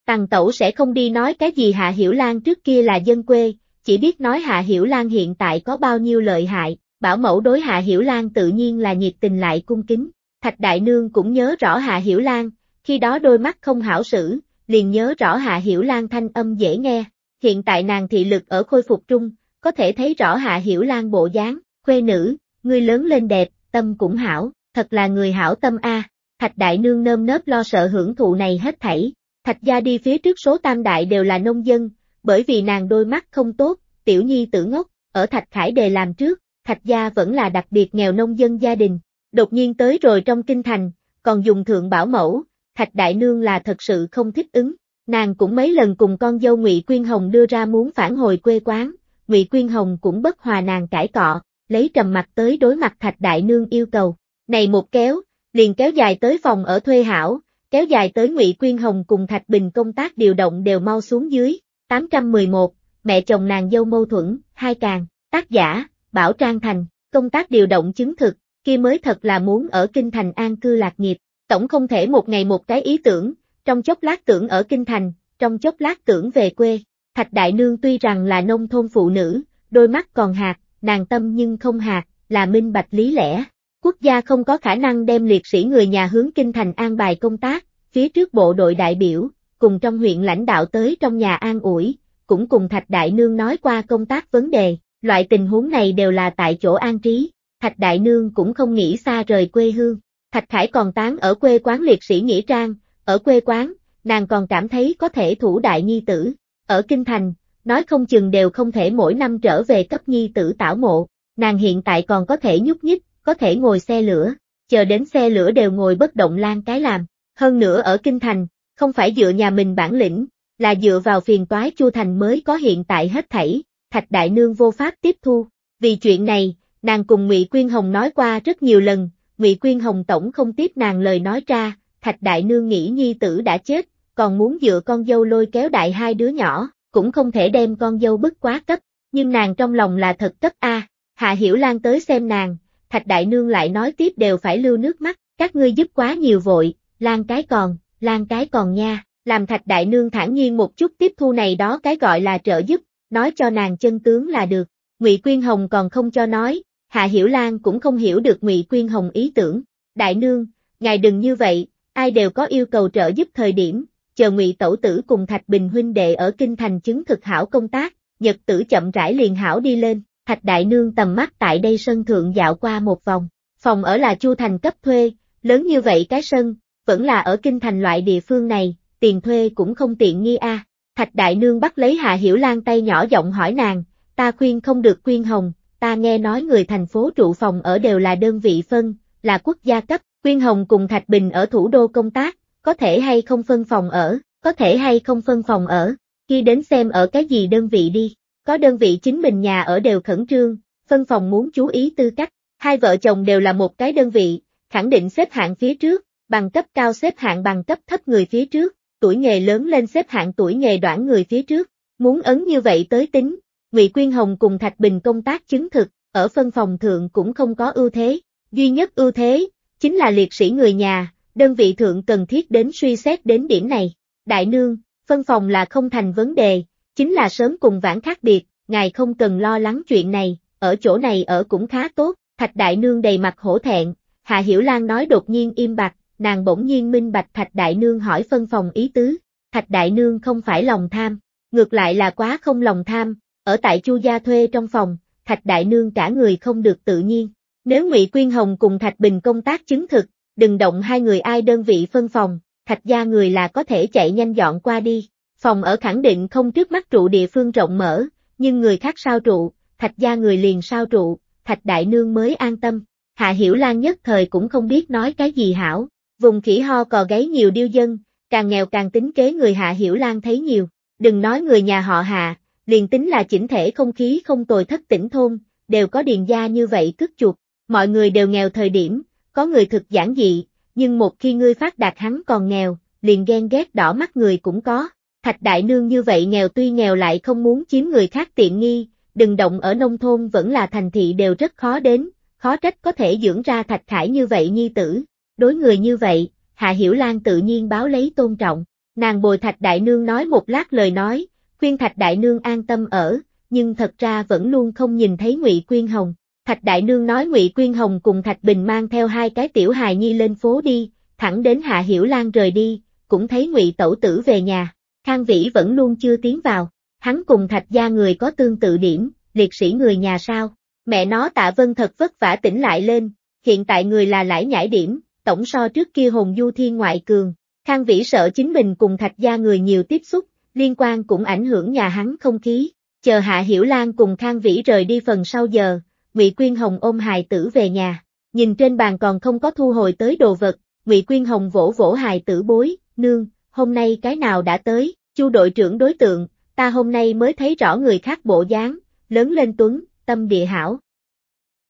Tàng tẩu sẽ không đi nói cái gì Hạ Hiểu Lan trước kia là dân quê, chỉ biết nói Hạ Hiểu Lan hiện tại có bao nhiêu lợi hại, bảo mẫu đối Hạ Hiểu Lan tự nhiên là nhiệt tình lại cung kính. Thạch Đại Nương cũng nhớ rõ Hạ Hiểu Lan, khi đó đôi mắt không hảo sử, liền nhớ rõ Hạ Hiểu Lan thanh âm dễ nghe, hiện tại nàng thị lực ở khôi phục trung, có thể thấy rõ Hạ Hiểu Lan bộ dáng, khuê nữ, người lớn lên đẹp, tâm cũng hảo, thật là người hảo tâm a. Thạch đại nương nơm nớp lo sợ hưởng thụ này hết thảy, thạch gia đi phía trước số tam đại đều là nông dân, bởi vì nàng đôi mắt không tốt, tiểu nhi tử ngốc, ở thạch khải đề làm trước, thạch gia vẫn là đặc biệt nghèo nông dân gia đình, đột nhiên tới rồi trong kinh thành, còn dùng thượng bảo mẫu, Thạch Đại Nương là thật sự không thích ứng. Nàng cũng mấy lần cùng con dâu Ngụy Quyên Hồng đưa ra muốn phản hồi quê quán, Ngụy Quyên Hồng cũng bất hòa nàng cãi cọ, lấy trầm mặt tới đối mặt Thạch Đại Nương yêu cầu. Này một kéo, liền kéo dài tới phòng ở thuê hảo, kéo dài tới Ngụy Quyên Hồng cùng Thạch Bình công tác điều động đều mau xuống dưới. 811, mẹ chồng nàng dâu mâu thuẫn, hai càng, tác giả, Bảo Trang Thành, công tác điều động chứng thực, kia mới thật là muốn ở kinh thành an cư lạc nghiệp tổng không thể một ngày một cái ý tưởng, trong chốc lát tưởng ở kinh thành, trong chốc lát tưởng về quê. Thạch Đại Nương tuy rằng là nông thôn phụ nữ, đôi mắt còn hạt, nàng tâm nhưng không hạt, là minh bạch lý lẽ. Quốc gia không có khả năng đem liệt sĩ người nhà hướng kinh thành an bài công tác, phía trước bộ đội đại biểu, cùng trong huyện lãnh đạo tới trong nhà an ủi, cũng cùng Thạch Đại Nương nói qua công tác vấn đề, loại tình huống này đều là tại chỗ an trí, Thạch Đại Nương cũng không nghĩ xa rời quê hương, Thạch Khải còn tán ở quê quán liệt sĩ Nghĩa Trang, ở quê quán, nàng còn cảm thấy có thể thủ đại nhi tử. Ở Kinh Thành, nói không chừng đều không thể mỗi năm trở về cấp nhi tử tảo mộ, nàng hiện tại còn có thể nhúc nhích, có thể ngồi xe lửa, chờ đến xe lửa đều ngồi bất động lan cái làm. Hơn nữa ở Kinh Thành, không phải dựa nhà mình bản lĩnh, là dựa vào phiền toái Chu Thành mới có hiện tại hết thảy, Thạch Đại Nương vô pháp tiếp thu. Vì chuyện này, nàng cùng Ngụy Quyên Hồng nói qua rất nhiều lần, Ngụy Quyên Hồng Tổng không tiếp nàng lời nói ra, Thạch Đại Nương nghĩ nhi tử đã chết, còn muốn dựa con dâu lôi kéo đại hai đứa nhỏ, cũng không thể đem con dâu bức quá cấp, nhưng nàng trong lòng là thật cấp A, Hạ Hiểu Lan tới xem nàng, Thạch Đại Nương lại nói tiếp đều phải lưu nước mắt, các ngươi giúp quá nhiều vội, Lan cái còn, Lan cái còn nha, làm Thạch Đại Nương thản nhiên một chút tiếp thu này đó cái gọi là trợ giúp, nói cho nàng chân tướng là được, Ngụy Quyên Hồng còn không cho nói, Hạ Hiểu Lan cũng không hiểu được Ngụy Quyên Hồng ý tưởng. Đại nương, ngài đừng như vậy, ai đều có yêu cầu trợ giúp thời điểm, chờ Ngụy Tẩu Tử cùng Thạch Bình huynh đệ ở Kinh Thành chứng thực hảo công tác, Nhật Tử chậm rãi liền hảo đi lên. Thạch Đại Nương tầm mắt tại đây sân thượng dạo qua một vòng, phòng ở là Chu Thành cấp thuê, lớn như vậy cái sân, vẫn là ở Kinh Thành loại địa phương này, tiền thuê cũng không tiện nghi a. Thạch Đại Nương bắt lấy Hạ Hiểu Lan tay nhỏ giọng hỏi nàng, ta khuyên không được khuyên hồng, ta nghe nói người thành phố trụ phòng ở đều là đơn vị phân, là quốc gia cấp, Quyên Hồng cùng Thạch Bình ở thủ đô công tác, có thể hay không phân phòng ở, có thể hay không phân phòng ở, khi đến xem ở cái gì đơn vị đi, có đơn vị chính mình nhà ở đều khẩn trương, phân phòng muốn chú ý tư cách, hai vợ chồng đều là một cái đơn vị, khẳng định xếp hạng phía trước, bằng cấp cao xếp hạng bằng cấp thấp người phía trước, tuổi nghề lớn lên xếp hạng tuổi nghề đoạn người phía trước, muốn ấn như vậy tới tính, Ngụy Quyên Hồng cùng Thạch Bình công tác chứng thực, ở phân phòng thượng cũng không có ưu thế, duy nhất ưu thế, chính là liệt sĩ người nhà, đơn vị thượng cần thiết đến suy xét đến điểm này. Đại nương, phân phòng là không thành vấn đề, chính là sớm cùng vãn khác biệt, ngài không cần lo lắng chuyện này, ở chỗ này ở cũng khá tốt, Thạch Đại Nương đầy mặt hổ thẹn, Hạ Hiểu Lan nói đột nhiên im bặt, nàng bỗng nhiên minh bạch Thạch Đại Nương hỏi phân phòng ý tứ, Thạch Đại Nương không phải lòng tham, ngược lại là quá không lòng tham, ở tại Chu gia thuê trong phòng, Thạch Đại Nương cả người không được tự nhiên. Nếu Ngụy Quyên Hồng cùng Thạch Bình công tác chứng thực, đừng động hai người ai đơn vị phân phòng, Thạch gia người là có thể chạy nhanh dọn qua đi. Phòng ở khẳng định không trước mắt trụ địa phương rộng mở, nhưng người khác sao trụ, Thạch gia người liền sao trụ, Thạch Đại Nương mới an tâm. Hạ Hiểu Lan nhất thời cũng không biết nói cái gì hảo, vùng khỉ ho cò gáy nhiều điêu dân, càng nghèo càng tính kế người Hạ Hiểu Lan thấy nhiều, đừng nói người nhà họ Hạ, Điền tính là chỉnh thể không khí không tồi thất tỉnh thôn, đều có điền gia như vậy cất chuột, mọi người đều nghèo thời điểm, có người thực giản dị, nhưng một khi ngươi phát đạt hắn còn nghèo, liền ghen ghét đỏ mắt người cũng có. Thạch đại nương như vậy nghèo tuy nghèo lại không muốn chiếm người khác tiện nghi, đừng động ở nông thôn vẫn là thành thị đều rất khó đến, khó trách có thể dưỡng ra thạch khải như vậy nhi tử. Đối người như vậy, Hạ Hiểu Lan tự nhiên báo lấy tôn trọng, nàng bồi thạch đại nương nói một lát lời nói, khuyên Thạch Đại Nương an tâm ở, nhưng thật ra vẫn luôn không nhìn thấy Ngụy Quyên Hồng. Thạch Đại Nương nói Ngụy Quyên Hồng cùng Thạch Bình mang theo hai cái tiểu hài nhi lên phố đi, thẳng đến Hạ Hiểu Lan rời đi, cũng thấy Ngụy Tẩu Tử về nhà. Khang Vĩ vẫn luôn chưa tiến vào, hắn cùng Thạch gia người có tương tự điểm, liệt sĩ người nhà sao? Mẹ nó Tạ Vân thật vất vả tỉnh lại lên, hiện tại người là lãi nhãi điểm, tổng so trước kia hồn du thiên ngoại cường. Khang Vĩ sợ chính mình cùng Thạch gia người nhiều tiếp xúc, liên quan cũng ảnh hưởng nhà hắn không khí. Chờ Hạ Hiểu Lan cùng Khang Vĩ rời đi phần sau giờ, Ngụy Quyên Hồng ôm hài tử về nhà, nhìn trên bàn còn không có thu hồi tới đồ vật, Ngụy Quyên Hồng vỗ vỗ hài tử bối, nương, hôm nay cái nào đã tới, chu đội trưởng đối tượng, ta hôm nay mới thấy rõ người khác bộ dáng, lớn lên tuấn, tâm địa hảo.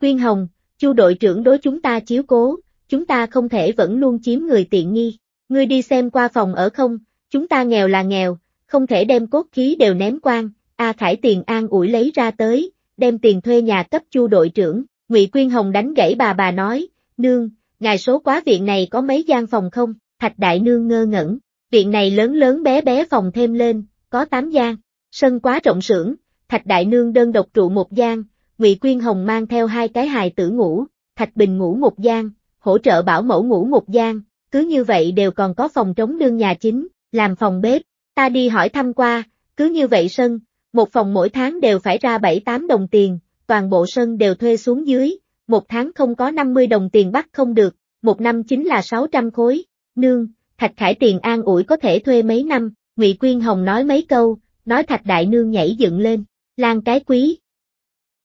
Quyên Hồng, chu đội trưởng đối chúng ta chiếu cố, chúng ta không thể vẫn luôn chiếm người tiện nghi, ngươi đi xem qua phòng ở không, chúng ta nghèo là nghèo, không thể đem cốt khí đều ném quang. A Khải tiền an ủi lấy ra tới, đem tiền thuê nhà cấp chu đội trưởng, Ngụy Quyên Hồng đánh gãy bà bà nói, nương, ngài số quá viện này có mấy gian phòng không, thạch đại nương ngơ ngẩn, viện này lớn lớn bé bé phòng thêm lên, có 8 gian, sân quá rộng sưởng, thạch đại nương đơn độc trụ một gian, Ngụy Quyên Hồng mang theo hai cái hài tử ngủ, thạch bình ngủ một gian, hỗ trợ bảo mẫu ngủ một gian, cứ như vậy đều còn có phòng trống đương nhà chính, làm phòng bếp, ta đi hỏi thăm qua, cứ như vậy sân, một phòng mỗi tháng đều phải ra 7-8 đồng tiền, toàn bộ sân đều thuê xuống dưới, một tháng không có 50 đồng tiền bắt không được, một năm chính là 600 khối, nương, thạch khải tiền an ủi có thể thuê mấy năm, ngụy Quyên Hồng nói mấy câu, nói thạch đại nương nhảy dựng lên, lan cái quý.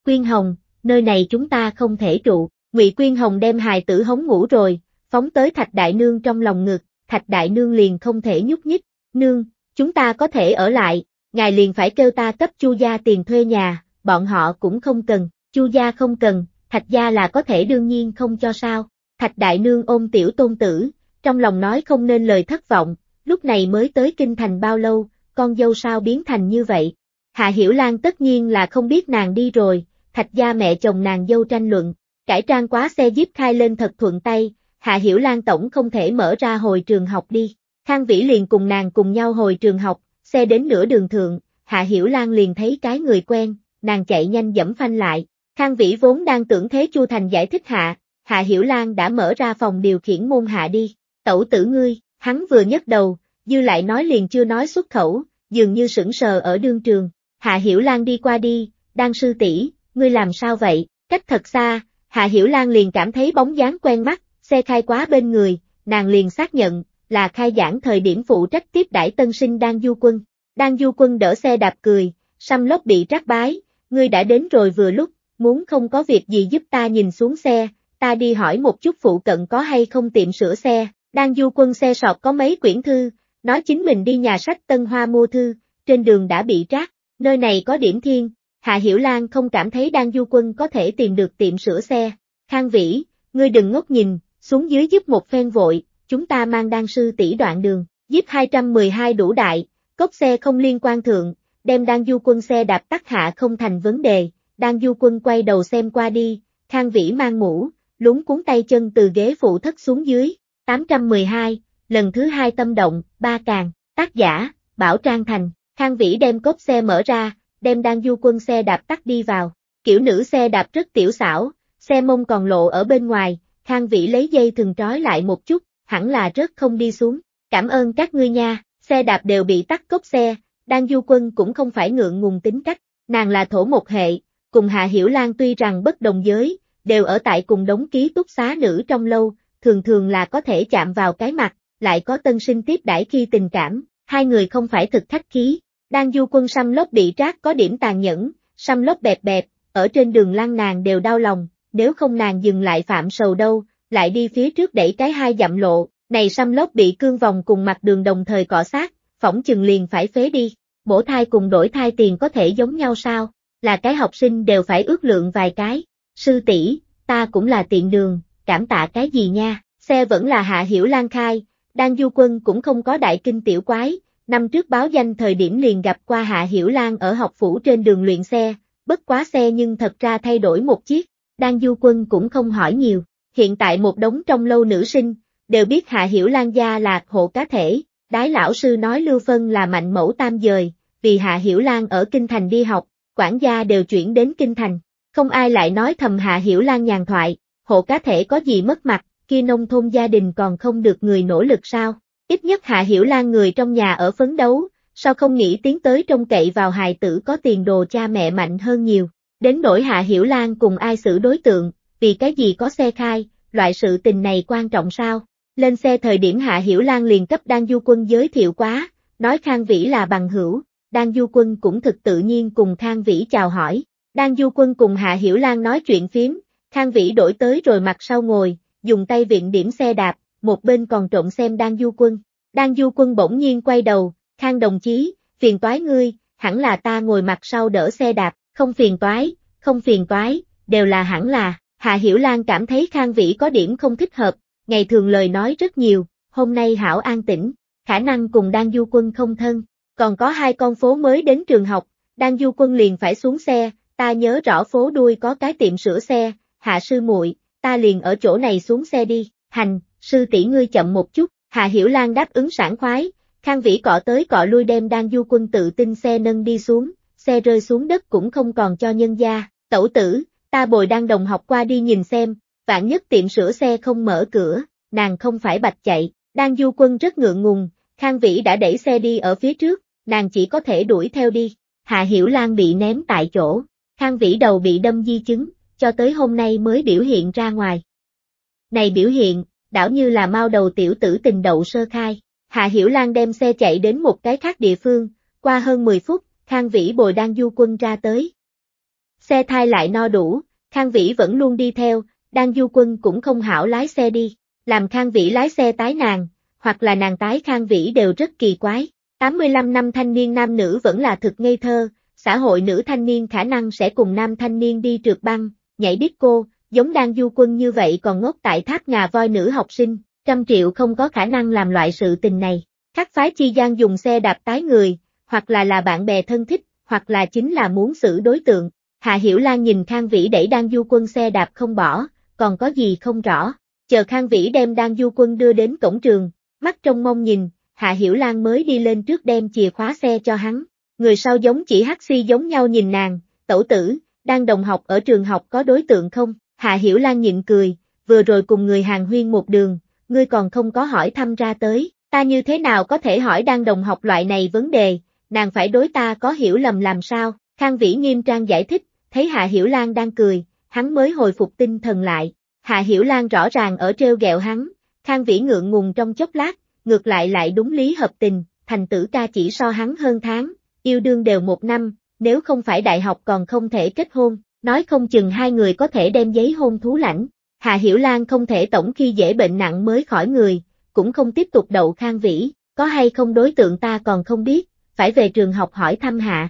Quyên Hồng, nơi này chúng ta không thể trụ, ngụy Quyên Hồng đem hài tử hống ngủ rồi, phóng tới thạch đại nương trong lòng ngực, thạch đại nương liền không thể nhúc nhích, nương, chúng ta có thể ở lại, ngài liền phải kêu ta cấp chu gia tiền thuê nhà, bọn họ cũng không cần, chu gia không cần, thạch gia là có thể đương nhiên không cho sao. Thạch đại nương ôm tiểu tôn tử, trong lòng nói không nên lời thất vọng, lúc này mới tới kinh thành bao lâu, con dâu sao biến thành như vậy. Hạ Hiểu Lan tất nhiên là không biết nàng đi rồi, thạch gia mẹ chồng nàng dâu tranh luận, cải trang quá xe díp khai lên thật thuận tay, Hạ Hiểu Lan tổng không thể mở ra hồi trường học đi. Khang Vĩ liền cùng nàng cùng nhau hồi trường học, xe đến nửa đường thượng, Hạ Hiểu Lan liền thấy cái người quen, nàng chạy nhanh dẫm phanh lại. Khang Vĩ vốn đang tưởng thế Chu Thành giải thích hạ, Hạ Hiểu Lan đã mở ra phòng điều khiển môn hạ đi, tẩu tử ngươi, hắn vừa nhấc đầu, dư lại nói liền chưa nói xuất khẩu, dường như sững sờ ở đương trường. Hạ Hiểu Lan đi qua đi, đang sư tỷ, ngươi làm sao vậy, cách thật xa, Hạ Hiểu Lan liền cảm thấy bóng dáng quen mắt, xe khai quá bên người, nàng liền xác nhận, là khai giảng thời điểm phụ trách tiếp đãi tân sinh đang du quân. Đang du quân đỡ xe đạp cười, xăm lốc bị trác bái, ngươi đã đến rồi vừa lúc, muốn không có việc gì giúp ta nhìn xuống xe, ta đi hỏi một chút phụ cận có hay không tiệm sửa xe, đang du quân xe sọt có mấy quyển thư, nói chính mình đi nhà sách Tân Hoa mua thư, trên đường đã bị rác, nơi này có điểm thiên, Hạ Hiểu Lan không cảm thấy đang du quân có thể tìm được tiệm sửa xe, Khang Vĩ, ngươi đừng ngốc nhìn, xuống dưới giúp một phen vội, chúng ta mang đan sư tỷ đoạn đường, giúp 212 đủ đại, cốc xe không liên quan thượng, đem đan du quân xe đạp tắt hạ không thành vấn đề, đan du quân quay đầu xem qua đi, khang vĩ mang mũ, lúng cuốn tay chân từ ghế phụ thất xuống dưới, 812, lần thứ hai tâm động, ba càng, tác giả, Bảo Trang Thành, khang vĩ đem cốp xe mở ra, đem đan du quân xe đạp tắt đi vào, kiểu nữ xe đạp rất tiểu xảo, xe mông còn lộ ở bên ngoài, khang vĩ lấy dây thừng trói lại một chút, hẳn là rất không đi xuống. Cảm ơn các ngươi nha, xe đạp đều bị tắt cốc xe, Đan Du Quân cũng không phải ngượng ngùng tính cách, nàng là thổ một hệ, cùng Hạ Hiểu Lan tuy rằng bất đồng giới, đều ở tại cùng đống ký túc xá nữ trong lâu, thường thường là có thể chạm vào cái mặt, lại có tân sinh tiếp đãi khi tình cảm, hai người không phải thực khách khí. Đan Du Quân xăm lốp bị trác có điểm tàn nhẫn, xăm lốp bẹp bẹp, ở trên đường lăn nàng đều đau lòng, nếu không nàng dừng lại phạm sầu đâu, lại đi phía trước đẩy cái hai dặm lộ, này xăm lốc bị cương vòng cùng mặt đường đồng thời cọ sát, phỏng chừng liền phải phế đi. Bổ thai cùng đổi thai tiền có thể giống nhau sao, là cái học sinh đều phải ước lượng vài cái. Sư tỷ, ta cũng là tiện đường, cảm tạ cái gì nha, xe vẫn là hạ hiểu lan khai, Đan du quân cũng không có đại kinh tiểu quái, năm trước báo danh thời điểm liền gặp qua hạ hiểu lan ở học phủ trên đường luyện xe, bất quá xe nhưng thật ra thay đổi một chiếc, Đan du quân cũng không hỏi nhiều, hiện tại một đống trong lâu nữ sinh, đều biết Hạ Hiểu Lan gia là hộ cá thể, đái lão sư nói Lưu Phân là mạnh mẫu tam dời, vì Hạ Hiểu Lan ở Kinh Thành đi học, quản gia đều chuyển đến Kinh Thành, không ai lại nói thầm Hạ Hiểu Lan nhàn thoại, hộ cá thể có gì mất mặt, kia nông thôn gia đình còn không được người nỗ lực sao, ít nhất Hạ Hiểu Lan người trong nhà ở phấn đấu, sao không nghĩ tiến tới trông cậy vào hài tử có tiền đồ cha mẹ mạnh hơn nhiều, đến nỗi Hạ Hiểu Lan cùng ai xử đối tượng, vì cái gì có xe khai, loại sự tình này quan trọng sao? Lên xe thời điểm Hạ Hiểu Lan liền cấp Đan Du Quân giới thiệu quá, nói Khang Vĩ là bằng hữu, Đan Du Quân cũng thực tự nhiên cùng Khang Vĩ chào hỏi. Đan Du Quân cùng Hạ Hiểu Lan nói chuyện phím, Khang Vĩ đổi tới rồi mặt sau ngồi, dùng tay viện điểm xe đạp, một bên còn trộn xem Đan Du Quân. Đan Du Quân bỗng nhiên quay đầu, Khang đồng chí, phiền toái ngươi, hẳn là ta ngồi mặt sau đỡ xe đạp, không phiền toái, không phiền toái, đều là hẳn là. Hạ Hiểu Lan cảm thấy Khang Vĩ có điểm không thích hợp, ngày thường lời nói rất nhiều, hôm nay Hảo an tĩnh, khả năng cùng Đan Du Quân không thân, còn có hai con phố mới đến trường học, Đan Du Quân liền phải xuống xe, ta nhớ rõ phố đuôi có cái tiệm sửa xe, Hạ Sư muội, ta liền ở chỗ này xuống xe đi, hành, sư tỷ ngươi chậm một chút, Hạ Hiểu Lan đáp ứng sảng khoái, Khang Vĩ cọ tới cọ lui đem Đan Du Quân tự tin xe nâng đi xuống, xe rơi xuống đất cũng không còn cho nhân gia, tẩu tử, ta bồi đang đồng học qua đi nhìn xem, vạn nhất tiệm sửa xe không mở cửa, nàng không phải bạch chạy, đang du quân rất ngượng ngùng, Khang Vĩ đã đẩy xe đi ở phía trước, nàng chỉ có thể đuổi theo đi, Hạ Hiểu Lan bị ném tại chỗ, Khang Vĩ đầu bị đâm di chứng, cho tới hôm nay mới biểu hiện ra ngoài. Này biểu hiện, đảo như là mau đầu tiểu tử tình đậu sơ khai, Hạ Hiểu Lan đem xe chạy đến một cái khác địa phương, qua hơn 10 phút, Khang Vĩ bồi đang du quân ra tới, Xe thai lại no đủ, Khang Vĩ vẫn luôn đi theo, đang du quân cũng không hảo lái xe đi, làm Khang Vĩ lái xe tái nàng, hoặc là nàng tái Khang Vĩ đều rất kỳ quái. 85 năm thanh niên nam nữ vẫn là thực ngây thơ, xã hội nữ thanh niên khả năng sẽ cùng nam thanh niên đi trượt băng, nhảy đít cô, giống đang du quân như vậy còn ngốc tại tháp ngà voi nữ học sinh, trăm triệu không có khả năng làm loại sự tình này. Các phái chi gian dùng xe đạp tái người, hoặc là là bạn bè thân thích, hoặc là chính là muốn xử đối tượng, Hạ Hiểu Lan nhìn Khang Vĩ đẩy Đan Du Quân xe đạp không bỏ, còn có gì không rõ, chờ Khang Vĩ đem Đan Du Quân đưa đến cổng trường, mắt trong mong nhìn, Hạ Hiểu Lan mới đi lên trước đem chìa khóa xe cho hắn, người sau giống chỉ hắc si giống nhau nhìn nàng, tẩu tử, đang đồng học ở trường học có đối tượng không, Hạ Hiểu Lan nhịn cười, vừa rồi cùng người hàng huyên một đường, ngươi còn không có hỏi thăm ra tới, ta như thế nào có thể hỏi đang đồng học loại này vấn đề, nàng phải đối ta có hiểu lầm làm sao, Khang Vĩ nghiêm trang giải thích, thấy Hạ Hiểu Lan đang cười, hắn mới hồi phục tinh thần lại. Hạ Hiểu Lan rõ ràng ở treo gẹo hắn, Khang Vĩ ngượng ngùng trong chốc lát, ngược lại lại đúng lý hợp tình, thành tử ca chỉ so hắn hơn tháng, yêu đương đều một năm, nếu không phải đại học còn không thể kết hôn, nói không chừng hai người có thể đem giấy hôn thú lãnh. Hạ Hiểu Lan không thể tổng khi dễ bệnh nặng mới khỏi người, cũng không tiếp tục đậu Khang Vĩ, có hay không đối tượng ta còn không biết, phải về trường học hỏi thăm hạ.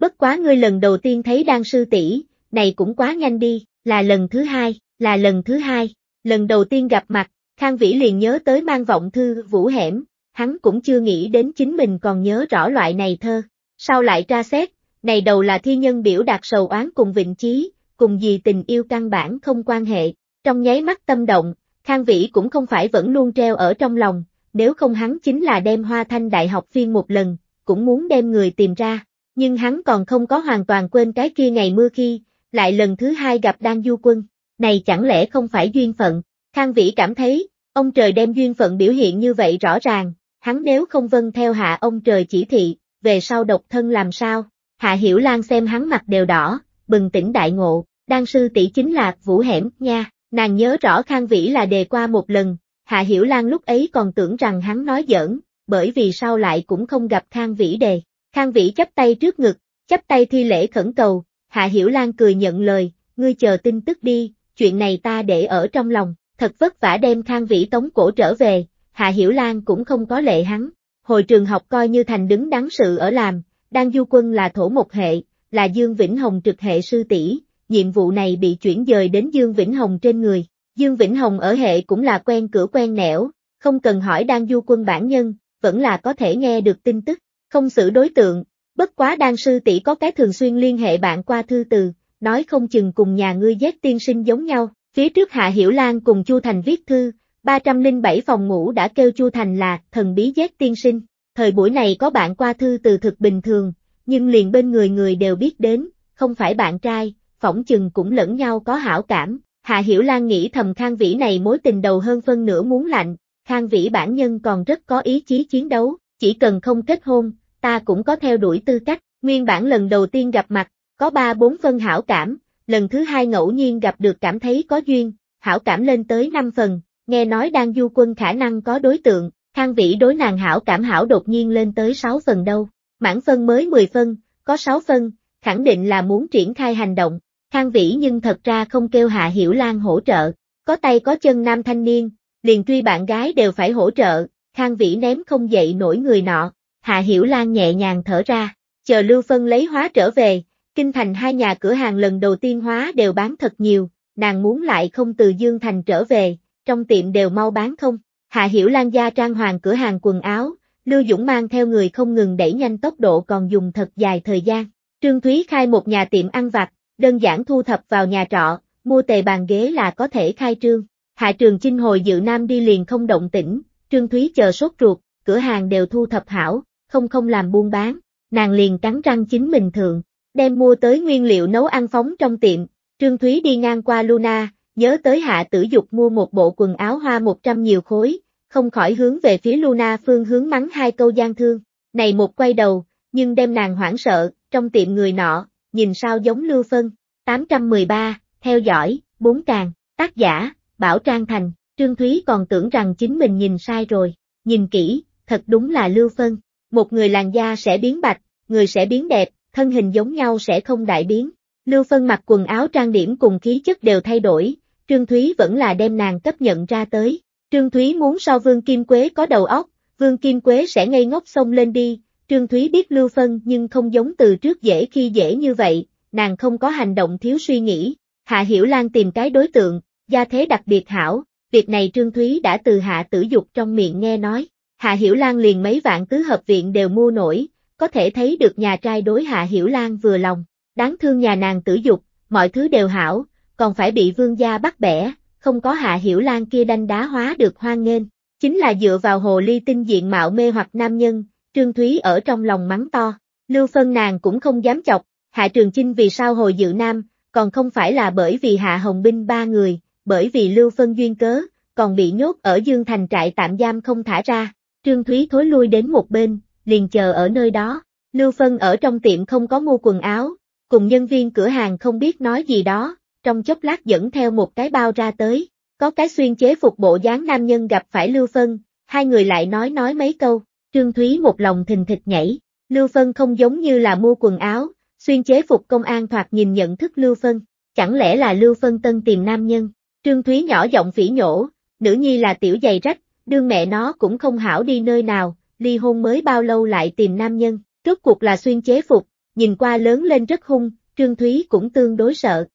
Bất quá ngươi lần đầu tiên thấy đan sư tỷ, này cũng quá nhanh đi, là lần thứ hai, là lần thứ hai, lần đầu tiên gặp mặt, Khang Vĩ liền nhớ tới mang vọng thư vũ hẻm, hắn cũng chưa nghĩ đến chính mình còn nhớ rõ loại này thơ, sau lại tra xét, này đầu là thi nhân biểu đạt sầu oán cùng vịnh trí cùng gì tình yêu căn bản không quan hệ, trong nháy mắt tâm động, Khang Vĩ cũng không phải vẫn luôn treo ở trong lòng, nếu không hắn chính là đem hoa thanh đại học phiên một lần, cũng muốn đem người tìm ra, nhưng hắn còn không có hoàn toàn quên cái kia ngày mưa khi, lại lần thứ hai gặp Đan Du Quân, này chẳng lẽ không phải duyên phận, Khang Vĩ cảm thấy, ông trời đem duyên phận biểu hiện như vậy rõ ràng, hắn nếu không vâng theo hạ ông trời chỉ thị, về sau độc thân làm sao, hạ hiểu lan xem hắn mặt đều đỏ, bừng tỉnh đại ngộ, đan sư tỷ chính là vũ hẻm, nha, nàng nhớ rõ Khang Vĩ là đề qua một lần, hạ hiểu lan lúc ấy còn tưởng rằng hắn nói giỡn, bởi vì sau lại cũng không gặp Khang Vĩ đề. Khang Vĩ chấp tay trước ngực, chấp tay thi lễ khẩn cầu, Hạ Hiểu Lan cười nhận lời, ngươi chờ tin tức đi, chuyện này ta để ở trong lòng, thật vất vả đem Khang Vĩ tống cổ trở về, Hạ Hiểu Lan cũng không có lệ hắn. Hội trường học coi như thành đứng đáng sự ở làm, đang du quân là thổ một hệ, là Dương Vĩnh Hồng trực hệ sư tỷ, nhiệm vụ này bị chuyển dời đến Dương Vĩnh Hồng trên người. Dương Vĩnh Hồng ở hệ cũng là quen cửa quen nẻo, không cần hỏi đang du quân bản nhân, vẫn là có thể nghe được tin tức không xử đối tượng, bất quá đan sư tỷ có cái thường xuyên liên hệ bạn qua thư từ, nói không chừng cùng nhà ngươi giết tiên sinh giống nhau. Phía trước Hạ Hiểu Lan cùng Chu Thành viết thư, 307 phòng ngủ đã kêu Chu Thành là thần bí giết tiên sinh. Thời buổi này có bạn qua thư từ thực bình thường, nhưng liền bên người người đều biết đến, không phải bạn trai, phỏng chừng cũng lẫn nhau có hảo cảm. Hạ Hiểu Lan nghĩ thầm Khang Vĩ này mối tình đầu hơn phân nửa muốn lạnh, Khang Vĩ bản nhân còn rất có ý chí chiến đấu, chỉ cần không kết hôn, ta cũng có theo đuổi tư cách, nguyên bản lần đầu tiên gặp mặt, có ba bốn phân hảo cảm, lần thứ hai ngẫu nhiên gặp được cảm thấy có duyên, hảo cảm lên tới 5 phần, nghe nói đang du quân khả năng có đối tượng, thang vĩ đối nàng hảo cảm hảo đột nhiên lên tới 6 phần đâu, mãn phân mới 10 phân, có 6 phân, khẳng định là muốn triển khai hành động, thang vĩ nhưng thật ra không kêu Hạ Hiểu Lan hỗ trợ, có tay có chân nam thanh niên, liền truy bạn gái đều phải hỗ trợ, Khang Vĩ ném không dậy nổi người nọ, Hạ Hiểu Lan nhẹ nhàng thở ra, chờ Lưu Phân lấy hóa trở về, kinh thành hai nhà cửa hàng lần đầu tiên hóa đều bán thật nhiều, nàng muốn lại không từ Dương Thành trở về, trong tiệm đều mau bán không. Hạ Hiểu Lan gia trang hoàng cửa hàng quần áo, Lưu Dũng mang theo người không ngừng đẩy nhanh tốc độ còn dùng thật dài thời gian. Trương Thúy khai một nhà tiệm ăn vặt, đơn giản thu thập vào nhà trọ, mua tề bàn ghế là có thể khai trương. Hạ Trường Chinh hồi dự Nam đi liền không động tĩnh, Trương Thúy chờ sốt ruột, cửa hàng đều thu thập hảo, không không làm buôn bán, nàng liền cắn răng chính mình thượng, đem mua tới nguyên liệu nấu ăn phóng trong tiệm, Trương Thúy đi ngang qua Luna, nhớ tới hạ tử dục mua một bộ quần áo hoa 100 nhiều khối, không khỏi hướng về phía Luna phương hướng mắng hai câu gian thương, này một quay đầu, nhưng đem nàng hoảng sợ, trong tiệm người nọ, nhìn sao giống Lưu Phân, 813, theo dõi, bốn càng, tác giả, Bảo Trang Thành. Trương Thúy còn tưởng rằng chính mình nhìn sai rồi, nhìn kỹ, thật đúng là Lưu Phân, một người làn da sẽ biến bạch, người sẽ biến đẹp, thân hình giống nhau sẽ không đại biến. Lưu Phân mặc quần áo trang điểm cùng khí chất đều thay đổi, Trương Thúy vẫn là đem nàng cấp nhận ra tới. Trương Thúy muốn so Vương Kim Quế có đầu óc, Vương Kim Quế sẽ ngây ngốc xông lên đi, Trương Thúy biết Lưu Phân nhưng không giống từ trước dễ khi dễ như vậy, nàng không có hành động thiếu suy nghĩ. Hạ Hiểu Lan tìm cái đối tượng, gia thế đặc biệt hảo, Việc này Trương Thúy đã từ Hạ Tử Dục trong miệng nghe nói. Hạ Hiểu Lan liền mấy vạn tứ hợp viện đều mua nổi, có thể thấy được nhà trai đối Hạ Hiểu Lan vừa lòng. Đáng thương nhà nàng tử dục, mọi thứ đều hảo, còn phải bị vương gia bắt bẻ, không có Hạ Hiểu Lan kia đanh đá hóa được hoan nghênh. Chính là dựa vào hồ ly tinh diện mạo mê hoặc nam nhân, Trương Thúy ở trong lòng mắng to. Lưu Phân nàng cũng không dám chọc, Hạ Trường Chinh vì sao hồi dự nam, còn không phải là bởi vì Hạ Hồng Binh ba người, bởi vì Lưu Phân duyên cớ, còn bị nhốt ở Dương Thành trại tạm giam không thả ra. Trương Thúy thối lui đến một bên, liền chờ ở nơi đó. Lưu Phân ở trong tiệm không có mua quần áo, cùng nhân viên cửa hàng không biết nói gì đó, trong chốc lát dẫn theo một cái bao ra tới, có cái xuyên chế phục bộ dáng nam nhân gặp phải Lưu Phân, hai người lại nói nói mấy câu, Trương Thúy một lòng thình thịch nhảy, Lưu Phân không giống như là mua quần áo, xuyên chế phục công an thoạt nhìn nhận thức Lưu Phân, chẳng lẽ là Lưu Phân tân tìm nam nhân, Trương Thúy nhỏ giọng phỉ nhổ, nữ nhi là tiểu giày rách, đương mẹ nó cũng không hảo đi nơi nào, ly hôn mới bao lâu lại tìm nam nhân, rốt cuộc là xuyên chế phục, nhìn qua lớn lên rất hung, Trương Thúy cũng tương đối sợ.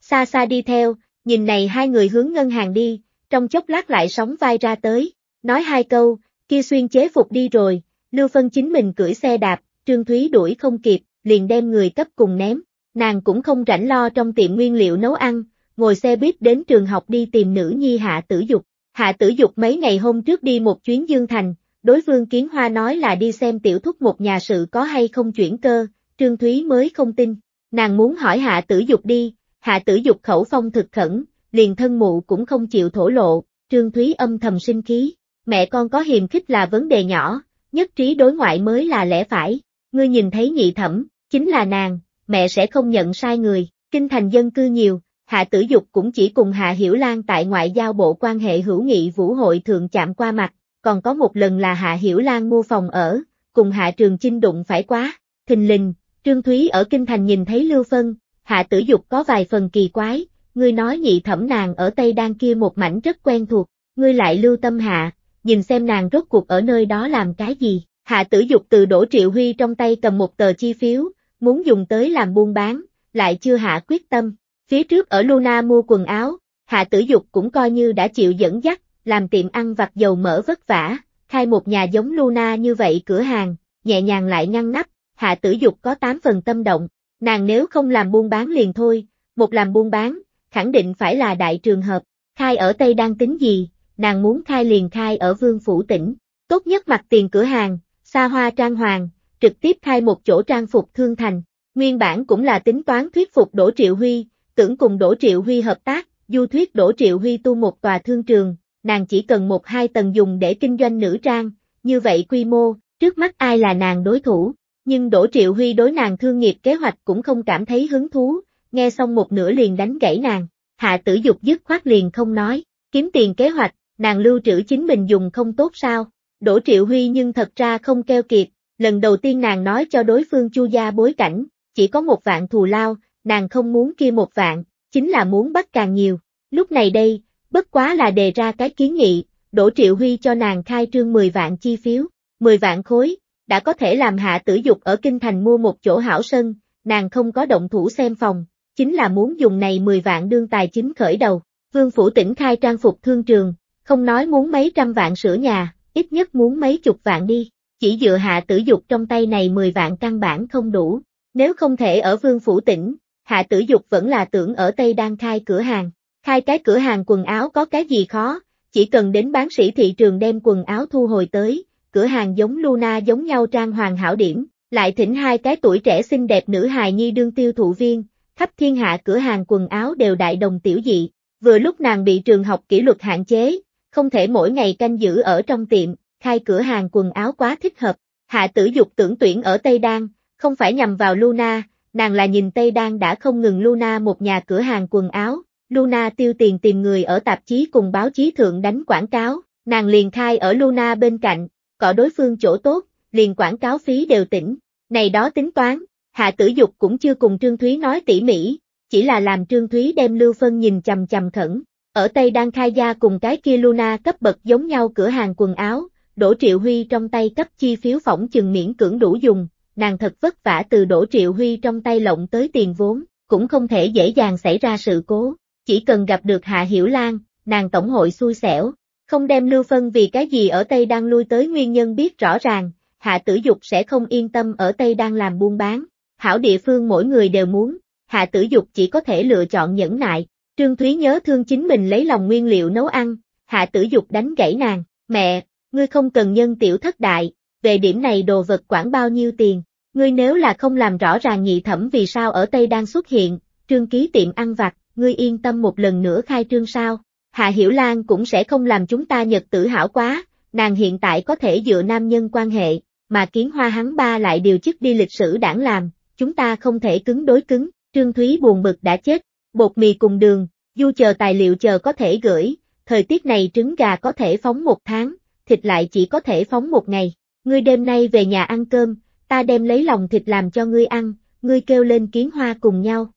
Xa xa đi theo, nhìn này hai người hướng ngân hàng đi, trong chốc lát lại sóng vai ra tới, nói hai câu, kia xuyên chế phục đi rồi, Lưu Phân chính mình cưỡi xe đạp, Trương Thúy đuổi không kịp, liền đem người cấp cùng ném, nàng cũng không rảnh lo trong tiệm nguyên liệu nấu ăn, ngồi xe buýt đến trường học đi tìm nữ nhi Hạ Tử Dục. Hạ Tử Dục mấy ngày hôm trước đi một chuyến Dương Thành, đối Vương Kiến Hoa nói là đi xem tiểu thúc một nhà sự có hay không chuyển cơ, Trương Thúy mới không tin. Nàng muốn hỏi Hạ Tử Dục đi, Hạ Tử Dục khẩu phong thực khẩn, liền thân mụ cũng không chịu thổ lộ, Trương Thúy âm thầm sinh khí, mẹ con có hiềm khích là vấn đề nhỏ, nhất trí đối ngoại mới là lẽ phải, ngươi nhìn thấy nhị thẩm, chính là nàng, mẹ sẽ không nhận sai người, kinh thành dân cư nhiều, Hạ Tử Dục cũng chỉ cùng Hạ Hiểu Lan tại ngoại giao bộ quan hệ hữu nghị vũ hội thường chạm qua mặt, còn có một lần là Hạ Hiểu Lan mua phòng ở, cùng Hạ Trường Chinh đụng phải quá, thình lình, Trương Thúy ở Kinh Thành nhìn thấy Lưu Phân, Hạ Tử Dục có vài phần kỳ quái, ngươi nói nhị thẩm nàng ở Tây Đan kia một mảnh rất quen thuộc, ngươi lại lưu tâm hạ, nhìn xem nàng rốt cuộc ở nơi đó làm cái gì, Hạ Tử Dục từ Đỗ Triệu Huy trong tay cầm một tờ chi phiếu, muốn dùng tới làm buôn bán, lại chưa hạ quyết tâm. Phía trước ở Luna mua quần áo, Hạ Tử Dục cũng coi như đã chịu dẫn dắt, làm tiệm ăn vặt dầu mỡ vất vả, khai một nhà giống Luna như vậy cửa hàng, nhẹ nhàng lại ngăn nắp, Hạ Tử Dục có 8 phần tâm động, nàng nếu không làm buôn bán liền thôi, một làm buôn bán, khẳng định phải là đại trường hợp, khai ở Tây đang tính gì, nàng muốn khai liền khai ở Vương Phủ tỉnh, tốt nhất mặt tiền cửa hàng, xa hoa trang hoàng, trực tiếp khai một chỗ trang phục thương thành, nguyên bản cũng là tính toán thuyết phục Đỗ Triệu Huy, tưởng cùng Đỗ Triệu Huy hợp tác, du thuyết Đỗ Triệu Huy tu một tòa thương trường, nàng chỉ cần một hai tầng dùng để kinh doanh nữ trang, như vậy quy mô, trước mắt ai là nàng đối thủ, nhưng Đỗ Triệu Huy đối nàng thương nghiệp kế hoạch cũng không cảm thấy hứng thú, nghe xong một nửa liền đánh gãy nàng, hạ tử dục dứt khoát liền không nói, kiếm tiền kế hoạch, nàng lưu trữ chính mình dùng không tốt sao, Đỗ Triệu Huy nhưng thật ra không keo kiệt, lần đầu tiên nàng nói cho đối phương chu gia bối cảnh, chỉ có một vạn thù lao, nàng không muốn kia một vạn, chính là muốn bắt càng nhiều. Lúc này đây, bất quá là đề ra cái kiến nghị, Đỗ Triệu Huy cho nàng khai trương 10 vạn chi phiếu, 10 vạn khối, đã có thể làm hạ tử dục ở Kinh Thành mua một chỗ hảo sân, nàng không có động thủ xem phòng, chính là muốn dùng này 10 vạn đương tài chính khởi đầu. Vương Phủ tỉnh khai trang phục thương trường, không nói muốn mấy trăm vạn sửa nhà, ít nhất muốn mấy chục vạn đi, chỉ dựa hạ tử dục trong tay này 10 vạn căn bản không đủ, nếu không thể ở Vương Phủ tỉnh, Hạ tử dục vẫn là tưởng ở Tây đang khai cửa hàng. Khai cái cửa hàng quần áo có cái gì khó, chỉ cần đến bán sĩ thị trường đem quần áo thu hồi tới, cửa hàng giống Luna giống nhau trang hoàng hảo điểm, lại thỉnh hai cái tuổi trẻ xinh đẹp nữ hài nhi đương tiêu thụ viên, khắp thiên hạ cửa hàng quần áo đều đại đồng tiểu dị, vừa lúc nàng bị trường học kỷ luật hạn chế, không thể mỗi ngày canh giữ ở trong tiệm, khai cửa hàng quần áo quá thích hợp, hạ tử dục tưởng tuyển ở Tây Đan, không phải nhằm vào Luna, nàng là nhìn Tây Đan đã không ngừng Luna một nhà cửa hàng quần áo, Luna tiêu tiền tìm người ở tạp chí cùng báo chí thượng đánh quảng cáo, nàng liền khai ở Luna bên cạnh, cọ đối phương chỗ tốt, liền quảng cáo phí đều tỉnh, này đó tính toán, Hạ Tử Dục cũng chưa cùng Trương Thúy nói tỉ mỉ, chỉ là làm Trương Thúy đem Lưu Phân nhìn chầm chầm khẩn, ở Tây Đan khai gia cùng cái kia Luna cấp bậc giống nhau cửa hàng quần áo, Đỗ Triệu Huy trong tay cấp chi phiếu phỏng chừng miễn cưỡng đủ dùng, nàng thật vất vả từ đổ triệu huy trong tay lộng tới tiền vốn, cũng không thể dễ dàng xảy ra sự cố, chỉ cần gặp được Hạ Hiểu Lan, nàng tổng hội xui xẻo, không đem lưu phân vì cái gì ở Tây đang lui tới nguyên nhân biết rõ ràng, Hạ Tử Dục sẽ không yên tâm ở Tây đang làm buôn bán, hảo địa phương mỗi người đều muốn, Hạ Tử Dục chỉ có thể lựa chọn nhẫn nại, Trương Thúy nhớ thương chính mình lấy lòng nguyên liệu nấu ăn, Hạ Tử Dục đánh gãy nàng, mẹ, ngươi không cần nhân tiểu thất đại, về điểm này đồ vật quản bao nhiêu tiền. Ngươi nếu là không làm rõ ràng nhị thẩm vì sao ở Tây đang xuất hiện, trương ký tiệm ăn vặt, ngươi yên tâm một lần nữa khai trương sao. Hạ Hiểu Lan cũng sẽ không làm chúng ta nhật tử hảo quá, nàng hiện tại có thể dựa nam nhân quan hệ, mà kiến hoa hắn ba lại điều chức đi lịch sử đảng làm, chúng ta không thể cứng đối cứng, Trương Thúy buồn bực đã chết, bột mì cùng đường, du chờ tài liệu chờ có thể gửi, thời tiết này trứng gà có thể phóng một tháng, thịt lại chỉ có thể phóng một ngày ngươi đêm nay về nhà ăn cơm, ta đem lấy lòng thịt làm cho ngươi ăn, ngươi kêu lên kiến hoa cùng nhau.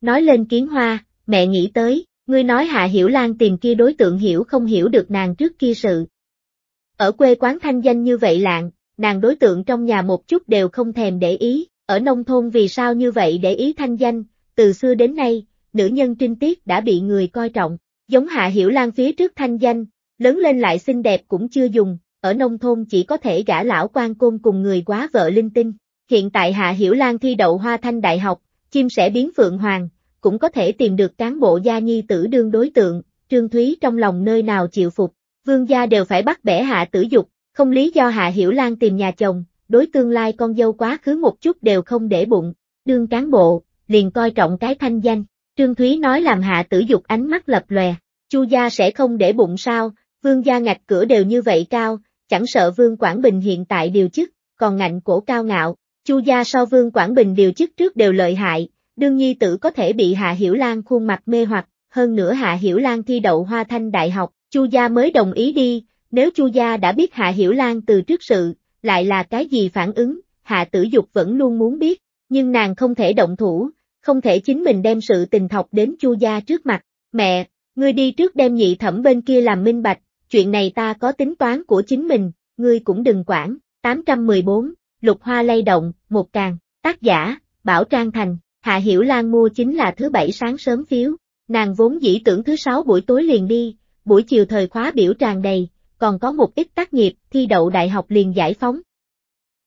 Nói lên kiến hoa, mẹ nghĩ tới, ngươi nói Hạ Hiểu Lan tìm kia đối tượng hiểu không hiểu được nàng trước kia sự. Ở quê quán thanh danh như vậy lạng, nàng đối tượng trong nhà một chút đều không thèm để ý, ở nông thôn vì sao như vậy để ý thanh danh, từ xưa đến nay, nữ nhân trinh tiết đã bị người coi trọng, giống Hạ Hiểu Lan phía trước thanh danh, lớn lên lại xinh đẹp cũng chưa dùng, ở nông thôn chỉ có thể gả lão quan côn cùng người quá vợ linh tinh. Hiện tại Hạ Hiểu Lan thi đậu Hoa Thanh Đại học, chim sẽ biến phượng hoàng, cũng có thể tìm được cán bộ gia nhi tử đương đối tượng, Trương Thúy trong lòng nơi nào chịu phục, vương gia đều phải bắt bẻ Hạ tử dục, không lý do Hạ Hiểu Lan tìm nhà chồng, đối tương lai con dâu quá khứ một chút đều không để bụng, đương cán bộ, liền coi trọng cái thanh danh. Trương Thúy nói làm Hạ tử dục ánh mắt lập lòe, Chu gia sẽ không để bụng sao, vương gia ngạch cửa đều như vậy cao, chẳng sợ Vương Quảng Bình hiện tại điều chức, còn ngạnh cổ cao ngạo, Chu gia so Vương Quảng Bình điều chức trước đều lợi hại, đương nhi tử có thể bị Hạ Hiểu Lan khuôn mặt mê hoặc, hơn nữa Hạ Hiểu Lan thi đậu Hoa Thanh Đại học, Chu gia mới đồng ý đi, nếu Chu gia đã biết Hạ Hiểu Lan từ trước sự, lại là cái gì phản ứng, Hạ Tử Dục vẫn luôn muốn biết, nhưng nàng không thể động thủ, không thể chính mình đem sự tình thọc đến Chu gia trước mặt. Mẹ, ngươi đi trước đem nhị thẩm bên kia làm minh bạch, chuyện này ta có tính toán của chính mình, ngươi cũng đừng quản. 814, Lục Hoa lay động, một càng, tác giả, Bảo Trang Thành, Hạ Hiểu Lan mua chính là thứ bảy sáng sớm phiếu, nàng vốn dĩ tưởng thứ sáu buổi tối liền đi, buổi chiều thời khóa biểu tràn đầy, còn có một ít tác nghiệp, thi đậu đại học liền giải phóng.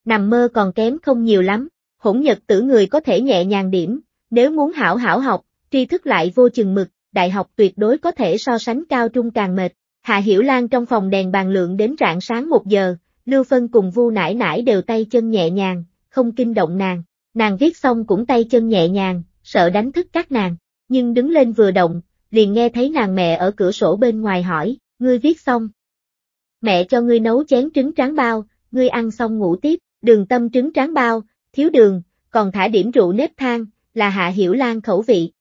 Nằm mơ còn kém không nhiều lắm, hỗn nhật tử người có thể nhẹ nhàng điểm, nếu muốn hảo hảo học, tri thức lại vô chừng mực, đại học tuyệt đối có thể so sánh cao trung càng mệt, Hạ Hiểu Lan trong phòng đèn bàn lượng đến rạng sáng một giờ, Lưu Phân cùng Vu Nải Nải đều tay chân nhẹ nhàng, không kinh động nàng. Nàng viết xong cũng tay chân nhẹ nhàng, sợ đánh thức các nàng, nhưng đứng lên vừa động, liền nghe thấy nàng mẹ ở cửa sổ bên ngoài hỏi, ngươi viết xong. Mẹ cho ngươi nấu chén trứng tráng bao, ngươi ăn xong ngủ tiếp, đường tâm trứng tráng bao, thiếu đường, còn thả điểm rượu nếp than, là Hạ Hiểu Lan khẩu vị.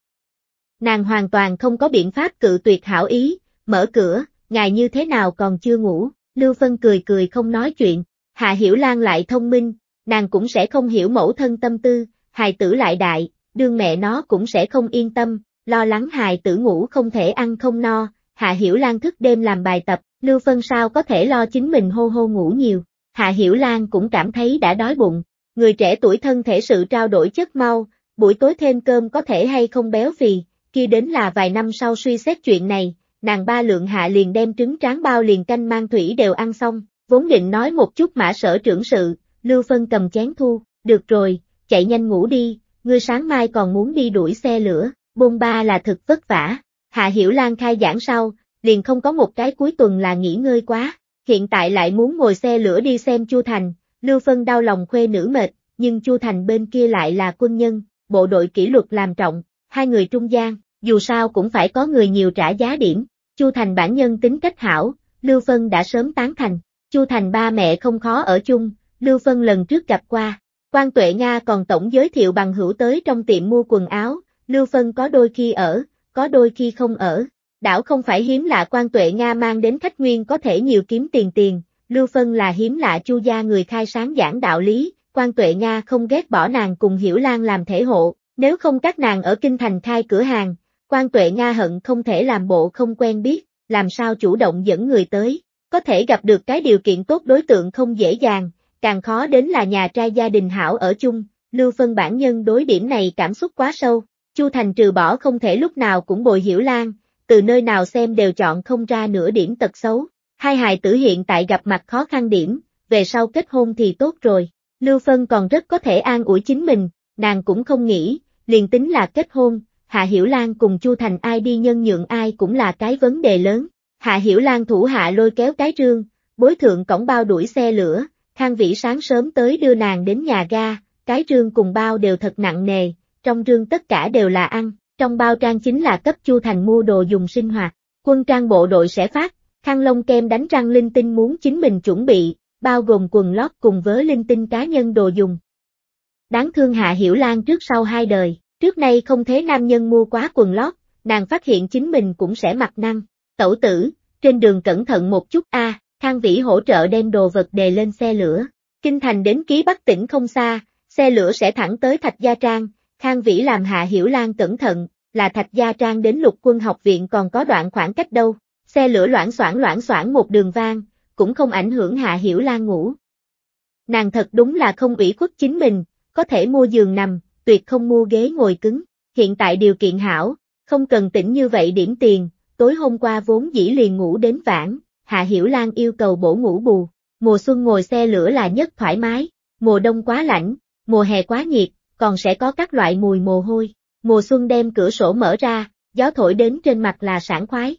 Nàng hoàn toàn không có biện pháp cự tuyệt hảo ý, mở cửa, ngài như thế nào còn chưa ngủ, Lưu Phân cười cười không nói chuyện, Hạ Hiểu Lan lại thông minh, nàng cũng sẽ không hiểu mẫu thân tâm tư, hài tử lại đại, đương mẹ nó cũng sẽ không yên tâm, lo lắng hài tử ngủ không thể ăn không no, Hạ Hiểu Lan thức đêm làm bài tập, Lưu Phân sao có thể lo chính mình hô hô ngủ nhiều, Hạ Hiểu Lan cũng cảm thấy đã đói bụng, người trẻ tuổi thân thể sự trao đổi chất mau, buổi tối thêm cơm có thể hay không béo phì, khi đến là vài năm sau suy xét chuyện này, nàng ba lượng hạ liền đem trứng tráng bao liền canh mang thủy đều ăn xong, vốn định nói một chút mã sở trưởng sự, Lưu Phân cầm chén thu, được rồi, chạy nhanh ngủ đi, ngươi sáng mai còn muốn đi đuổi xe lửa, bôn ba là thực vất vả. Hạ Hiểu Lan khai giảng sau, liền không có một cái cuối tuần là nghỉ ngơi quá, hiện tại lại muốn ngồi xe lửa đi xem Chu Thành, Lưu Phân đau lòng khuê nữ mệt, nhưng Chu Thành bên kia lại là quân nhân, bộ đội kỷ luật làm trọng, hai người trung gian, dù sao cũng phải có người nhiều trả giá điểm, Chu Thành bản nhân tính cách hảo, Lưu Phân đã sớm tán thành, Chu Thành ba mẹ không khó ở chung, Lưu Phân lần trước gặp qua, Quan Tuệ Nga còn tổng giới thiệu bằng hữu tới trong tiệm mua quần áo, Lưu Phân có đôi khi ở, có đôi khi không ở, đảo không phải hiếm lạ Quan Tuệ Nga mang đến khách nguyên có thể nhiều kiếm tiền tiền, Lưu Phân là hiếm lạ Chu gia người khai sáng giảng đạo lý, Quan Tuệ Nga không ghét bỏ nàng cùng Hiểu Lan làm thể hộ, nếu không các nàng ở Kinh Thành khai cửa hàng, Quan Tuệ Nga hận không thể làm bộ không quen biết, làm sao chủ động dẫn người tới, có thể gặp được cái điều kiện tốt đối tượng không dễ dàng, càng khó đến là nhà trai gia đình hảo ở chung, Lưu Phân bản nhân đối điểm này cảm xúc quá sâu, Chu Thành trừ bỏ không thể lúc nào cũng bồi hiểu Lan, từ nơi nào xem đều chọn không ra nửa điểm tật xấu, hai hài tử hiện tại gặp mặt khó khăn điểm, về sau kết hôn thì tốt rồi, Lưu Phân còn rất có thể an ủi chính mình, nàng cũng không nghĩ, liền tính là kết hôn, Hạ Hiểu Lan cùng Chu Thành ai đi nhân nhượng ai cũng là cái vấn đề lớn. Hạ Hiểu Lan thủ hạ lôi kéo cái trương bối thượng cổng bao đuổi xe lửa, Khang Vĩ sáng sớm tới đưa nàng đến nhà ga, cái trương cùng bao đều thật nặng nề, trong trương tất cả đều là ăn, trong bao trang chính là cấp Chu Thành mua đồ dùng sinh hoạt, quân trang bộ đội sẽ phát, Khang Long Kem đánh răng linh tinh muốn chính mình chuẩn bị, bao gồm quần lót cùng với linh tinh cá nhân đồ dùng. Đáng thương Hạ Hiểu Lan trước sau hai đời, Trước nay không thế nam nhân mua quá quần lót, nàng phát hiện chính mình cũng sẽ mặc năng. Tẩu tử, trên đường cẩn thận một chút a, à, Khang Vĩ hỗ trợ đem đồ vật đề lên xe lửa. Kinh thành đến ký Bắc tỉnh không xa, xe lửa sẽ thẳng tới Thạch Gia Trang, Khang Vĩ làm Hạ Hiểu Lan cẩn thận, là Thạch Gia Trang đến lục quân học viện còn có đoạn khoảng cách đâu. Xe lửa loãng xoảng loãng xoảng một đường vang, cũng không ảnh hưởng Hạ Hiểu Lan ngủ. Nàng thật đúng là không ủy khuất chính mình, có thể mua giường nằm, tuyệt không mua ghế ngồi cứng, hiện tại điều kiện hảo, không cần tỉnh như vậy điểm tiền, tối hôm qua vốn dĩ liền ngủ đến vãn, Hạ Hiểu Lan yêu cầu bổ ngủ bù, mùa xuân ngồi xe lửa là nhất thoải mái, mùa đông quá lạnh, mùa hè quá nhiệt, còn sẽ có các loại mùi mồ hôi, mùa xuân đem cửa sổ mở ra, gió thổi đến trên mặt là sảng khoái.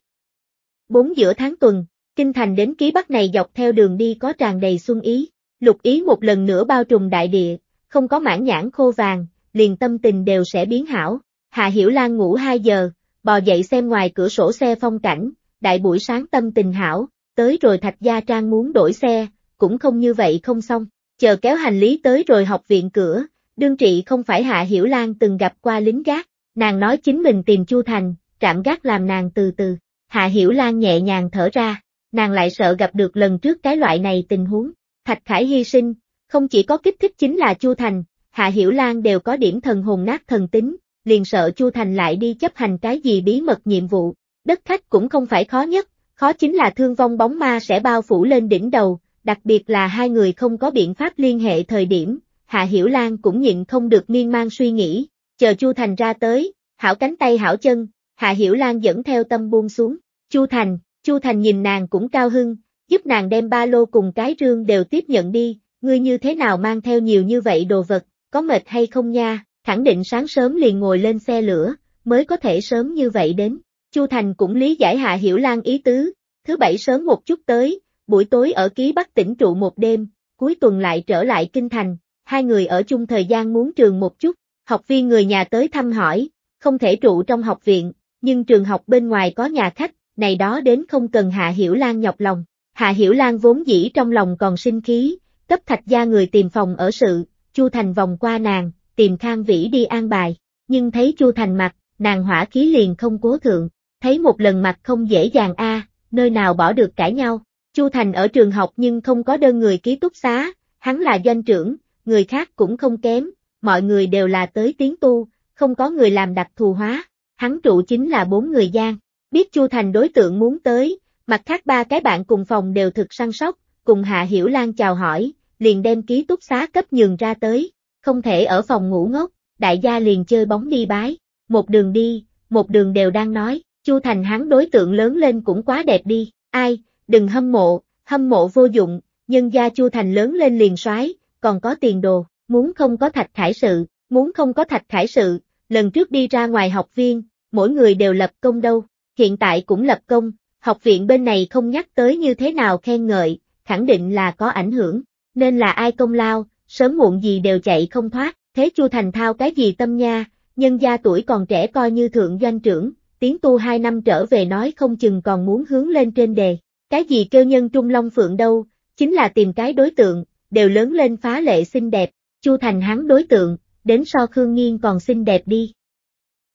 Bốn giữa tháng tuần, kinh thành đến ký bắc này dọc theo đường đi có tràn đầy xuân ý, lục ý một lần nữa bao trùm đại địa, không có mãn nhãn khô vàng, liền tâm tình đều sẽ biến hảo. Hạ Hiểu Lan ngủ 2 giờ, bò dậy xem ngoài cửa sổ xe phong cảnh, đại buổi sáng tâm tình hảo, tới rồi Thạch Gia Trang muốn đổi xe, cũng không như vậy không xong, chờ kéo hành lý tới rồi học viện cửa, đương trị không phải Hạ Hiểu Lan từng gặp qua lính gác, nàng nói chính mình tìm Chu Thành, trạm gác làm nàng từ từ, Hạ Hiểu Lan nhẹ nhàng thở ra, nàng lại sợ gặp được lần trước cái loại này tình huống, Thạch Khải hy sinh, không chỉ có kích thích chính là Chu Thành, Hạ Hiểu Lan đều có điểm thần hồn nát thần tính, liền sợ Chu Thành lại đi chấp hành cái gì bí mật nhiệm vụ. Đất khách cũng không phải khó nhất, khó chính là thương vong bóng ma sẽ bao phủ lên đỉnh đầu, đặc biệt là hai người không có biện pháp liên hệ thời điểm, Hạ Hiểu Lan cũng nhịn không được miên man suy nghĩ, chờ Chu Thành ra tới, hảo cánh tay hảo chân, Hạ Hiểu Lan dẫn theo tâm buông xuống, Chu Thành, Chu Thành nhìn nàng cũng cao hưng, giúp nàng đem ba lô cùng cái rương đều tiếp nhận đi, ngươi như thế nào mang theo nhiều như vậy đồ vật, có mệt hay không nha, khẳng định sáng sớm liền ngồi lên xe lửa, mới có thể sớm như vậy đến. Chu Thành cũng lý giải Hạ Hiểu Lan ý tứ, thứ bảy sớm một chút tới, buổi tối ở ký Bắc tỉnh trụ một đêm, cuối tuần lại trở lại Kinh Thành, hai người ở chung thời gian muốn trường một chút, học viên người nhà tới thăm hỏi, không thể trụ trong học viện, nhưng trường học bên ngoài có nhà khách, này đó đến không cần Hạ Hiểu Lan nhọc lòng. Hạ Hiểu Lan vốn dĩ trong lòng còn sinh khí, cấp thạch gia người tìm phòng ở sự, Chu Thành vòng qua nàng, tìm Khang Vĩ đi an bài, nhưng thấy Chu Thành mặt, nàng hỏa khí liền không cố thượng, thấy một lần mặt không dễ dàng a, nơi nào bỏ được cãi nhau. Chu Thành ở trường học nhưng không có đơn người ký túc xá, hắn là doanh trưởng, người khác cũng không kém, mọi người đều là tới tiến tu, không có người làm đặc thù hóa, hắn trụ chính là bốn người gian, biết Chu Thành đối tượng muốn tới, mặt khác ba cái bạn cùng phòng đều thực săn sóc, cùng Hạ Hiểu Lan chào hỏi, liền đem ký túc xá cấp nhường ra tới, không thể ở phòng ngủ ngốc, đại gia liền chơi bóng đi bái, một đường đi, một đường đều đang nói, Chu Thành hắn đối tượng lớn lên cũng quá đẹp đi, ai, đừng hâm mộ, hâm mộ vô dụng, nhân gia Chu Thành lớn lên liền soái, còn có tiền đồ, muốn không có thạch khải sự, muốn không có thạch khải sự, lần trước đi ra ngoài học viên, mỗi người đều lập công đâu, hiện tại cũng lập công, học viện bên này không nhắc tới như thế nào khen ngợi, khẳng định là có ảnh hưởng, nên là ai công lao, sớm muộn gì đều chạy không thoát, thế Chu Thành Thao cái gì tâm nha, nhân gia tuổi còn trẻ coi như thượng doanh trưởng, tiến tu hai năm trở về nói không chừng còn muốn hướng lên trên đề, cái gì kêu nhân trung long phượng đâu, chính là tìm cái đối tượng, đều lớn lên phá lệ xinh đẹp, Chu Thành hắn đối tượng, đến so Khương Nghiên còn xinh đẹp đi.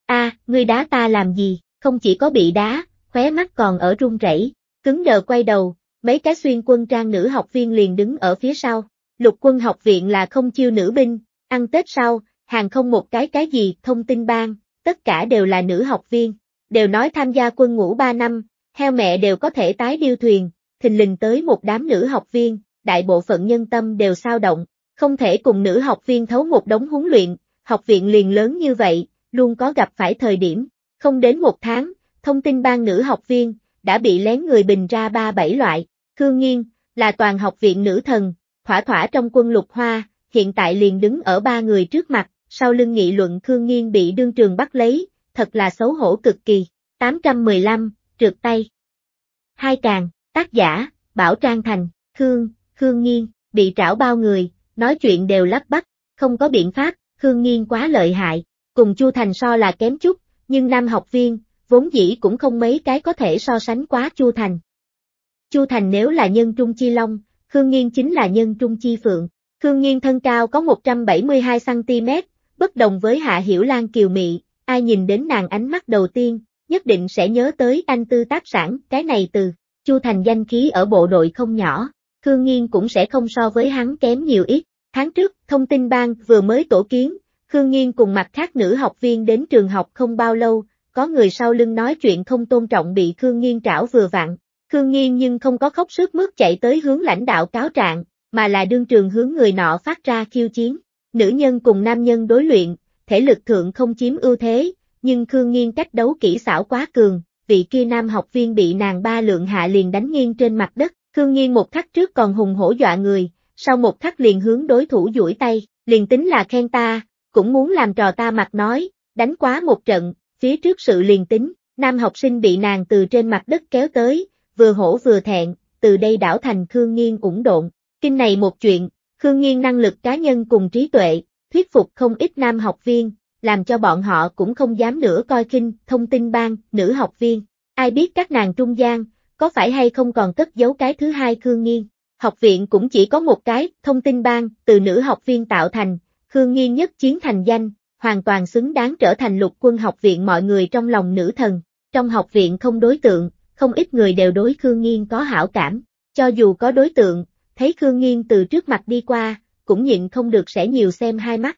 A, à, ngươi đá ta làm gì, không chỉ có bị đá, khóe mắt còn ở run rẩy, cứng đờ quay đầu, mấy cái xuyên quân trang nữ học viên liền đứng ở phía sau. Lục quân học viện là không chiêu nữ binh, ăn Tết sau, hàng không một cái cái gì, thông tin ban, tất cả đều là nữ học viên, đều nói tham gia quân ngũ 3 năm, heo mẹ đều có thể tái điêu thuyền, thình lình tới một đám nữ học viên, đại bộ phận nhân tâm đều sao động, không thể cùng nữ học viên thấu một đống huấn luyện, học viện liền lớn như vậy, luôn có gặp phải thời điểm, không đến một tháng, thông tin ban nữ học viên, đã bị lén người bình ra ba bảy loại, Khương Nghiên, là toàn học viện nữ thần, thỏa thỏa trong quân lục hoa, hiện tại liền đứng ở ba người trước mặt, sau lưng nghị luận Khương Nghiên bị đương trường bắt lấy, thật là xấu hổ cực kỳ. 815, trượt tay. Hai càng, tác giả, Bảo Trang Thành, Khương, Khương Nghiên, bị trảo bao người, nói chuyện đều lắp bắp, không có biện pháp, Khương Nghiên quá lợi hại, cùng Chu Thành so là kém chút, nhưng nam học viên, vốn dĩ cũng không mấy cái có thể so sánh quá Chu Thành. Chu Thành nếu là nhân trung chi long, Khương Nghiên chính là nhân trung chi phượng. Khương Nghiên thân cao có 172cm, bất đồng với Hạ Hiểu Lan kiều mị, ai nhìn đến nàng ánh mắt đầu tiên, nhất định sẽ nhớ tới anh tư tác sản, cái này từ. Chu Thành danh khí ở bộ đội không nhỏ, Khương Nghiên cũng sẽ không so với hắn kém nhiều ít. Tháng trước, thông tin bang vừa mới tổ kiến, Khương Nghiên cùng mặt khác nữ học viên đến trường học không bao lâu, có người sau lưng nói chuyện không tôn trọng bị Khương Nghiên trảo vừa vặn, Khương Nghiên nhưng không có khóc sướt mướt chạy tới hướng lãnh đạo cáo trạng, mà là đương trường hướng người nọ phát ra khiêu chiến. Nữ nhân cùng nam nhân đối luyện, thể lực thượng không chiếm ưu thế, nhưng Khương Nghiên cách đấu kỹ xảo quá cường, vị kia nam học viên bị nàng ba lượng hạ liền đánh nghiêng trên mặt đất, Khương Nghiên một khắc trước còn hùng hổ dọa người, sau một khắc liền hướng đối thủ duỗi tay, liền tính là khen ta, cũng muốn làm trò ta mặt nói, đánh quá một trận, phía trước sự liền tính, nam học sinh bị nàng từ trên mặt đất kéo tới, vừa hổ vừa thẹn, từ đây đảo thành Khương Nghiên ủng độn. Kinh này một chuyện, Khương Nghiên năng lực cá nhân cùng trí tuệ, thuyết phục không ít nam học viên, làm cho bọn họ cũng không dám nữa coi kinh, thông tin ban, nữ học viên. Ai biết các nàng trung gian, có phải hay không còn cất giấu cái thứ hai Khương Nghiên. Học viện cũng chỉ có một cái, thông tin ban, từ nữ học viên tạo thành, Khương Nghiên nhất chiến thành danh, hoàn toàn xứng đáng trở thành lục quân học viện mọi người trong lòng nữ thần. Trong học viện không đối tượng, không ít người đều đối Khương Nghiên có hảo cảm, cho dù có đối tượng, thấy Khương Nghiên từ trước mặt đi qua, cũng nhịn không được sẽ nhiều xem hai mắt.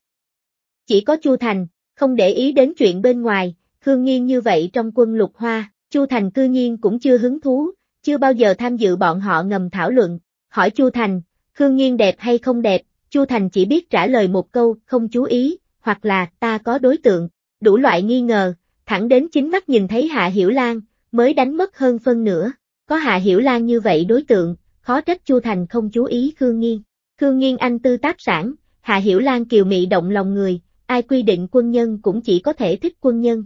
Chỉ có Chu Thành, không để ý đến chuyện bên ngoài, Khương Nghiên như vậy trong quân lục hoa, Chu Thành cư nhiên cũng chưa hứng thú, chưa bao giờ tham dự bọn họ ngầm thảo luận, hỏi Chu Thành, Khương Nghiên đẹp hay không đẹp, Chu Thành chỉ biết trả lời một câu, không chú ý, hoặc là ta có đối tượng, đủ loại nghi ngờ, thẳng đến chính mắt nhìn thấy Hạ Hiểu Lan, mới đánh mất hơn phân nữa. Có Hạ Hiểu Lan như vậy đối tượng, khó trách Chu Thành không chú ý Khương Nghiên. Khương Nghiên anh tư tác sản, Hạ Hiểu Lan kiều mị động lòng người, ai quy định quân nhân cũng chỉ có thể thích quân nhân.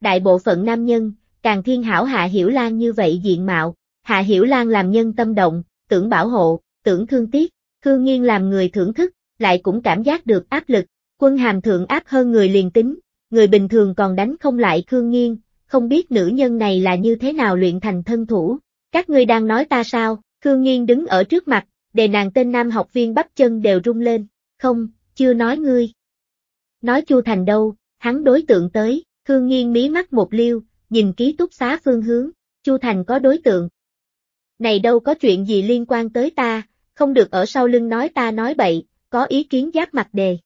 Đại bộ phận nam nhân, càng thiên hảo Hạ Hiểu Lan như vậy diện mạo, Hạ Hiểu Lan làm nhân tâm động, tưởng bảo hộ, tưởng thương tiếc, Khương Nghiên làm người thưởng thức, lại cũng cảm giác được áp lực, quân hàm thượng áp hơn người liền tính, người bình thường còn đánh không lại Khương Nghiên, không biết nữ nhân này là như thế nào luyện thành thân thủ. Các ngươi đang nói ta sao, Khương Nghiên đứng ở trước mặt, đề nàng tên nam học viên bắp chân đều rung lên, không, chưa nói ngươi. Nói Chu Thành đâu, hắn đối tượng tới, Khương Nghiên mí mắt một liêu, nhìn ký túc xá phương hướng, Chu Thành có đối tượng. Này đâu có chuyện gì liên quan tới ta, không được ở sau lưng nói ta nói bậy, có ý kiến giáp mặt đề,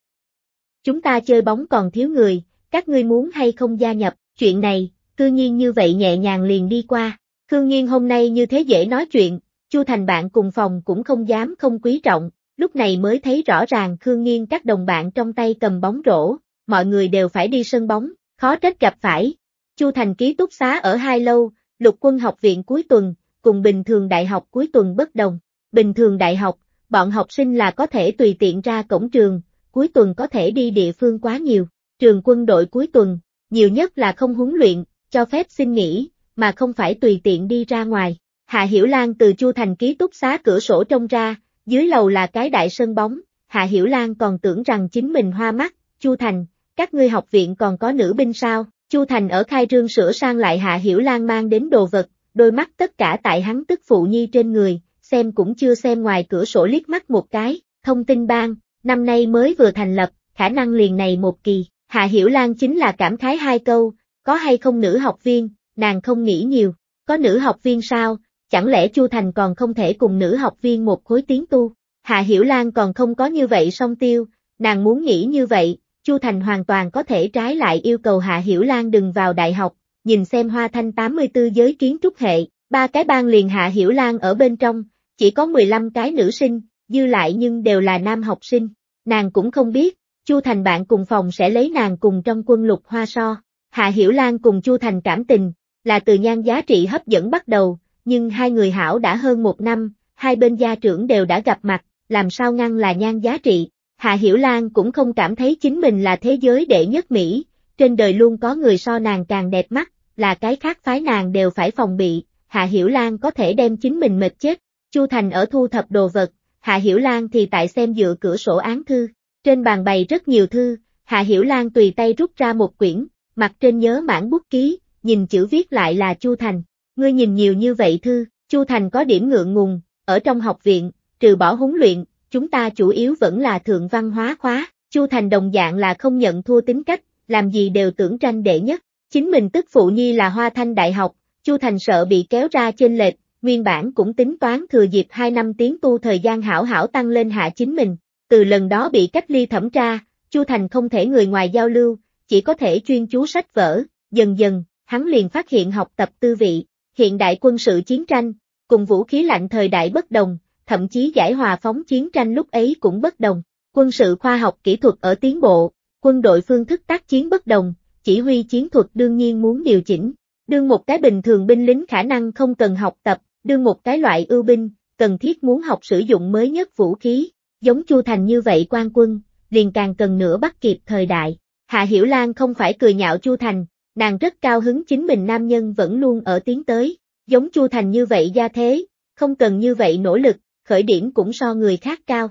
Chúng ta chơi bóng còn thiếu người, các ngươi muốn hay không gia nhập, chuyện này, cư nhiên như vậy nhẹ nhàng liền đi qua. Khương Nhiên hôm nay như thế dễ nói chuyện, Chu Thành bạn cùng phòng cũng không dám không quý trọng, lúc này mới thấy rõ ràng Khương Nhiên các đồng bạn trong tay cầm bóng rổ, mọi người đều phải đi sân bóng, khó trách gặp phải. Chu Thành ký túc xá ở hai lâu, lục quân học viện cuối tuần, cùng bình thường đại học cuối tuần bất đồng. Bình thường đại học, bọn học sinh là có thể tùy tiện ra cổng trường, cuối tuần có thể đi địa phương quá nhiều, trường quân đội cuối tuần, nhiều nhất là không huấn luyện, cho phép xin nghỉ, mà không phải tùy tiện đi ra ngoài. Hạ Hiểu Lan từ Chu Thành ký túc xá cửa sổ trông ra, dưới lầu là cái đại sân bóng, Hạ Hiểu Lan còn tưởng rằng chính mình hoa mắt, Chu Thành, các ngươi học viện còn có nữ binh sao, Chu Thành ở khai trương sửa sang lại Hạ Hiểu Lan mang đến đồ vật, đôi mắt tất cả tại hắn tức phụ nhi trên người, xem cũng chưa xem ngoài cửa sổ liếc mắt một cái, thông tin bang năm nay mới vừa thành lập, khả năng liền này một kỳ, Hạ Hiểu Lan chính là cảm khái hai câu, có hay không nữ học viên, nàng không nghĩ nhiều, có nữ học viên sao, chẳng lẽ Chu Thành còn không thể cùng nữ học viên một khối tiến tu, Hạ Hiểu Lan còn không có như vậy song tiêu, nàng muốn nghĩ như vậy, Chu Thành hoàn toàn có thể trái lại yêu cầu Hạ Hiểu Lan đừng vào đại học, nhìn xem Hoa Thanh 84 giới kiến trúc hệ, ba cái bang liền Hạ Hiểu Lan ở bên trong, chỉ có 15 cái nữ sinh, dư lại nhưng đều là nam học sinh, Nàng cũng không biết, Chu Thành bạn cùng phòng sẽ lấy nàng cùng trong quân lục hoa so. Hạ Hiểu Lan cùng Chu Thành cảm tình, là từ nhan giá trị hấp dẫn bắt đầu, nhưng hai người hảo đã hơn một năm, hai bên gia trưởng đều đã gặp mặt, làm sao ngăn là nhan giá trị. Hạ Hiểu Lan cũng không cảm thấy chính mình là thế giới đệ nhất Mỹ, trên đời luôn có người so nàng càng đẹp mắt, là cái khác phái nàng đều phải phòng bị, Hạ Hiểu Lan có thể đem chính mình mệt chết. Chu Thành ở thu thập đồ vật, Hạ Hiểu Lan thì tại xem dựa cửa sổ án thư. Trên bàn bày rất nhiều thư, Hạ Hiểu Lan tùy tay rút ra một quyển, mặt trên nhớ mảng bút ký, nhìn chữ viết lại là Chu Thành. Ngươi nhìn nhiều như vậy thư, Chu Thành có điểm ngượng ngùng, ở trong học viện, trừ bỏ huấn luyện, chúng ta chủ yếu vẫn là thượng văn hóa khóa, Chu Thành đồng dạng là không nhận thua tính cách, làm gì đều tưởng tranh đệ nhất. Chính mình tức phụ nhi là Hoa Thanh Đại học, Chu Thành sợ bị kéo ra trên lệch, nguyên bản cũng tính toán thừa dịp 2 năm tiến tu thời gian hảo hảo tăng lên hạ chính mình, từ lần đó bị cách ly thẩm tra, Chu Thành không thể người ngoài giao lưu, chỉ có thể chuyên chú sách vở, dần dần, hắn liền phát hiện học tập tư vị, hiện đại quân sự chiến tranh, cùng vũ khí lạnh thời đại bất đồng, thậm chí giải hòa phóng chiến tranh lúc ấy cũng bất đồng, quân sự khoa học kỹ thuật ở tiến bộ, quân đội phương thức tác chiến bất đồng, chỉ huy chiến thuật đương nhiên muốn điều chỉnh, đương một cái bình thường binh lính khả năng không cần học tập, đương một cái loại ưu binh, cần thiết muốn học sử dụng mới nhất vũ khí, giống Chu Thành như vậy quan quân, liền càng cần nữa bắt kịp thời đại. Hạ Hiểu Lan không phải cười nhạo Chu Thành, nàng rất cao hứng chính mình nam nhân vẫn luôn ở tiến tới, giống Chu Thành như vậy gia thế, không cần như vậy nỗ lực, khởi điểm cũng so người khác cao.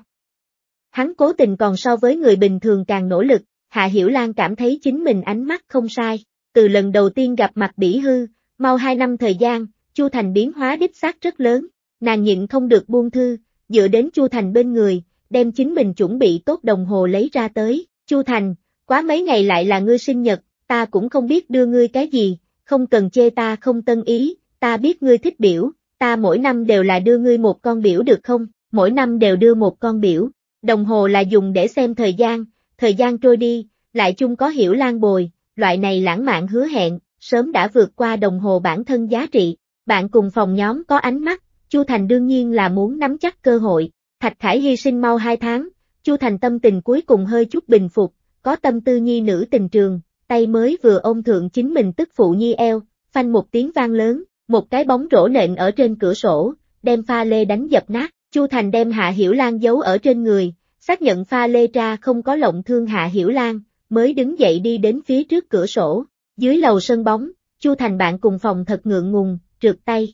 Hắn cố tình còn so với người bình thường càng nỗ lực, Hạ Hiểu Lan cảm thấy chính mình ánh mắt không sai, từ lần đầu tiên gặp mặt Bỉ Hư, mau hai năm thời gian, Chu Thành biến hóa đích xác rất lớn, nàng nhịn không được buông thư, dựa đến Chu Thành bên người, đem chính mình chuẩn bị tốt đồng hồ lấy ra tới, Chu Thành, quá mấy ngày lại là ngươi sinh nhật, ta cũng không biết đưa ngươi cái gì, không cần chê ta không tân ý, ta biết ngươi thích biểu, ta mỗi năm đều là đưa ngươi một con biểu được không, mỗi năm đều đưa một con biểu, đồng hồ là dùng để xem thời gian, thời gian trôi đi, lại chung có hiểu lan bồi, loại này lãng mạn hứa hẹn, sớm đã vượt qua đồng hồ bản thân giá trị, bạn cùng phòng nhóm có ánh mắt, Chu Thành đương nhiên là muốn nắm chắc cơ hội, Thạch Khải hy sinh mau 2 tháng, Chu Thành tâm tình cuối cùng hơi chút bình phục, có tâm tư nhi nữ tình trường, tay mới vừa ôm thượng chính mình tức phụ nhi eo, phanh một tiếng vang lớn, một cái bóng rổ nện ở trên cửa sổ, đem pha lê đánh dập nát, Chu Thành đem Hạ Hiểu Lan giấu ở trên người, xác nhận pha lê ra không có lộng thương Hạ Hiểu Lan, mới đứng dậy đi đến phía trước cửa sổ, dưới lầu sân bóng, Chu Thành bạn cùng phòng thật ngượng ngùng, trượt tay.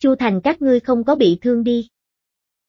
Chu Thành các ngươi không có bị thương đi.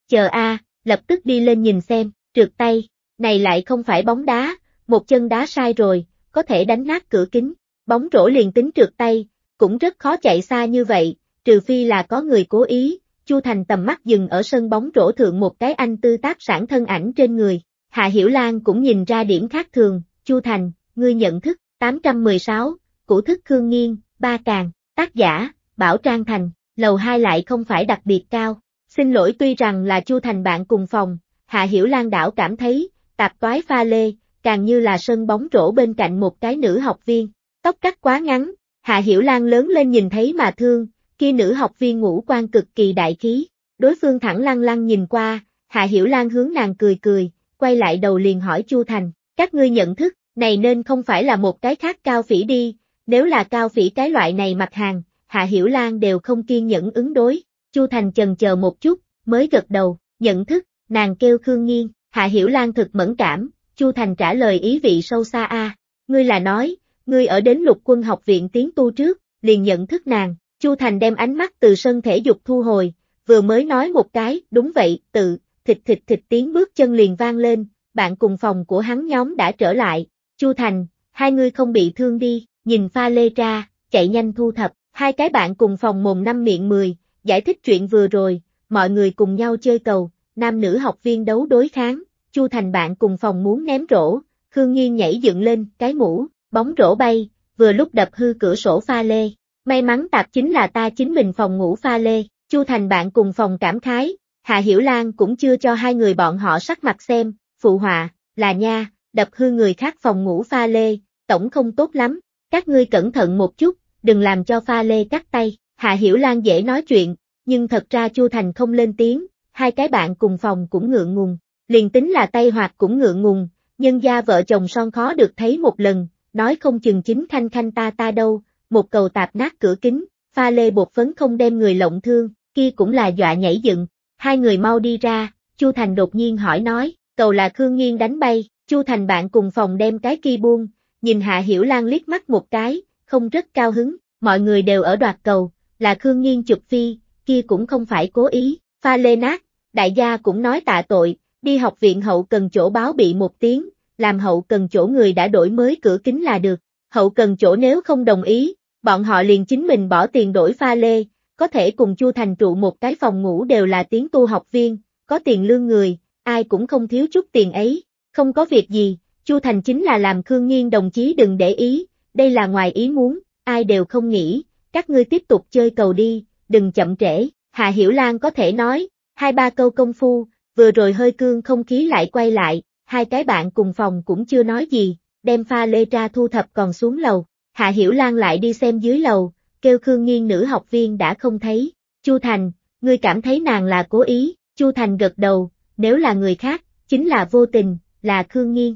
Chờ a, lập tức đi lên nhìn xem, trượt tay, này lại không phải bóng đá, một chân đá sai rồi, có thể đánh nát cửa kính, bóng rổ liền tính trượt tay, cũng rất khó chạy xa như vậy, trừ phi là có người cố ý, Chu Thành tầm mắt dừng ở sân bóng rổ thượng một cái anh tư tác sản thân ảnh trên người, Hạ Hiểu Lan cũng nhìn ra điểm khác thường, Chu Thành, ngươi nhận thức, 816, Cổ thức Khương Nghiên, Ba Càng, tác giả, Bảo Trang Thành, lầu 2 lại không phải đặc biệt cao. Xin lỗi tuy rằng là Chu Thành bạn cùng phòng, Hạ Hiểu Lan đảo cảm thấy, tạp toái pha lê, càng như là sân bóng rổ bên cạnh một cái nữ học viên, tóc cắt quá ngắn, Hạ Hiểu Lan lớn lên nhìn thấy mà thương, kia nữ học viên ngũ quan cực kỳ đại khí, đối phương thẳng lăng lăng nhìn qua, Hạ Hiểu Lan hướng nàng cười cười, quay lại đầu liền hỏi Chu Thành, các ngươi nhận thức, này nên không phải là một cái khác cao phỉ đi, nếu là cao phỉ cái loại này mặt hàng, Hạ Hiểu Lan đều không kiên nhẫn ứng đối, Chu Thành chần chờ một chút, mới gật đầu, nhận thức, nàng kêu Khương Nghiên, Hạ Hiểu Lan thực mẫn cảm, Chu Thành trả lời ý vị sâu xa a, ngươi là nói, ngươi ở đến lục quân học viện tiến tu trước, liền nhận thức nàng, Chu Thành đem ánh mắt từ sân thể dục thu hồi, vừa mới nói một cái, đúng vậy, tự, thịt thịt thịt tiếng bước chân liền vang lên, bạn cùng phòng của hắn nhóm đã trở lại, Chu Thành, hai ngươi không bị thương đi, nhìn pha lê ra, chạy nhanh thu thập, Hai cái bạn cùng phòng mồm năm miệng 10, giải thích chuyện vừa rồi, mọi người cùng nhau chơi cầu, nam nữ học viên đấu đối kháng, Chu Thành bạn cùng phòng muốn ném rổ, Khương Nghiên nhảy dựng lên, cái mũ, bóng rổ bay, vừa lúc đập hư cửa sổ pha lê. May mắn tạp chính là ta chính mình phòng ngủ pha lê, Chu Thành bạn cùng phòng cảm khái, Hạ Hiểu Lan cũng chưa cho hai người bọn họ sắc mặt xem, phụ họa, là nha, đập hư người khác phòng ngủ pha lê, tổng không tốt lắm, các ngươi cẩn thận một chút, đừng làm cho pha lê cắt tay. Hạ Hiểu Lan dễ nói chuyện, nhưng thật ra Chu Thành không lên tiếng, hai cái bạn cùng phòng cũng ngượng ngùng, liền tính là tay hoạt cũng ngượng ngùng, nhân gia vợ chồng son khó được thấy một lần, nói không chừng chính khanh khanh ta ta đâu, một cầu tạp nát cửa kính, pha lê bột phấn không đem người lộng thương, kia cũng là dọa nhảy dựng, hai người mau đi ra, Chu Thành đột nhiên hỏi nói, cầu là Khương Nghiên đánh bay, Chu Thành bạn cùng phòng đem cái kia buông, nhìn Hạ Hiểu Lan liếc mắt một cái, không rất cao hứng, mọi người đều ở đoạt cầu, là Khương Nghiên chụp phi, kia cũng không phải cố ý, pha lê nát, đại gia cũng nói tạ tội, đi học viện hậu cần chỗ báo bị một tiếng, làm hậu cần chỗ người đã đổi mới cửa kính là được, hậu cần chỗ nếu không đồng ý, bọn họ liền chính mình bỏ tiền đổi pha lê, có thể cùng Chu Thành trụ một cái phòng ngủ đều là tiếng tu học viên, có tiền lương người, ai cũng không thiếu chút tiền ấy, không có việc gì, Chu Thành chính là làm Khương Nghiên đồng chí đừng để ý, đây là ngoài ý muốn, ai đều không nghĩ, các ngươi tiếp tục chơi cầu đi, đừng chậm trễ, Hạ Hiểu Lan có thể nói, hai ba câu công phu, vừa rồi hơi cương không khí lại quay lại, hai cái bạn cùng phòng cũng chưa nói gì, đem pha lê ra thu thập còn xuống lầu, Hạ Hiểu Lan lại đi xem dưới lầu, kêu Khương Nghiên nữ học viên đã không thấy, Chu Thành, ngươi cảm thấy nàng là cố ý, Chu Thành gật đầu, nếu là người khác, chính là vô tình, là Khương Nghiên.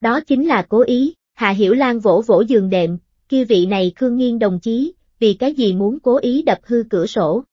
Đó chính là cố ý, Hạ Hiểu Lan vỗ vỗ giường đệm, kia vị này Khương Nghiên đồng chí, vì cái gì muốn cố ý đập hư cửa sổ.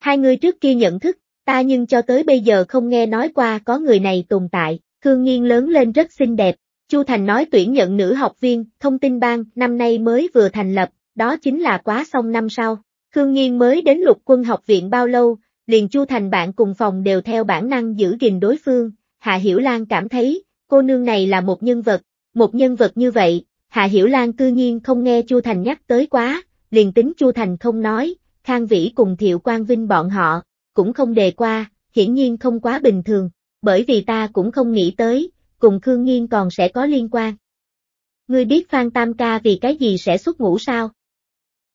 Hai người trước kia nhận thức, ta nhưng cho tới bây giờ không nghe nói qua có người này tồn tại, Khương Nghiên lớn lên rất xinh đẹp. Chu Thành nói tuyển nhận nữ học viên, thông tin ban, năm nay mới vừa thành lập, đó chính là quá xong năm sau. Khương Nghiên mới đến lục quân học viện bao lâu, liền Chu Thành bạn cùng phòng đều theo bản năng giữ gìn đối phương, Hạ Hiểu Lan cảm thấy, cô nương này là một nhân vật, một nhân vật như vậy, Hạ Hiểu Lan cư nhiên không nghe Chu Thành nhắc tới quá, liền tính Chu Thành không nói, Khang Vĩ cùng Thiệu Quang Vinh bọn họ, cũng không đề qua, hiển nhiên không quá bình thường, bởi vì ta cũng không nghĩ tới, cùng Khương Nghiên còn sẽ có liên quan. Ngươi biết Phan Tam Ca vì cái gì sẽ xuất ngũ sao?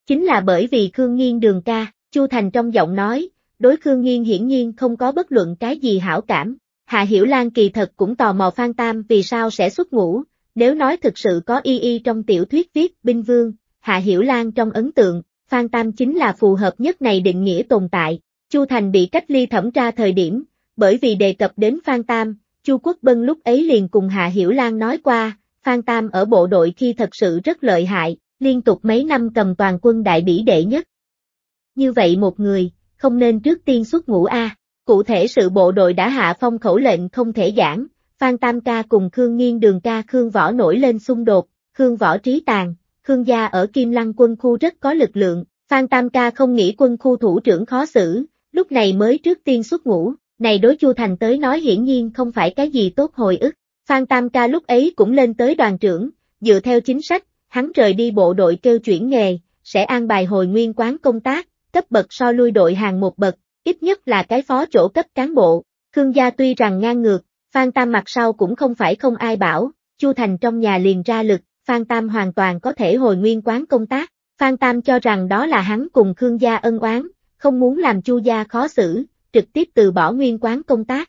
Chính là bởi vì Khương Nghiên đường ca, Chu Thành trong giọng nói, đối Khương Nghiên hiển nhiên không có bất luận cái gì hảo cảm. Hạ Hiểu Lan kỳ thật cũng tò mò Phan Tam vì sao sẽ xuất ngũ, nếu nói thực sự có y y trong tiểu thuyết viết binh vương, Hạ Hiểu Lan trong ấn tượng, Phan Tam chính là phù hợp nhất này định nghĩa tồn tại. Chu Thành bị cách ly thẩm tra thời điểm, bởi vì đề cập đến Phan Tam, Chu Quốc Bân lúc ấy liền cùng Hạ Hiểu Lan nói qua, Phan Tam ở bộ đội khi thật sự rất lợi hại, liên tục mấy năm cầm toàn quân đại bỉ đệ nhất. Như vậy một người, không nên trước tiên xuất ngũ A, cụ thể sự bộ đội đã hạ phong khẩu lệnh không thể giảng, Phan Tam Ca cùng Khương Nghiên Đường Ca Khương Võ nổi lên xung đột, Khương Võ trí tàn, Khương gia ở Kim Lăng quân khu rất có lực lượng, Phan Tam Ca không nghĩ quân khu thủ trưởng khó xử, lúc này mới trước tiên xuất ngũ, này đối Chu Thành tới nói hiển nhiên không phải cái gì tốt hồi ức. Phan Tam Ca lúc ấy cũng lên tới đoàn trưởng, dựa theo chính sách, hắn rời đi bộ đội kêu chuyển nghề, sẽ an bài hồi nguyên quán công tác, cấp bậc so lui đội hàng một bậc, ít nhất là cái phó chỗ cấp cán bộ. Khương gia tuy rằng ngang ngược, Phan Tam mặt sau cũng không phải không ai bảo, Chu Thành trong nhà liền ra lực, Phan Tam hoàn toàn có thể hồi nguyên quán công tác. Phan Tam cho rằng đó là hắn cùng Khương gia ân oán, không muốn làm Chu gia khó xử, trực tiếp từ bỏ nguyên quán công tác.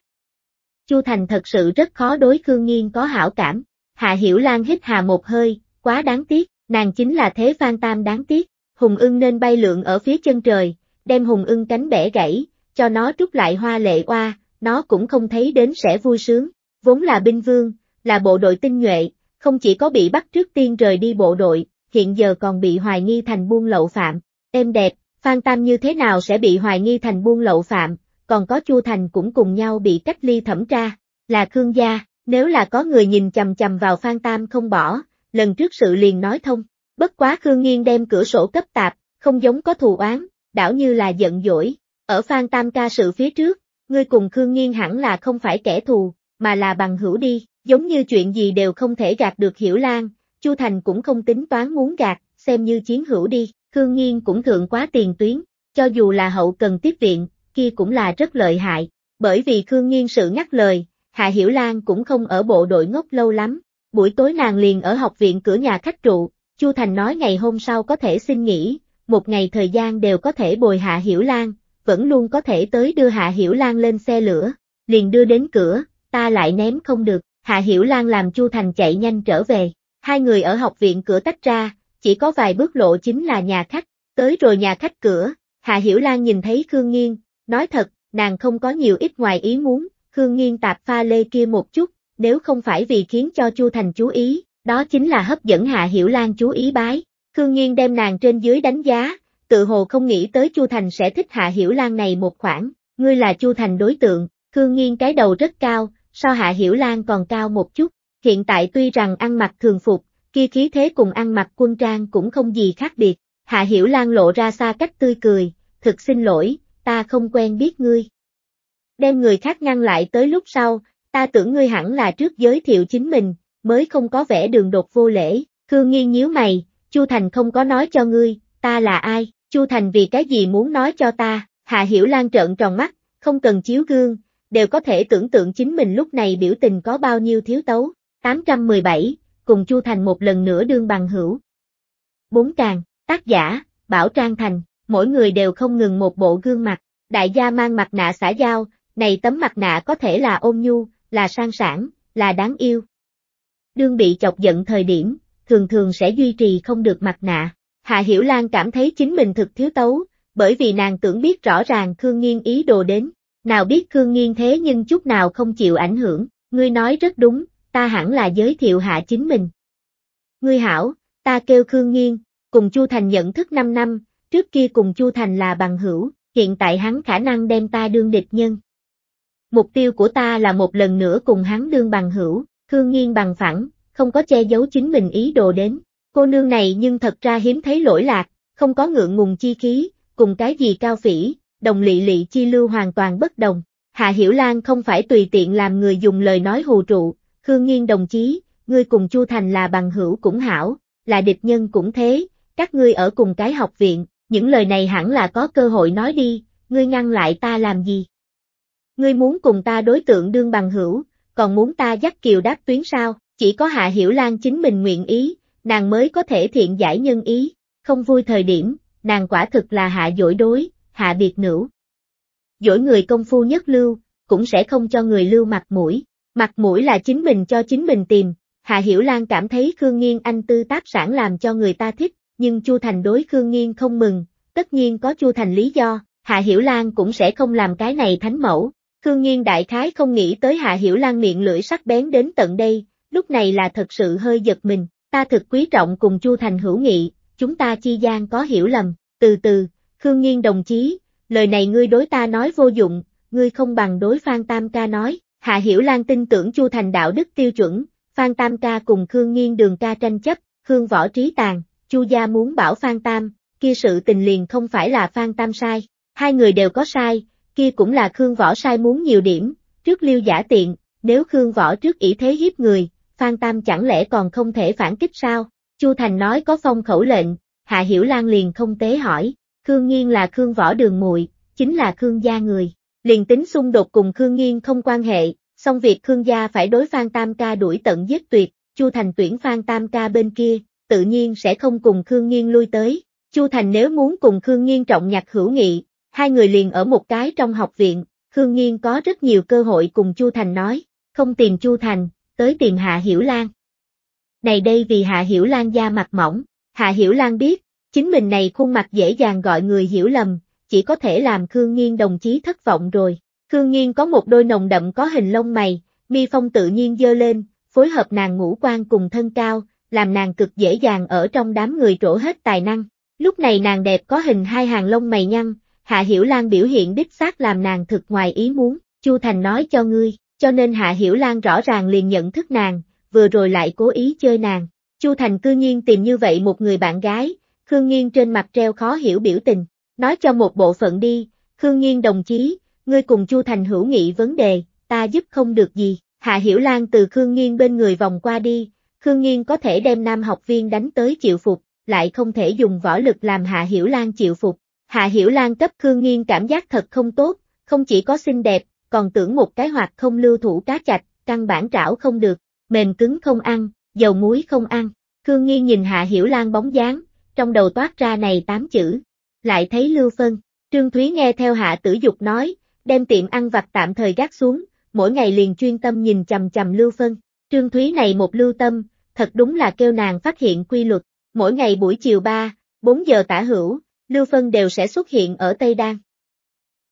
Chu Thành thật sự rất khó đối Khương Nghiên có hảo cảm. Hạ Hiểu Lan hít hà một hơi, quá đáng tiếc, nàng chính là thế Phan Tam đáng tiếc. Hùng ưng nên bay lượn ở phía chân trời, đem hùng ưng cánh bẻ gãy, cho nó trút lại hoa lệ oa, nó cũng không thấy đến sẽ vui sướng, vốn là binh vương, là bộ đội tinh nhuệ, không chỉ có bị bắt trước tiên rời đi bộ đội, hiện giờ còn bị hoài nghi thành buôn lậu phạm, em đẹp, Phan Tam như thế nào sẽ bị hoài nghi thành buôn lậu phạm, còn có Chu Thành cũng cùng nhau bị cách ly thẩm tra, là Khương gia, nếu là có người nhìn chầm chầm vào Phan Tam không bỏ, lần trước sự liền nói thông, bất quá Khương Nghiên đem cửa sổ cấp tạp, không giống có thù oán, đảo như là giận dỗi, ở Phan Tam ca sự phía trước, ngươi cùng Khương Nghiên hẳn là không phải kẻ thù, mà là bằng hữu đi, giống như chuyện gì đều không thể gạt được Hiểu Lan, Chu Thành cũng không tính toán muốn gạt, xem như chiến hữu đi, Khương Nghiên cũng thượng quá tiền tuyến, cho dù là hậu cần tiếp viện, kia cũng là rất lợi hại, bởi vì Khương Nghiên sự ngắt lời, Hạ Hiểu Lan cũng không ở bộ đội ngốc lâu lắm, buổi tối nàng liền ở học viện cửa nhà khách trụ, Chu Thành nói ngày hôm sau có thể xin nghỉ, một ngày thời gian đều có thể bồi Hạ Hiểu Lan, vẫn luôn có thể tới đưa Hạ Hiểu Lan lên xe lửa, liền đưa đến cửa, ta lại ném không được, Hạ Hiểu Lan làm Chu Thành chạy nhanh trở về, hai người ở học viện cửa tách ra, chỉ có vài bước lộ chính là nhà khách, tới rồi nhà khách cửa, Hạ Hiểu Lan nhìn thấy Khương Nghiên, nói thật, nàng không có nhiều ít ngoài ý muốn, Khương Nghiên tạp pha lê kia một chút, nếu không phải vì khiến cho Chu Thành chú ý, đó chính là hấp dẫn Hạ Hiểu Lan chú ý bái. Khương Nghiên đem nàng trên dưới đánh giá, tự hồ không nghĩ tới Chu Thành sẽ thích Hạ Hiểu Lan này một khoảng, ngươi là Chu Thành đối tượng, Khương Nghiên cái đầu rất cao, so Hạ Hiểu Lan còn cao một chút, hiện tại tuy rằng ăn mặc thường phục, kia khí thế cùng ăn mặc quân trang cũng không gì khác biệt, Hạ Hiểu Lan lộ ra xa cách tươi cười, thực xin lỗi, ta không quen biết ngươi. Đem người khác ngăn lại tới lúc sau, ta tưởng ngươi hẳn là trước giới thiệu chính mình, mới không có vẻ đường đột vô lễ, Khương Nghiên nhíu mày, Chu Thành không có nói cho ngươi, ta là ai. Chu Thành vì cái gì muốn nói cho ta, Hạ Hiểu Lan trợn tròn mắt, không cần chiếu gương, đều có thể tưởng tượng chính mình lúc này biểu tình có bao nhiêu thiếu tấu. 817, cùng Chu Thành một lần nữa đương bằng hữu. Bốn càng, tác giả, Bảo Trang Thành, mỗi người đều không ngừng một bộ gương mặt, đại gia mang mặt nạ xã giao, này tấm mặt nạ có thể là ôm nhu, là sang sản, là đáng yêu. Đương bị chọc giận thời điểm, thường thường sẽ duy trì không được mặt nạ. Hạ Hiểu Lan cảm thấy chính mình thực thiếu tấu, bởi vì nàng tưởng biết rõ ràng Khương Nghiên ý đồ đến, nào biết Khương Nghiên thế nhưng chút nào không chịu ảnh hưởng, ngươi nói rất đúng, ta hẳn là giới thiệu hạ chính mình. Ngươi hảo, ta kêu Khương Nghiên, cùng Chu Thành nhận thức 5 năm, trước kia cùng Chu Thành là bằng hữu, hiện tại hắn khả năng đem ta đương địch nhân. Mục tiêu của ta là một lần nữa cùng hắn đương bằng hữu, Khương Nghiên bằng phẳng, không có che giấu chính mình ý đồ đến, Cô nương này nhưng thật ra hiếm thấy lỗi lạc, không có ngượng ngùng chi khí, cùng cái gì cao phỉ, đồng lị lị chi lưu hoàn toàn bất đồng. Hạ Hiểu Lan không phải tùy tiện làm người dùng lời nói hù trụ, Khương Nghiên đồng chí, ngươi cùng Chu Thành là bằng hữu cũng hảo, là địch nhân cũng thế, các ngươi ở cùng cái học viện, những lời này hẳn là có cơ hội nói đi, ngươi ngăn lại ta làm gì? Ngươi muốn cùng ta đối tượng đương bằng hữu, còn muốn ta dắt kiều đáp tuyến sao, chỉ có Hạ Hiểu Lan chính mình nguyện ý, nàng mới có thể thiện giải nhân ý, không vui thời điểm, nàng quả thực là hạ dỗi đối, hạ biệt nữ. Dỗi người công phu nhất lưu, cũng sẽ không cho người lưu mặt mũi, mặt mũi là chính mình cho chính mình tìm, Hạ Hiểu Lan cảm thấy Khương Nghiên anh tư tác sản làm cho người ta thích, nhưng Chu Thành đối Khương Nghiên không mừng, tất nhiên có Chu Thành lý do, Hạ Hiểu Lan cũng sẽ không làm cái này thánh mẫu. Khương Nghiên đại khái không nghĩ tới Hạ Hiểu Lan miệng lưỡi sắc bén đến tận đây, lúc này là thật sự hơi giật mình, ta thực quý trọng cùng Chu Thành hữu nghị, chúng ta chi gian có hiểu lầm, từ từ, Khương Nghiên đồng chí, lời này ngươi đối ta nói vô dụng, ngươi không bằng đối Phan Tam Ca nói, Hạ Hiểu Lan tin tưởng Chu Thành đạo đức tiêu chuẩn, Phan Tam Ca cùng Khương Nghiên đường ca tranh chấp, Khương Võ Trí Tàn, Chu Gia muốn bảo Phan Tam, kia sự tình liền không phải là Phan Tam sai, hai người đều có sai, kia cũng là Khương Võ sai muốn nhiều điểm, trước liêu giả tiện, nếu Khương Võ trước ý thế hiếp người, Phan Tam chẳng lẽ còn không thể phản kích sao? Chu Thành nói có phong khẩu lệnh, Hạ Hiểu Lan liền không tế hỏi, Khương Nghiên là Khương Võ Đường Mùi, chính là Khương gia người. Liền tính xung đột cùng Khương Nghiên không quan hệ, song việc Khương gia phải đối Phan Tam Ca đuổi tận giết tuyệt, Chu Thành tuyển Phan Tam Ca bên kia, tự nhiên sẽ không cùng Khương Nghiên lui tới. Chu Thành nếu muốn cùng Khương Nghiên trọng nhạc hữu nghị, hai người liền ở một cái trong học viện, Khương Nghiên có rất nhiều cơ hội cùng Chu Thành nói, không tìm Chu Thành, tới tìm Hạ Hiểu Lan. Này đây vì Hạ Hiểu Lan da mặt mỏng, Hạ Hiểu Lan biết, chính mình này khuôn mặt dễ dàng gọi người hiểu lầm, chỉ có thể làm Khương Nghiên đồng chí thất vọng rồi. Khương Nghiên có một đôi nồng đậm có hình lông mày, mi phong tự nhiên dơ lên, phối hợp nàng ngũ quan cùng thân cao, làm nàng cực dễ dàng ở trong đám người trổ hết tài năng. Lúc này nàng đẹp có hình hai hàng lông mày nhăn, Hạ Hiểu Lan biểu hiện đích xác làm nàng thực ngoài ý muốn, Chu Thành nói cho ngươi, cho nên Hạ Hiểu Lan rõ ràng liền nhận thức nàng, vừa rồi lại cố ý chơi nàng. Chu Thành cư nhiên tìm như vậy một người bạn gái, Khương Nghiên trên mặt treo khó hiểu biểu tình, nói cho một bộ phận đi, Khương Nghiên đồng chí, ngươi cùng Chu Thành hữu nghị vấn đề, ta giúp không được gì. Hạ Hiểu Lan từ Khương Nghiên bên người vòng qua đi, Khương Nghiên có thể đem nam học viên đánh tới chịu phục, lại không thể dùng võ lực làm Hạ Hiểu Lan chịu phục. Hạ Hiểu Lan cấp Khương Nghiên cảm giác thật không tốt, không chỉ có xinh đẹp, còn tưởng một cái hoạt không lưu thủ cá chạch, căn bản trảo không được, mềm cứng không ăn, dầu muối không ăn. Khương Nghi nhìn Hạ Hiểu Lan bóng dáng, trong đầu toát ra này tám chữ. Lại thấy Lưu Phân, Trương Thúy nghe theo Hạ Tử Dục nói, đem tiệm ăn vặt tạm thời gác xuống, mỗi ngày liền chuyên tâm nhìn chầm chầm Lưu Phân. Trương Thúy này một lưu tâm, thật đúng là kêu nàng phát hiện quy luật, mỗi ngày buổi chiều 3, 4 giờ tả hữu, Lưu Phân đều sẽ xuất hiện ở Tây Đan.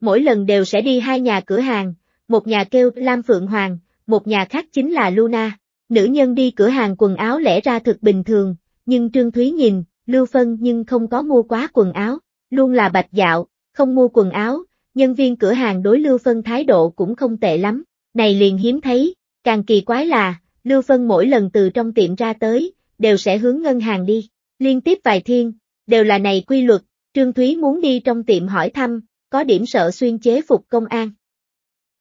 Mỗi lần đều sẽ đi hai nhà cửa hàng, một nhà kêu Lam Phượng Hoàng, một nhà khác chính là Luna. Nữ nhân đi cửa hàng quần áo lẽ ra thực bình thường, nhưng Trương Thúy nhìn, Lưu Phân nhưng không có mua quá quần áo, luôn là bạch dạo, không mua quần áo, nhân viên cửa hàng đối Lưu Phân thái độ cũng không tệ lắm, này liền hiếm thấy, càng kỳ quái là, Lưu Phân mỗi lần từ trong tiệm ra tới, đều sẽ hướng ngân hàng đi, liên tiếp vài thiên, đều là này quy luật, Trương Thúy muốn đi trong tiệm hỏi thăm, có điểm sợ xuyên chế phục công an.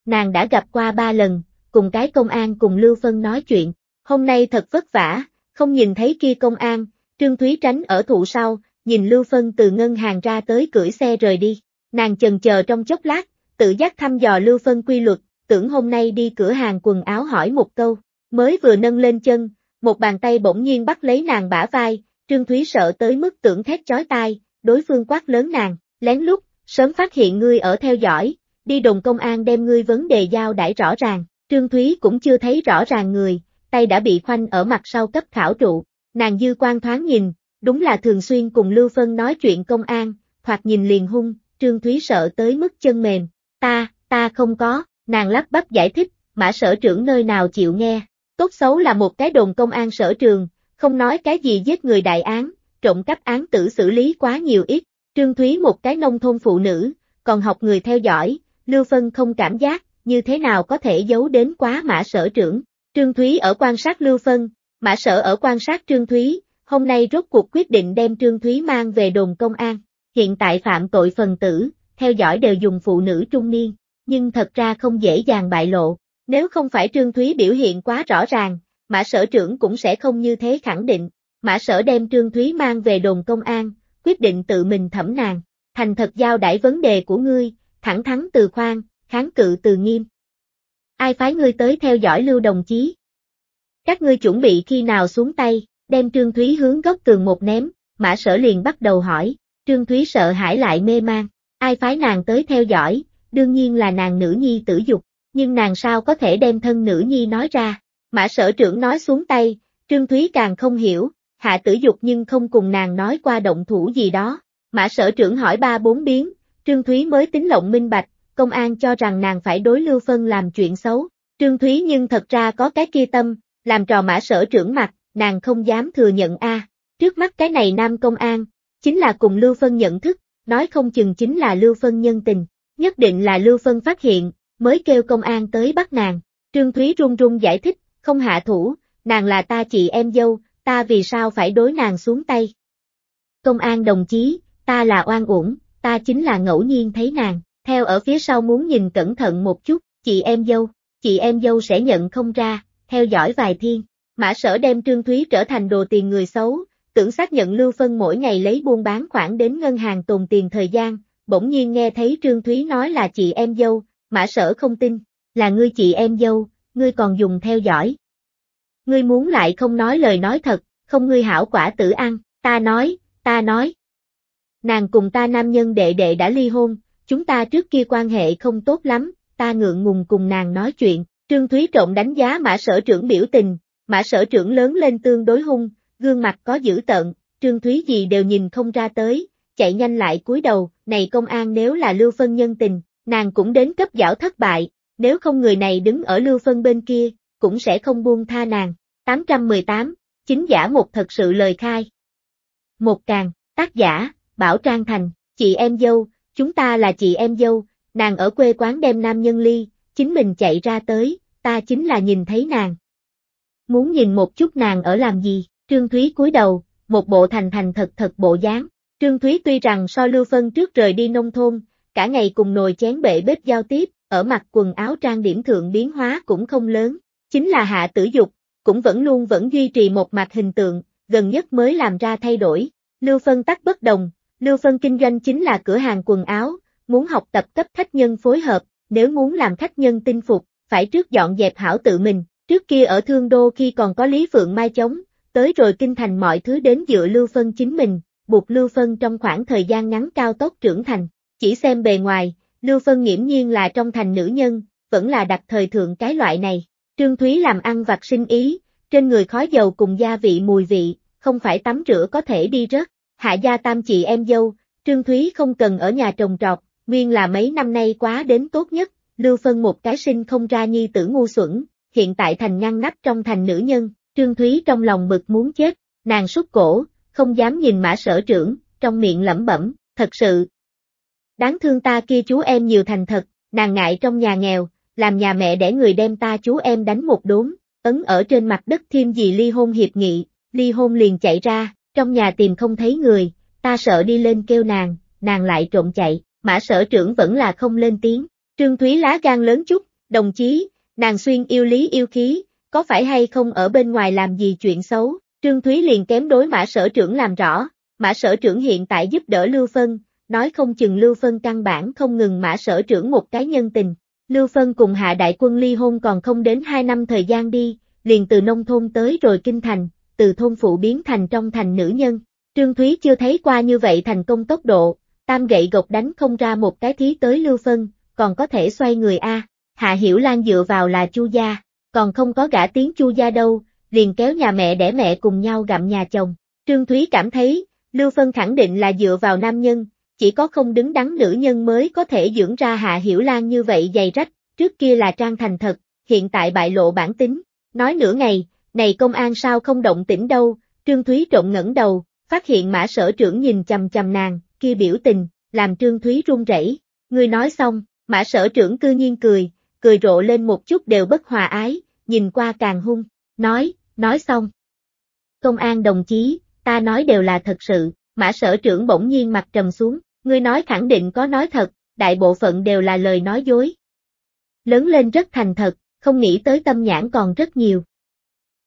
Nàng đã gặp qua ba lần, cùng cái công an cùng Lưu Phân nói chuyện, hôm nay thật vất vả, không nhìn thấy kia công an, Trương Thúy tránh ở thụ sau, nhìn Lưu Phân từ ngân hàng ra tới cưỡi xe rời đi, nàng chần chờ trong chốc lát, tự giác thăm dò Lưu Phân quy luật, tưởng hôm nay đi cửa hàng quần áo hỏi một câu, mới vừa nâng lên chân, một bàn tay bỗng nhiên bắt lấy nàng bả vai, Trương Thúy sợ tới mức tưởng thét chói tai, đối phương quát lớn nàng, lén lút sớm phát hiện ngươi ở theo dõi, đi đồn công an đem ngươi vấn đề giao đãi rõ ràng, Trương Thúy cũng chưa thấy rõ ràng người, tay đã bị khoanh ở mặt sau cấp khảo trụ, nàng dư quan thoáng nhìn, đúng là thường xuyên cùng Lưu Phân nói chuyện công an, hoặc nhìn liền hung, Trương Thúy sợ tới mức chân mềm, ta, ta không có, nàng lắp bắp giải thích, mã sở trưởng nơi nào chịu nghe, tốt xấu là một cái đồn công an sở trường, không nói cái gì giết người đại án, trộm cắp án tử xử lý quá nhiều ít, Trương Thúy một cái nông thôn phụ nữ, còn học người theo dõi, Lưu Phân không cảm giác, như thế nào có thể giấu đến quá mã sở trưởng. Trương Thúy ở quan sát Lưu Phân, mã sở ở quan sát Trương Thúy, hôm nay rốt cuộc quyết định đem Trương Thúy mang về đồn công an. Hiện tại phạm tội phần tử, theo dõi đều dùng phụ nữ trung niên, nhưng thật ra không dễ dàng bại lộ. Nếu không phải Trương Thúy biểu hiện quá rõ ràng, mã sở trưởng cũng sẽ không như thế khẳng định. Mã sở đem Trương Thúy mang về đồn công an, quyết định tự mình thẩm nàng, thành thật giao đãi vấn đề của ngươi, thẳng thắn từ khoan, kháng cự từ nghiêm. Ai phái ngươi tới theo dõi lưu đồng chí? Các ngươi chuẩn bị khi nào xuống tay, đem Trương Thúy hướng gốc tường một ném, mã sở liền bắt đầu hỏi, Trương Thúy sợ hãi lại mê mang, ai phái nàng tới theo dõi, đương nhiên là nàng nữ nhi tử dục, nhưng nàng sao có thể đem thân nữ nhi nói ra, mã sở trưởng nói xuống tay, Trương Thúy càng không hiểu, hạ tử dục nhưng không cùng nàng nói qua động thủ gì đó. Mã sở trưởng hỏi ba bốn biến, Trương Thúy mới tính lộng minh bạch, công an cho rằng nàng phải đối Lưu Phân làm chuyện xấu. Trương Thúy nhưng thật ra có cái kia tâm, làm trò mã sở trưởng mặt, nàng không dám thừa nhận a. Trước mắt cái này nam công an, chính là cùng Lưu Phân nhận thức, nói không chừng chính là Lưu Phân nhân tình, nhất định là Lưu Phân phát hiện, mới kêu công an tới bắt nàng. Trương Thúy run run giải thích, không hạ thủ, nàng là ta chị em dâu, ta vì sao phải đối nàng xuống tay? Công an đồng chí, ta là oan uổng, ta chính là ngẫu nhiên thấy nàng, theo ở phía sau muốn nhìn cẩn thận một chút, chị em dâu, chị em dâu sẽ nhận không ra, theo dõi vài thiên. Mã sở đem Trương Thúy trở thành đồ tiền người xấu, tưởng xác nhận Lưu Phân mỗi ngày lấy buôn bán khoản đến ngân hàng tồn tiền thời gian, bỗng nhiên nghe thấy Trương Thúy nói là chị em dâu, mã sở không tin, là ngươi chị em dâu, ngươi còn dùng theo dõi, Ngươi muốn lại không nói lời nói thật, không ngươi hảo quả tử ăn, ta nói, ta nói. Nàng cùng ta nam nhân đệ đệ đã ly hôn, chúng ta trước kia quan hệ không tốt lắm, ta ngượng ngùng cùng nàng nói chuyện, Trương Thúy Trộn đánh giá mã sở trưởng biểu tình, mã sở trưởng lớn lên tương đối hung, gương mặt có dữ tợn, Trương Thúy gì đều nhìn không ra tới, chạy nhanh lại cúi đầu, này công an nếu là lưu phân nhân tình, nàng cũng đến cấp giảo thất bại, nếu không người này đứng ở lưu phân bên kia, cũng sẽ không buông tha nàng. 818, chính giả một thật sự lời khai. Một càng, tác giả, Bảo Trang Thành, chị em dâu, chúng ta là chị em dâu, nàng ở quê quán đem nam nhân ly, chính mình chạy ra tới, ta chính là nhìn thấy nàng. Muốn nhìn một chút nàng ở làm gì, Trương Thúy cúi đầu, một bộ thành thành thật thật bộ dáng. Trương Thúy tuy rằng so lưu phân trước rời đi nông thôn, cả ngày cùng nồi chén bệ bếp giao tiếp, ở mặt quần áo trang điểm thượng biến hóa cũng không lớn, chính là hạ tử dục, cũng vẫn luôn vẫn duy trì một mặt hình tượng, gần nhất mới làm ra thay đổi. Lưu Phân tắc bất đồng, Lưu Phân kinh doanh chính là cửa hàng quần áo, muốn học tập cấp khách nhân phối hợp, nếu muốn làm khách nhân tinh phục, phải trước dọn dẹp hảo tự mình, trước kia ở Thương Đô khi còn có Lý Phượng Mai chống, tới rồi kinh thành mọi thứ đến dựa Lưu Phân chính mình, buộc Lưu Phân trong khoảng thời gian ngắn cao tốc trưởng thành, chỉ xem bề ngoài, Lưu Phân nghiễm nhiên là trong thành nữ nhân, vẫn là đặc thời thượng cái loại này, Trương Thúy làm ăn vặt sinh ý, trên người khói dầu cùng gia vị mùi vị, không phải tắm rửa có thể đi rớt. Hạ gia tam chị em dâu, Trương Thúy không cần ở nhà trồng trọt, nguyên là mấy năm nay quá đến tốt nhất, lưu phân một cái sinh không ra nhi tử ngu xuẩn, hiện tại thành ngăn nắp trong thành nữ nhân, Trương Thúy trong lòng bực muốn chết, nàng sút cổ, không dám nhìn mã sở trưởng, trong miệng lẩm bẩm, thật sự. Đáng thương ta kia chú em nhiều thành thật, nàng ngại trong nhà nghèo, làm nhà mẹ để người đem ta chú em đánh một đốn, ấn ở trên mặt đất thêm gì ly hôn hiệp nghị, ly hôn liền chạy ra, trong nhà tìm không thấy người, ta sợ đi lên kêu nàng, nàng lại trộm chạy, mã sở trưởng vẫn là không lên tiếng, trương thúy lá gan lớn chút, đồng chí, nàng xuyên yêu lý yêu khí, có phải hay không ở bên ngoài làm gì chuyện xấu, trương thúy liền kém đối mã sở trưởng làm rõ, mã sở trưởng hiện tại giúp đỡ Lưu Phân, nói không chừng Lưu Phân căn bản không ngừng mã sở trưởng một cái nhân tình, Lưu Phân cùng hạ đại quân ly hôn còn không đến 2 năm thời gian đi, liền từ nông thôn tới rồi kinh thành, từ thôn phụ biến thành trong thành nữ nhân. Trương Thúy chưa thấy qua như vậy thành công tốc độ, tam gậy gộc đánh không ra một cái thí tới Lưu Phân, còn có thể xoay người A. Hạ Hiểu Lan dựa vào là chu gia, còn không có gã tiếng chu gia đâu, liền kéo nhà mẹ để mẹ cùng nhau gặm nhà chồng. Trương Thúy cảm thấy, Lưu Phân khẳng định là dựa vào nam nhân, chỉ có không đứng đắn nữ nhân mới có thể dưỡng ra Hạ Hiểu Lan như vậy dày rách, trước kia là trang thành thật, hiện tại bại lộ bản tính. Nói nửa ngày, này công an sao không động tĩnh đâu, Trương Thúy trộn ngẩn đầu, phát hiện mã sở trưởng nhìn chầm chầm nàng, kia biểu tình, làm Trương Thúy run rẩy. Người nói xong, mã sở trưởng cư nhiên cười, cười rộ lên một chút đều bất hòa ái, nhìn qua càng hung, nói, nói xong. Công an đồng chí, ta nói đều là thật sự, mã sở trưởng bỗng nhiên mặt trầm xuống, Ngươi nói khẳng định có nói thật, đại bộ phận đều là lời nói dối. Lớn lên rất thành thật, không nghĩ tới tâm nhãn còn rất nhiều.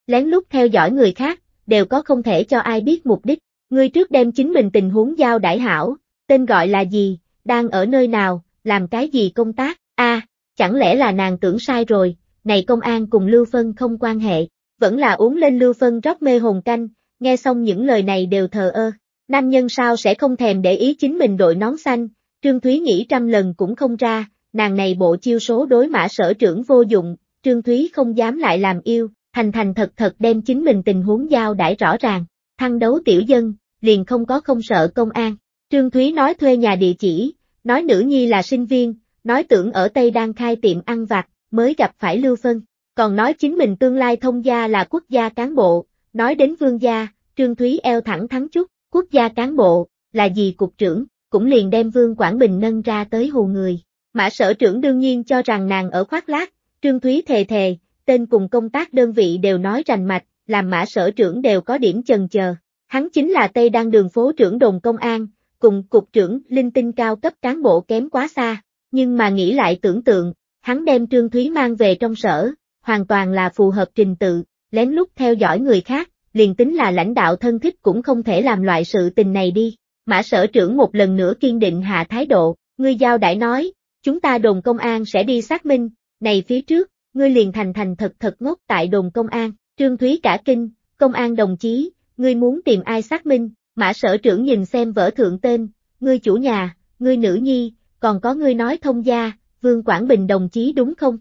Lén lút theo dõi người khác, đều có không thể cho ai biết mục đích. Ngươi trước đem chính mình tình huống giao đại hảo, tên gọi là gì, đang ở nơi nào, làm cái gì công tác, a à, chẳng lẽ là nàng tưởng sai rồi, này công an cùng Lưu Phân không quan hệ, vẫn là uống lên Lưu Phân rót mê hồn canh, nghe xong những lời này đều thờ ơ. Nam nhân sao sẽ không thèm để ý chính mình đội nón xanh, Trương Thúy nghĩ trăm lần cũng không ra, nàng này bộ chiêu số đối mã sở trưởng vô dụng, Trương Thúy không dám lại làm yêu, thành thành thật thật đem chính mình tình huống giao đãi rõ ràng, thăng đấu tiểu dân, liền không có không sợ công an. Trương Thúy nói thuê nhà địa chỉ, nói nữ nhi là sinh viên, nói tưởng ở Tây đang khai tiệm ăn vặt, mới gặp phải Lưu Phân, còn nói chính mình tương lai thông gia là quốc gia cán bộ, nói đến vương gia, Trương Thúy eo thẳng thắng chút, quốc gia cán bộ, là gì cục trưởng, cũng liền đem Vương Quảng Bình nâng ra tới hù người. Mã sở trưởng đương nhiên cho rằng nàng ở khoác lác, Trương Thúy thề thề, tên cùng công tác đơn vị đều nói rành mạch, làm mã sở trưởng đều có điểm chần chờ. Hắn chính là Tây đang đường phố trưởng đồn công an, cùng cục trưởng linh tinh cao cấp cán bộ kém quá xa, nhưng mà nghĩ lại tưởng tượng, hắn đem Trương Thúy mang về trong sở, hoàn toàn là phù hợp trình tự, lén lút theo dõi người khác, liền tính là lãnh đạo thân thích cũng không thể làm loại sự tình này đi. Mã sở trưởng một lần nữa kiên định hạ thái độ, ngươi giao đại nói, chúng ta đồn công an sẽ đi xác minh, này phía trước, ngươi liền thành thành thật thật ngốc tại đồn công an, trương thúy cả kinh, công an đồng chí, ngươi muốn tìm ai xác minh, mã sở trưởng nhìn xem vỡ thượng tên, ngươi chủ nhà, ngươi nữ nhi, còn có ngươi nói thông gia, Vương Quảng Bình đồng chí đúng không?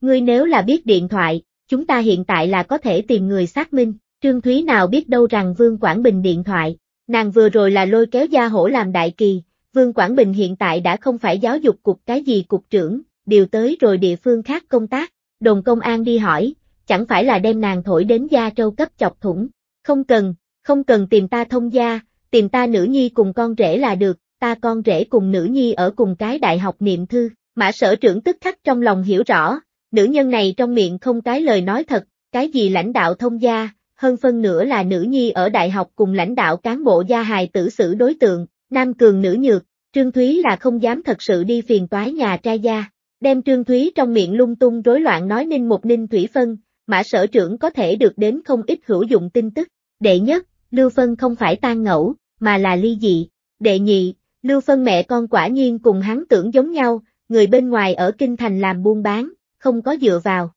Ngươi nếu là biết điện thoại, chúng ta hiện tại là có thể tìm người xác minh, Trương Thúy nào biết đâu rằng Vương Quảng Bình điện thoại, nàng vừa rồi là lôi kéo gia hổ làm đại kỳ, Vương Quảng Bình hiện tại đã không phải giáo dục cục cái gì cục trưởng, điều tới rồi địa phương khác công tác, đồn công an đi hỏi, chẳng phải là đem nàng thổi đến gia trâu cấp chọc thủng, không cần, không cần tìm ta thông gia, tìm ta nữ nhi cùng con rể là được, ta con rể cùng nữ nhi ở cùng cái đại học niệm thư, mã sở trưởng tức khắc trong lòng hiểu rõ, nữ nhân này trong miệng không cái lời nói thật, cái gì lãnh đạo thông gia, hơn phân nửa là nữ nhi ở đại học cùng lãnh đạo cán bộ gia hài tử xử đối tượng, nam cường nữ nhược, Trương Thúy là không dám thật sự đi phiền toái nhà trai gia. Đem Trương Thúy trong miệng lung tung rối loạn nói ninh một ninh thủy phân, mã sở trưởng có thể được đến không ít hữu dụng tin tức. Đệ nhất, Lưu Phân không phải tan ngẫu, mà là ly dị. Đệ nhị, Lưu Phân mẹ con quả nhiên cùng hắn tưởng giống nhau, người bên ngoài ở Kinh Thành làm buôn bán, không có dựa vào.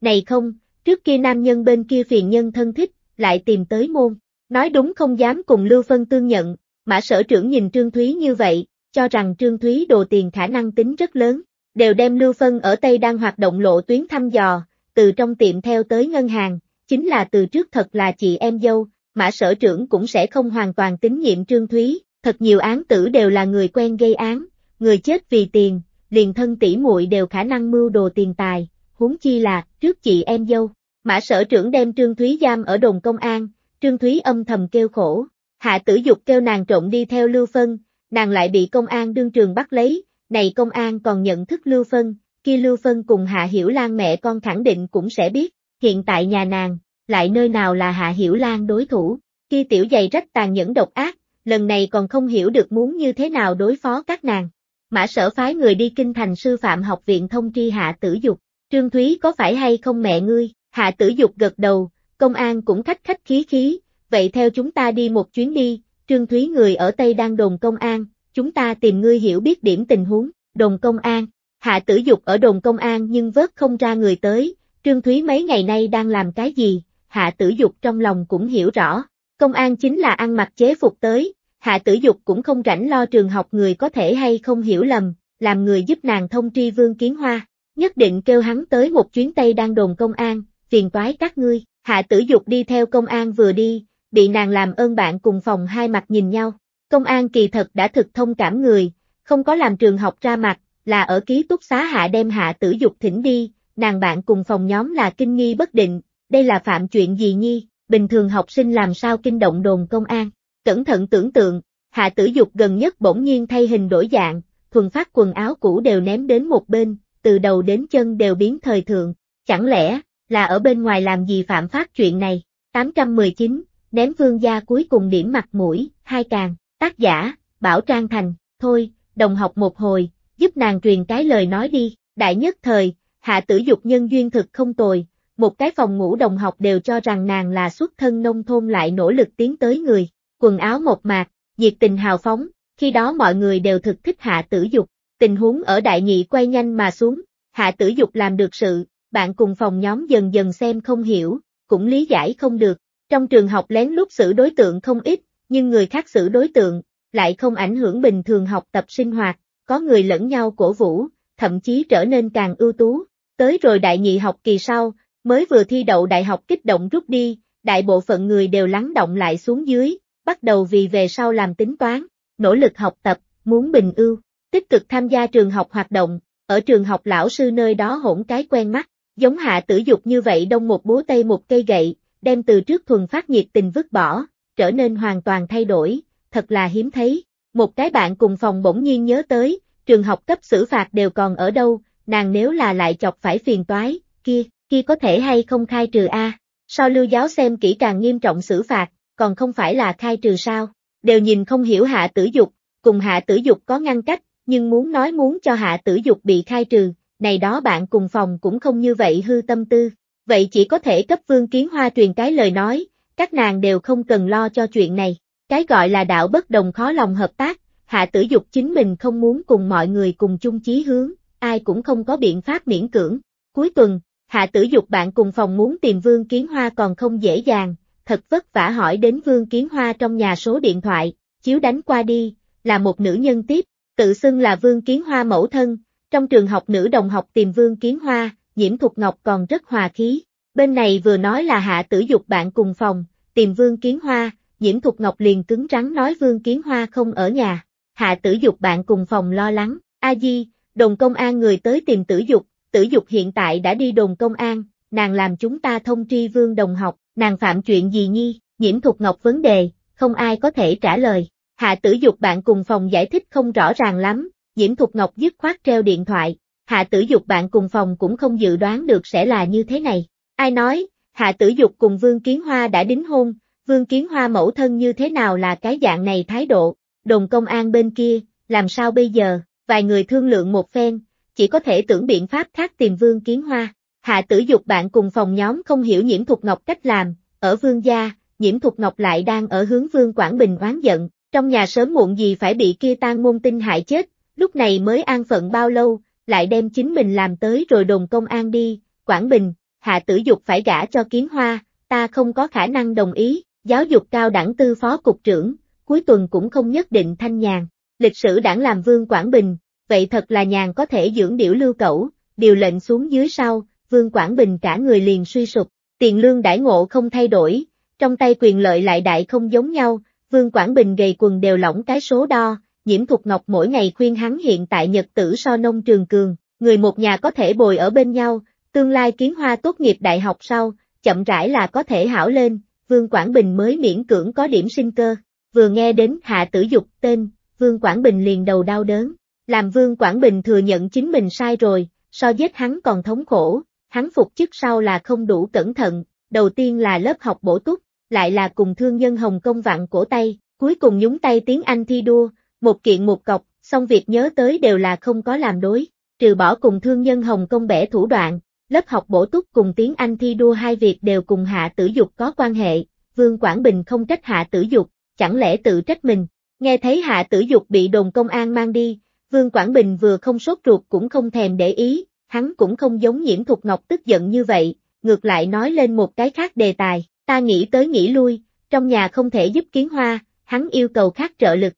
Này không, Trước kia nam nhân bên kia phiền nhân thân thích, lại tìm tới môn. Nói đúng không dám cùng Lưu Phân tương nhận, mã sở trưởng nhìn Trương Thúy như vậy, cho rằng Trương Thúy đồ tiền khả năng tính rất lớn, đều đem Lưu Phân ở Tây đang hoạt động lộ tuyến thăm dò, từ trong tiệm theo tới ngân hàng, chính là từ trước thật là chị em dâu, mã sở trưởng cũng sẽ không hoàn toàn tín nhiệm Trương Thúy, thật nhiều án tử đều là người quen gây án, người chết vì tiền, liền thân tỷ muội đều khả năng mưu đồ tiền tài, huống chi là trước chị em dâu. Mã sở trưởng đem Trương Thúy giam ở đồn công an, Trương Thúy âm thầm kêu khổ. Hạ tử dục kêu nàng trộn đi theo Lưu Phân, nàng lại bị công an đương trường bắt lấy, này công an còn nhận thức Lưu Phân, khi Lưu Phân cùng Hạ Hiểu Lan mẹ con khẳng định cũng sẽ biết, hiện tại nhà nàng, lại nơi nào là Hạ Hiểu Lan đối thủ, khi tiểu giày rách tàn nhẫn độc ác, lần này còn không hiểu được muốn như thế nào đối phó các nàng. Mã sở phái người đi kinh thành sư phạm học viện thông tri Hạ tử dục, Trương Thúy có phải hay không mẹ ngươi? Hạ tử dục gật đầu, công an cũng khách khách khí khí, vậy theo chúng ta đi một chuyến đi, Trương Thúy người ở Tây đang đồn công an, chúng ta tìm ngươi hiểu biết điểm tình huống, đồn công an. Hạ tử dục ở đồn công an nhưng vớt không ra người tới, Trương Thúy mấy ngày nay đang làm cái gì, hạ tử dục trong lòng cũng hiểu rõ, công an chính là ăn mặc chế phục tới, hạ tử dục cũng không rảnh lo trường học người có thể hay không hiểu lầm, làm người giúp nàng thông tri vương kiến hoa, nhất định kêu hắn tới một chuyến Tây đang đồn công an, phiền toái các ngươi, hạ tử dục đi theo công an vừa đi, bị nàng làm ơn bạn cùng phòng hai mặt nhìn nhau. Công an kỳ thật đã thực thông cảm người, không có làm trường học ra mặt, là ở ký túc xá hạ đem hạ tử dục thỉnh đi, nàng bạn cùng phòng nhóm là kinh nghi bất định, đây là phạm chuyện gì nhi, bình thường học sinh làm sao kinh động đồn công an. Cẩn thận tưởng tượng, hạ tử dục gần nhất bỗng nhiên thay hình đổi dạng, thuần phát quần áo cũ đều ném đến một bên, từ đầu đến chân đều biến thời thượng, chẳng lẽ, là ở bên ngoài làm gì phạm pháp chuyện này. 819, ném vương gia cuối cùng điểm mặt mũi, hai càng, tác giả, bảo trang thành, thôi, đồng học một hồi, giúp nàng truyền cái lời nói đi, đại nhất thời, hạ tử dục nhân duyên thực không tồi, một cái phòng ngủ đồng học đều cho rằng nàng là xuất thân nông thôn lại nỗ lực tiến tới người, quần áo một mạc, nhiệt tình hào phóng, khi đó mọi người đều thực thích hạ tử dục, tình huống ở đại nhị quay nhanh mà xuống, hạ tử dục làm được sự, bạn cùng phòng nhóm dần dần xem không hiểu, cũng lý giải không được. Trong trường học lén lút xử đối tượng không ít, nhưng người khác xử đối tượng, lại không ảnh hưởng bình thường học tập sinh hoạt, có người lẫn nhau cổ vũ, thậm chí trở nên càng ưu tú. Tới rồi đại nhị học kỳ sau, mới vừa thi đậu đại học kích động rút đi, đại bộ phận người đều lắng động lại xuống dưới, bắt đầu vì về sau làm tính toán, nỗ lực học tập, muốn bình ưu, tích cực tham gia trường học hoạt động, ở trường học lão sư nơi đó hỗn cái quen mắt, giống hạ tử dục như vậy đông một búa tây một cây gậy, đem từ trước thuần phát nhiệt tình vứt bỏ, trở nên hoàn toàn thay đổi, thật là hiếm thấy. Một cái bạn cùng phòng bỗng nhiên nhớ tới, trường học cấp xử phạt đều còn ở đâu, nàng nếu là lại chọc phải phiền toái, kia, kia có thể hay không khai trừ A. Sao lưu giáo xem kỹ càng nghiêm trọng xử phạt, còn không phải là khai trừ sao, đều nhìn không hiểu hạ tử dục, cùng hạ tử dục có ngăn cách, nhưng muốn nói muốn cho hạ tử dục bị khai trừ, này đó bạn cùng phòng cũng không như vậy hư tâm tư, vậy chỉ có thể cấp vương kiến hoa truyền cái lời nói, các nàng đều không cần lo cho chuyện này, cái gọi là đạo bất đồng khó lòng hợp tác, hạ tử dục chính mình không muốn cùng mọi người cùng chung chí hướng, ai cũng không có biện pháp miễn cưỡng. Cuối tuần, hạ tử dục bạn cùng phòng muốn tìm vương kiến hoa còn không dễ dàng, thật vất vả hỏi đến vương kiến hoa trong nhà số điện thoại, chiếu đánh qua đi, là một nữ nhân tiếp, tự xưng là vương kiến hoa mẫu thân, trong trường học nữ đồng học tìm Vương Kiến Hoa, Nhiễm Thục Ngọc còn rất hòa khí. Bên này vừa nói là hạ tử dục bạn cùng phòng, tìm Vương Kiến Hoa, Nhiễm Thục Ngọc liền cứng rắn nói Vương Kiến Hoa không ở nhà. Hạ tử dục bạn cùng phòng lo lắng, a di, đồn công an người tới tìm tử dục, tử dục hiện tại đã đi đồn công an, nàng làm chúng ta thông tri Vương đồng học, nàng phạm chuyện gì nhi, Nhiễm Thục Ngọc vấn đề, không ai có thể trả lời. Hạ tử dục bạn cùng phòng giải thích không rõ ràng lắm, Diễm Thục Ngọc dứt khoát treo điện thoại, Hạ Tử Dục bạn cùng phòng cũng không dự đoán được sẽ là như thế này. Ai nói, Hạ Tử Dục cùng Vương Kiến Hoa đã đính hôn, Vương Kiến Hoa mẫu thân như thế nào là cái dạng này thái độ, đồng công an bên kia, làm sao bây giờ, vài người thương lượng một phen, chỉ có thể tưởng biện pháp khác tìm Vương Kiến Hoa. Hạ Tử Dục bạn cùng phòng nhóm không hiểu Nhiễm Thục Ngọc cách làm, ở Vương gia, Nhiễm Thục Ngọc lại đang ở hướng Vương Quảng Bình oán giận, trong nhà sớm muộn gì phải bị kia tan môn tinh hại chết, lúc này mới an phận bao lâu, lại đem chính mình làm tới rồi đồn công an đi, Quảng Bình, hạ tử dục phải gả cho kiếm hoa, ta không có khả năng đồng ý, giáo dục cao đẳng tư phó cục trưởng, cuối tuần cũng không nhất định thanh nhàn, lịch sử đảng làm vương Quảng Bình, vậy thật là nhàn có thể dưỡng điểu lưu cẩu, điều lệnh xuống dưới sau, vương Quảng Bình cả người liền suy sụp, tiền lương đãi ngộ không thay đổi, trong tay quyền lợi lại đại không giống nhau, vương Quảng Bình gầy quần đều lỏng cái số đo, Diễm Thục Ngọc mỗi ngày khuyên hắn hiện tại nhật tử so nông trường cường, người một nhà có thể bồi ở bên nhau, tương lai kiến hoa tốt nghiệp đại học sau, chậm rãi là có thể hảo lên, Vương Quảng Bình mới miễn cưỡng có điểm sinh cơ. Vừa nghe đến Hạ Tử Dục tên, Vương Quảng Bình liền đầu đau đớn, làm Vương Quảng Bình thừa nhận chính mình sai rồi, so giết hắn còn thống khổ, hắn phục chức sau là không đủ cẩn thận, đầu tiên là lớp học bổ túc, lại là cùng thương nhân Hồng công vặn cổ tay, cuối cùng nhúng tay tiếng Anh thi đua, một kiện một cọc, xong việc nhớ tới đều là không có làm đối, trừ bỏ cùng thương nhân Hồng Kông bẻ thủ đoạn, lớp học bổ túc cùng tiếng Anh thi đua hai việc đều cùng hạ tử dục có quan hệ, Vương Quảng Bình không trách hạ tử dục, chẳng lẽ tự trách mình, nghe thấy hạ tử dục bị đồn công an mang đi, Vương Quảng Bình vừa không sốt ruột cũng không thèm để ý, hắn cũng không giống nhiễm thục ngọc tức giận như vậy, ngược lại nói lên một cái khác đề tài, ta nghĩ tới nghĩ lui, trong nhà không thể giúp kiến hoa, hắn yêu cầu khác trợ lực,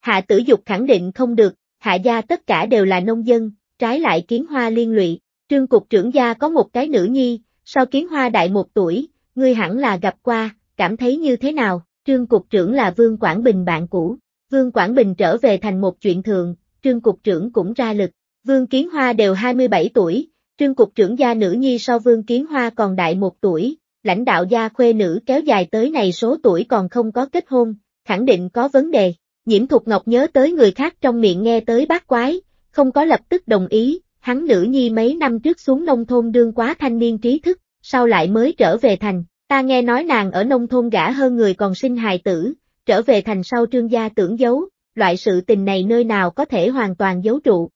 Hạ tử dục khẳng định không được, hạ gia tất cả đều là nông dân, trái lại kiến hoa liên lụy, trương cục trưởng gia có một cái nữ nhi, sau kiến hoa đại một tuổi, ngươi hẳn là gặp qua, cảm thấy như thế nào, trương cục trưởng là Vương Quảng Bình bạn cũ, Vương Quảng Bình trở về thành một chuyện thường, trương cục trưởng cũng ra lực, Vương Kiến Hoa đều 27 tuổi, trương cục trưởng gia nữ nhi sau Vương Kiến Hoa còn đại một tuổi, lãnh đạo gia khuê nữ kéo dài tới này số tuổi còn không có kết hôn, khẳng định có vấn đề, Nhiễm Thục Ngọc nhớ tới người khác trong miệng nghe tới bác quái, không có lập tức đồng ý, hắn nữ nhi mấy năm trước xuống nông thôn đương quá thanh niên trí thức, sau lại mới trở về thành, ta nghe nói nàng ở nông thôn gã hơn người còn sinh hài tử, trở về thành sau trương gia tưởng giấu, loại sự tình này nơi nào có thể hoàn toàn giấu trụ.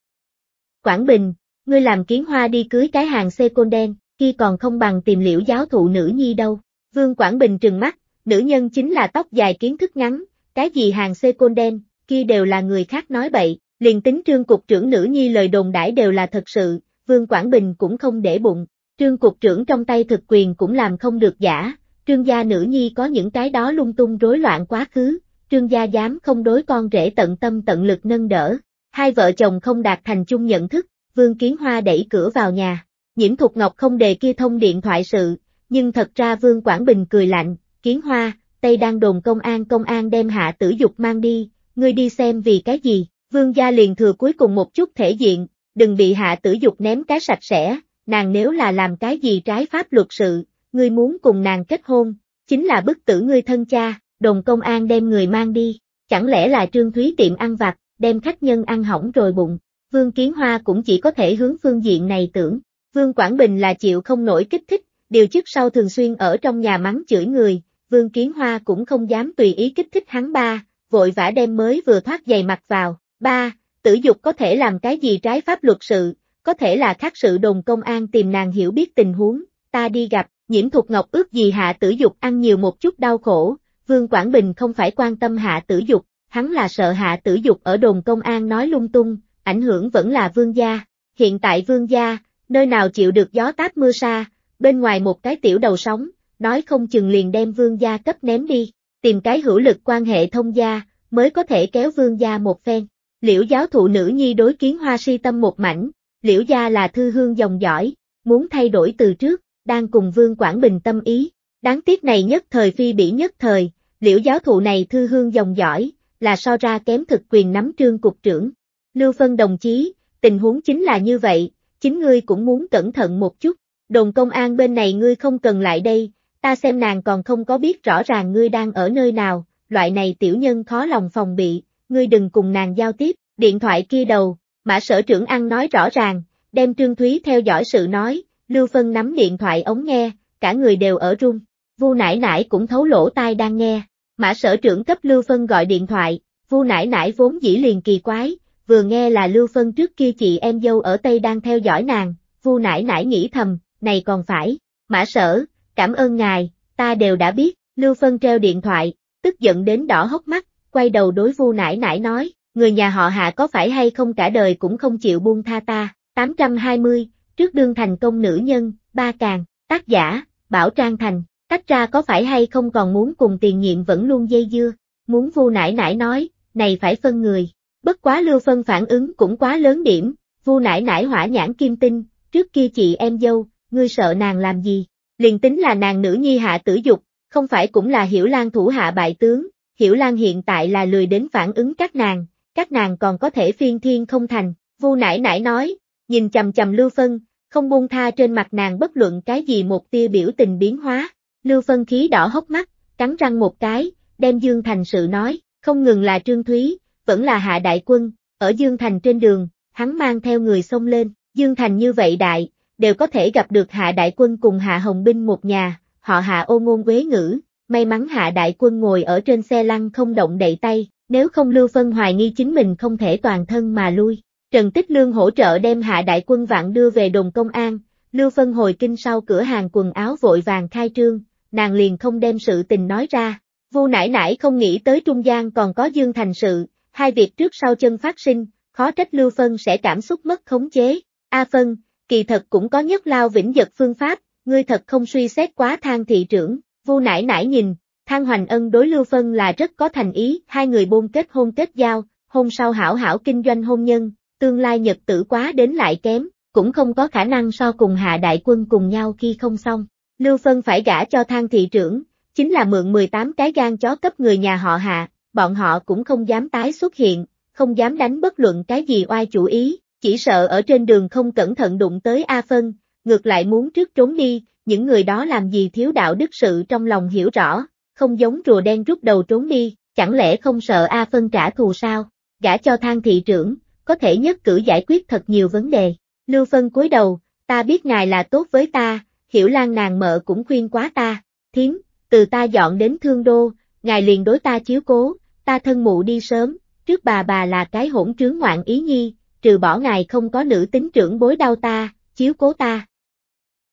Quảng Bình, ngươi làm kiến hoa đi cưới cái hàng xe côn đen, khi còn không bằng tìm liễu giáo thụ nữ nhi đâu, Vương Quảng Bình trừng mắt, nữ nhân chính là tóc dài kiến thức ngắn, cái gì hàng Seconden, kia đều là người khác nói bậy, liền tính trương cục trưởng nữ nhi lời đồn đãi đều là thật sự, Vương Quảng Bình cũng không để bụng, trương cục trưởng trong tay thực quyền cũng làm không được giả, trương gia nữ nhi có những cái đó lung tung rối loạn quá khứ, trương gia dám không đối con rể tận tâm tận lực nâng đỡ, hai vợ chồng không đạt thành chung nhận thức, Vương Kiến Hoa đẩy cửa vào nhà, nhiễm Thục Ngọc không đề kia thông điện thoại sự, nhưng thật ra Vương Quảng Bình cười lạnh, Kiến Hoa, Tây đang đồn công an công an đem hạ tử dục mang đi, ngươi đi xem vì cái gì, vương gia liền thừa cuối cùng một chút thể diện, đừng bị hạ tử dục ném cái sạch sẽ, nàng nếu là làm cái gì trái pháp luật sự, ngươi muốn cùng nàng kết hôn, chính là bức tử ngươi thân cha, đồn công an đem người mang đi, chẳng lẽ là trương thúy tiệm ăn vặt, đem khách nhân ăn hỏng rồi bụng, vương kiến hoa cũng chỉ có thể hướng phương diện này tưởng, vương Quảng Bình là chịu không nổi kích thích, điều chức sau thường xuyên ở trong nhà mắng chửi người, Vương Kiến Hoa cũng không dám tùy ý kích thích hắn ba, vội vã đem mới vừa thoát giày mặt vào. Ba, tử dục có thể làm cái gì trái pháp luật sự, có thể là khác sự đồn công an tìm nàng hiểu biết tình huống, ta đi gặp, nhiễm thuộc ngọc ước gì hạ tử dục ăn nhiều một chút đau khổ, Vương Quảng Bình không phải quan tâm hạ tử dục, hắn là sợ hạ tử dục ở đồn công an nói lung tung, ảnh hưởng vẫn là vương gia, hiện tại vương gia, nơi nào chịu được gió táp mưa xa, bên ngoài một cái tiểu đầu sóng, nói không chừng liền đem vương gia cấp ném đi, tìm cái hữu lực quan hệ thông gia, mới có thể kéo vương gia một phen. Liễu giáo thụ nữ nhi đối kiến hoa si tâm một mảnh, liễu gia là thư hương dòng giỏi, muốn thay đổi từ trước, đang cùng vương Quảng Bình tâm ý, đáng tiếc này nhất thời phi bỉ nhất thời, liễu giáo thụ này thư hương dòng giỏi, là so ra kém thực quyền nắm trương cục trưởng. Lưu Phân đồng chí, tình huống chính là như vậy, chính ngươi cũng muốn cẩn thận một chút, đồn công an bên này ngươi không cần lại đây, ta xem nàng còn không có biết rõ ràng ngươi đang ở nơi nào, loại này tiểu nhân khó lòng phòng bị, ngươi đừng cùng nàng giao tiếp, điện thoại kia đầu, mã sở trưởng ăn nói rõ ràng, đem Trương Thúy theo dõi sự nói, Lưu Phân nắm điện thoại ống nghe, cả người đều ở rung, vu nải nải cũng thấu lỗ tai đang nghe, mã sở trưởng cấp Lưu Phân gọi điện thoại, vu nải nải vốn dĩ liền kỳ quái, vừa nghe là Lưu Phân trước kia chị em dâu ở Tây đang theo dõi nàng, vu nải nải nghĩ thầm, này còn phải, mã sở, cảm ơn ngài, ta đều đã biết, Lưu Phân treo điện thoại, tức giận đến đỏ hốc mắt, quay đầu đối vu nải nải nói, người nhà họ hạ có phải hay không cả đời cũng không chịu buông tha ta, 820, trước đương thành công nữ nhân, ba càng, tác giả, Bảo Trang Thành, tách ra có phải hay không còn muốn cùng tiền nhiệm vẫn luôn dây dưa, muốn vu nải nải nói, này phải phân người, bất quá Lưu Phân phản ứng cũng quá lớn điểm, vu nải nải hỏa nhãn kim tinh, trước kia chị em dâu, ngươi sợ nàng làm gì? liền tính là nàng nữ nhi hạ tử dục, không phải cũng là Hiểu Lan thủ hạ bại tướng, Hiểu Lan hiện tại là lười đến phản ứng các nàng, các nàng còn có thể phiên thiên không thành, vu nải nải nói, nhìn chầm chầm Lưu Phân, không buông tha trên mặt nàng bất luận cái gì một tia biểu tình biến hóa, Lưu Phân khí đỏ hốc mắt, cắn răng một cái, đem Dương Thành sự nói, không ngừng là Trương Thúy, vẫn là hạ đại quân, ở Dương Thành trên đường, hắn mang theo người xông lên, Dương Thành như vậy đại, đều có thể gặp được Hạ Đại Quân cùng Hạ Hồng Binh một nhà, họ Hạ ô ngôn quế ngữ, may mắn Hạ Đại Quân ngồi ở trên xe lăn không động đậy tay, nếu không Lưu Phân hoài nghi chính mình không thể toàn thân mà lui. Trần Tích Lương hỗ trợ đem Hạ Đại Quân vạn đưa về đồn công an, Lưu Phân hồi kinh sau cửa hàng quần áo vội vàng khai trương, nàng liền không đem sự tình nói ra. Vu nải nải không nghĩ tới trung gian còn có Dương Thành sự, hai việc trước sau chân phát sinh, khó trách Lưu Phân sẽ cảm xúc mất khống chế. A Phân, kỳ thật cũng có nhất lao vĩnh giật phương pháp, ngươi thật không suy xét quá thang thị trưởng, vu nải nải nhìn, thang hoành ân đối lưu phân là rất có thành ý, hai người buôn kết hôn kết giao, hôn sau hảo hảo kinh doanh hôn nhân, tương lai nhật tử quá đến lại kém, cũng không có khả năng so cùng hạ đại quân cùng nhau khi không xong. Lưu Phân phải gả cho thang thị trưởng, chính là mượn 18 cái gan chó cấp người nhà họ hạ, bọn họ cũng không dám tái xuất hiện, không dám đánh bất luận cái gì oai chủ ý, chỉ sợ ở trên đường không cẩn thận đụng tới A Phân, ngược lại muốn trước trốn đi, những người đó làm gì thiếu đạo đức sự trong lòng hiểu rõ, không giống rùa đen rút đầu trốn đi, chẳng lẽ không sợ A Phân trả thù sao, Gã cho thang thị trưởng, có thể nhất cử giải quyết thật nhiều vấn đề. Lưu Phân cúi đầu, ta biết ngài là tốt với ta, hiểu lan nàng mợ cũng khuyên quá ta, thiếm, từ ta dọn đến thương đô, ngài liền đối ta chiếu cố, ta thân mụ đi sớm, trước bà bà là cái hỗn trướng ngoạn ý nhi, trừ bỏ ngài không có nữ tính trưởng bối đau ta, chiếu cố ta.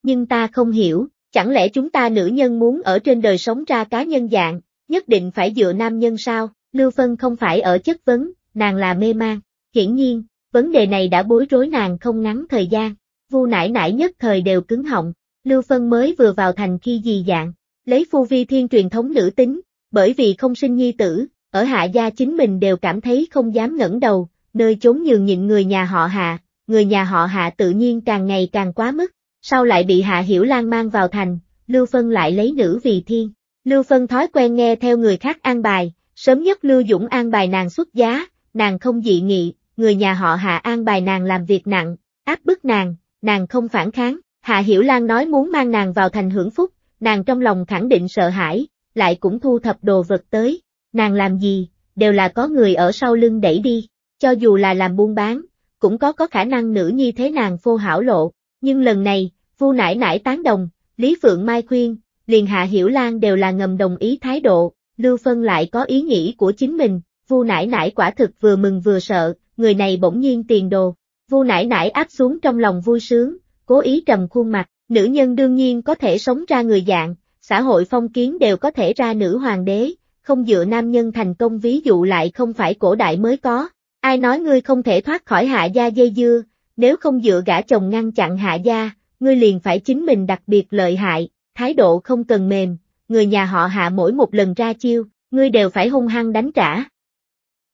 Nhưng ta không hiểu, chẳng lẽ chúng ta nữ nhân muốn ở trên đời sống ra cá nhân dạng, nhất định phải dựa nam nhân sao? Lưu Phân không phải ở chất vấn, nàng là mê mang. Hiển nhiên, vấn đề này đã bối rối nàng không ngắn thời gian. Vu nải nải nhất thời đều cứng họng, Lưu Phân mới vừa vào thành khi gì dạng, lấy phu vi thiên truyền thống nữ tính, bởi vì không sinh nhi tử, ở hạ gia chính mình đều cảm thấy không dám ngẩng đầu, nơi chốn nhường nhịn người nhà họ hạ, người nhà họ hạ tự nhiên càng ngày càng quá mức, sau lại bị hạ hiểu lan mang vào thành, Lưu Phân lại lấy nữ vì thiên. Lưu Phân thói quen nghe theo người khác an bài, sớm nhất Lưu Dũng an bài nàng xuất giá, nàng không dị nghị, người nhà họ hạ an bài nàng làm việc nặng, áp bức nàng, nàng không phản kháng, hạ hiểu lan nói muốn mang nàng vào thành hưởng phúc, nàng trong lòng khẳng định sợ hãi, lại cũng thu thập đồ vật tới, nàng làm gì, đều là có người ở sau lưng đẩy đi, cho dù là làm buôn bán, cũng có có khả năng nữ nhi thế nàng phô hảo lộ, nhưng lần này, vu nải nải tán đồng, Lý Phượng Mai khuyên, liền Hạ Hiểu Lan đều là ngầm đồng ý thái độ, Lưu Phân lại có ý nghĩ của chính mình, vu nải nải quả thực vừa mừng vừa sợ, người này bỗng nhiên tiền đồ, vu nải nải áp xuống trong lòng vui sướng, cố ý trầm khuôn mặt, nữ nhân đương nhiên có thể sống ra người dạng, xã hội phong kiến đều có thể ra nữ hoàng đế, không dựa nam nhân thành công ví dụ lại không phải cổ đại mới có, Ai nói ngươi không thể thoát khỏi hạ gia dây dưa, nếu không dựa gã chồng ngăn chặn hạ gia, ngươi liền phải chính mình đặc biệt lợi hại, thái độ không cần mềm, người nhà họ hạ mỗi một lần ra chiêu, ngươi đều phải hung hăng đánh trả.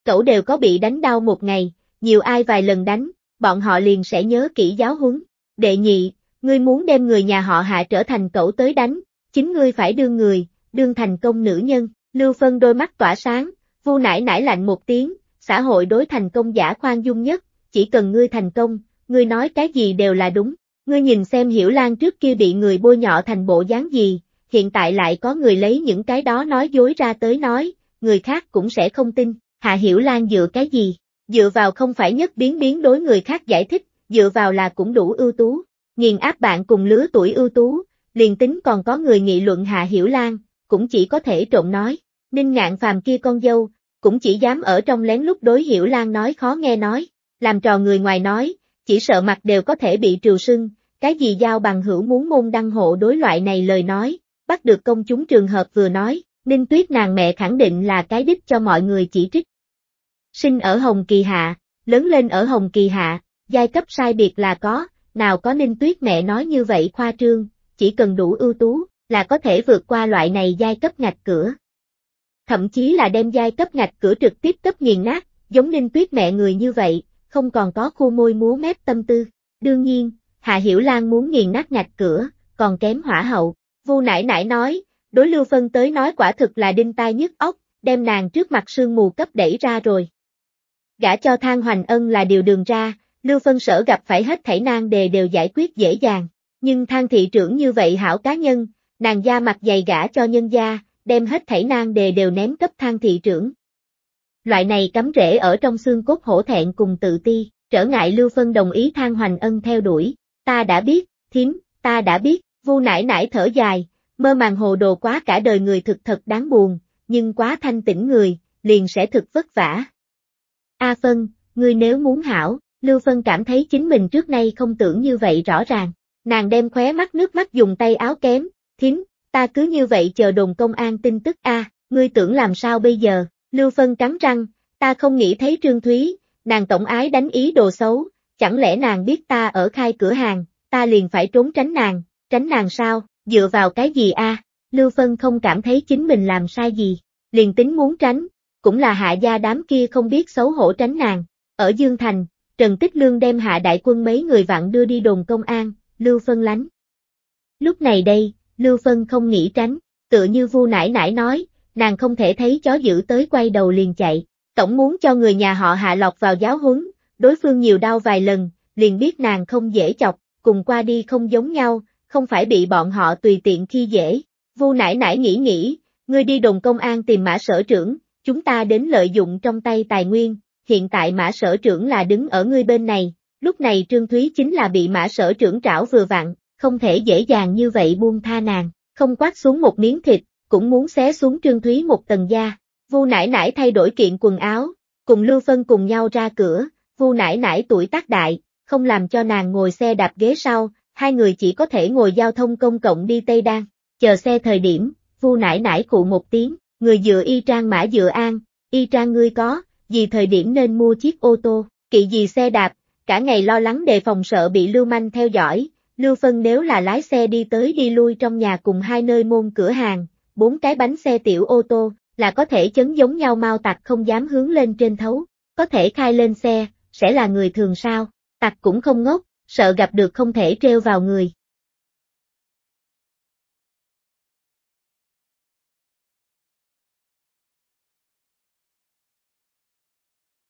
Cậu đều có bị đánh đau một ngày, nhiều ai vài lần đánh, bọn họ liền sẽ nhớ kỹ giáo huấn. Đệ nhị, ngươi muốn đem người nhà họ hạ trở thành cậu tới đánh, chính ngươi phải đương người, đương thành công nữ nhân, Lưu Phân đôi mắt tỏa sáng, vu nải nải lạnh một tiếng, xã hội đối thành công giả khoan dung nhất, chỉ cần ngươi thành công, ngươi nói cái gì đều là đúng. Ngươi nhìn xem Hiểu Lan trước kia bị người bôi nhọ thành bộ dáng gì, hiện tại lại có người lấy những cái đó nói dối ra tới nói, người khác cũng sẽ không tin, Hạ Hiểu Lan dựa cái gì, dựa vào không phải nhất biến biến đối người khác giải thích, dựa vào là cũng đủ ưu tú, nghiền áp bạn cùng lứa tuổi ưu tú, liền tính còn có người nghị luận Hạ Hiểu Lan, cũng chỉ có thể trộn nói, Ninh Ngạn Phàm kia con dâu, cũng chỉ dám ở trong lén lúc đối hiểu Lan nói khó nghe nói, làm trò người ngoài nói, chỉ sợ mặt đều có thể bị trừ sưng, cái gì giao bằng hữu muốn môn đăng hộ đối loại này lời nói, bắt được công chúng trường hợp vừa nói, Ninh Tuyết nàng mẹ khẳng định là cái đích cho mọi người chỉ trích. Sinh ở Hồng Kỳ Hạ, lớn lên ở Hồng Kỳ Hạ, giai cấp sai biệt là có, nào có Ninh Tuyết mẹ nói như vậy khoa trương, chỉ cần đủ ưu tú, là có thể vượt qua loại này giai cấp ngạch cửa thậm chí là đem giai cấp ngạch cửa trực tiếp cấp nghiền nát, giống ninh tuyết mẹ người như vậy, không còn có khu môi múa mép tâm tư. Đương nhiên, Hạ Hiểu Lan muốn nghiền nát ngạch cửa, còn kém hỏa hậu. Vu nải nải nói, đối Lưu Phân tới nói quả thực là đinh tai nhức óc, đem nàng trước mặt sương mù cấp đẩy ra rồi. Gã cho thang hoành ân là điều đường ra, Lưu Phân sở gặp phải hết thảy nan đề đều giải quyết dễ dàng, nhưng thang thị trưởng như vậy hảo cá nhân, nàng da mặt dày gã cho nhân gia, đem hết thảy nan đề đều ném cấp thang thị trưởng. Loại này cắm rễ ở trong xương cốt hổ thẹn cùng tự ti, trở ngại Lưu Phân đồng ý thang hoành ân theo đuổi, ta đã biết, thím, ta đã biết, vu nải nải thở dài, mơ màng hồ đồ quá cả đời người thực thật đáng buồn, nhưng quá thanh tĩnh người, liền sẽ thực vất vả. A Phân, ngươi nếu muốn hảo, Lưu Phân cảm thấy chính mình trước nay không tưởng như vậy rõ ràng, nàng đem khóe mắt nước mắt dùng tay áo kém, thím, ta cứ như vậy chờ đồn công an tin tức a, ngươi tưởng làm sao bây giờ, Lưu Phân cắn răng, ta không nghĩ thấy Trương Thúy, nàng tổng ái đánh ý đồ xấu, chẳng lẽ nàng biết ta ở khai cửa hàng, ta liền phải trốn tránh nàng, tránh nàng sao, dựa vào cái gì a? Lưu Phân không cảm thấy chính mình làm sai gì, liền tính muốn tránh, cũng là hạ gia đám kia không biết xấu hổ tránh nàng. Ở Dương Thành, Trần Tích Lương đem hạ đại quân mấy người vạn đưa đi đồn công an, Lưu Phân lánh. Lúc này đây, Lưu Phân không nghĩ tránh, tựa như vu nải nải nói, nàng không thể thấy chó dữ tới quay đầu liền chạy, tổng muốn cho người nhà họ hạ lọc vào giáo huấn, đối phương nhiều đau vài lần, liền biết nàng không dễ chọc, cùng qua đi không giống nhau, không phải bị bọn họ tùy tiện khi dễ. Vu nải nải nghĩ nghĩ, ngươi đi đồng công an tìm mã sở trưởng, chúng ta đến lợi dụng trong tay tài nguyên, hiện tại mã sở trưởng là đứng ở ngươi bên này, lúc này Trương Thúy chính là bị mã sở trưởng trảo vừa vặn, không thể dễ dàng như vậy buông tha nàng, không quát xuống một miếng thịt, cũng muốn xé xuống Trương Thúy một tầng da. Vu nải nải thay đổi kiện quần áo, cùng Lưu Phân cùng nhau ra cửa, Vu nải nải tuổi tác đại, không làm cho nàng ngồi xe đạp ghế sau, hai người chỉ có thể ngồi giao thông công cộng đi Tây Đan, chờ xe thời điểm, Vu nải nải cụ một tiếng, người dựa y trang mã dựa an, y trang ngươi có, vì thời điểm nên mua chiếc ô tô, kỵ gì xe đạp, cả ngày lo lắng đề phòng sợ bị lưu manh theo dõi, Lưu Phân nếu là lái xe đi tới đi lui trong nhà cùng hai nơi môn cửa hàng, bốn cái bánh xe tiểu ô tô, là có thể chấn giống nhau mau tặc không dám hướng lên trên thấu, có thể khai lên xe, sẽ là người thường sao, tặc cũng không ngốc, sợ gặp được không thể treo vào người,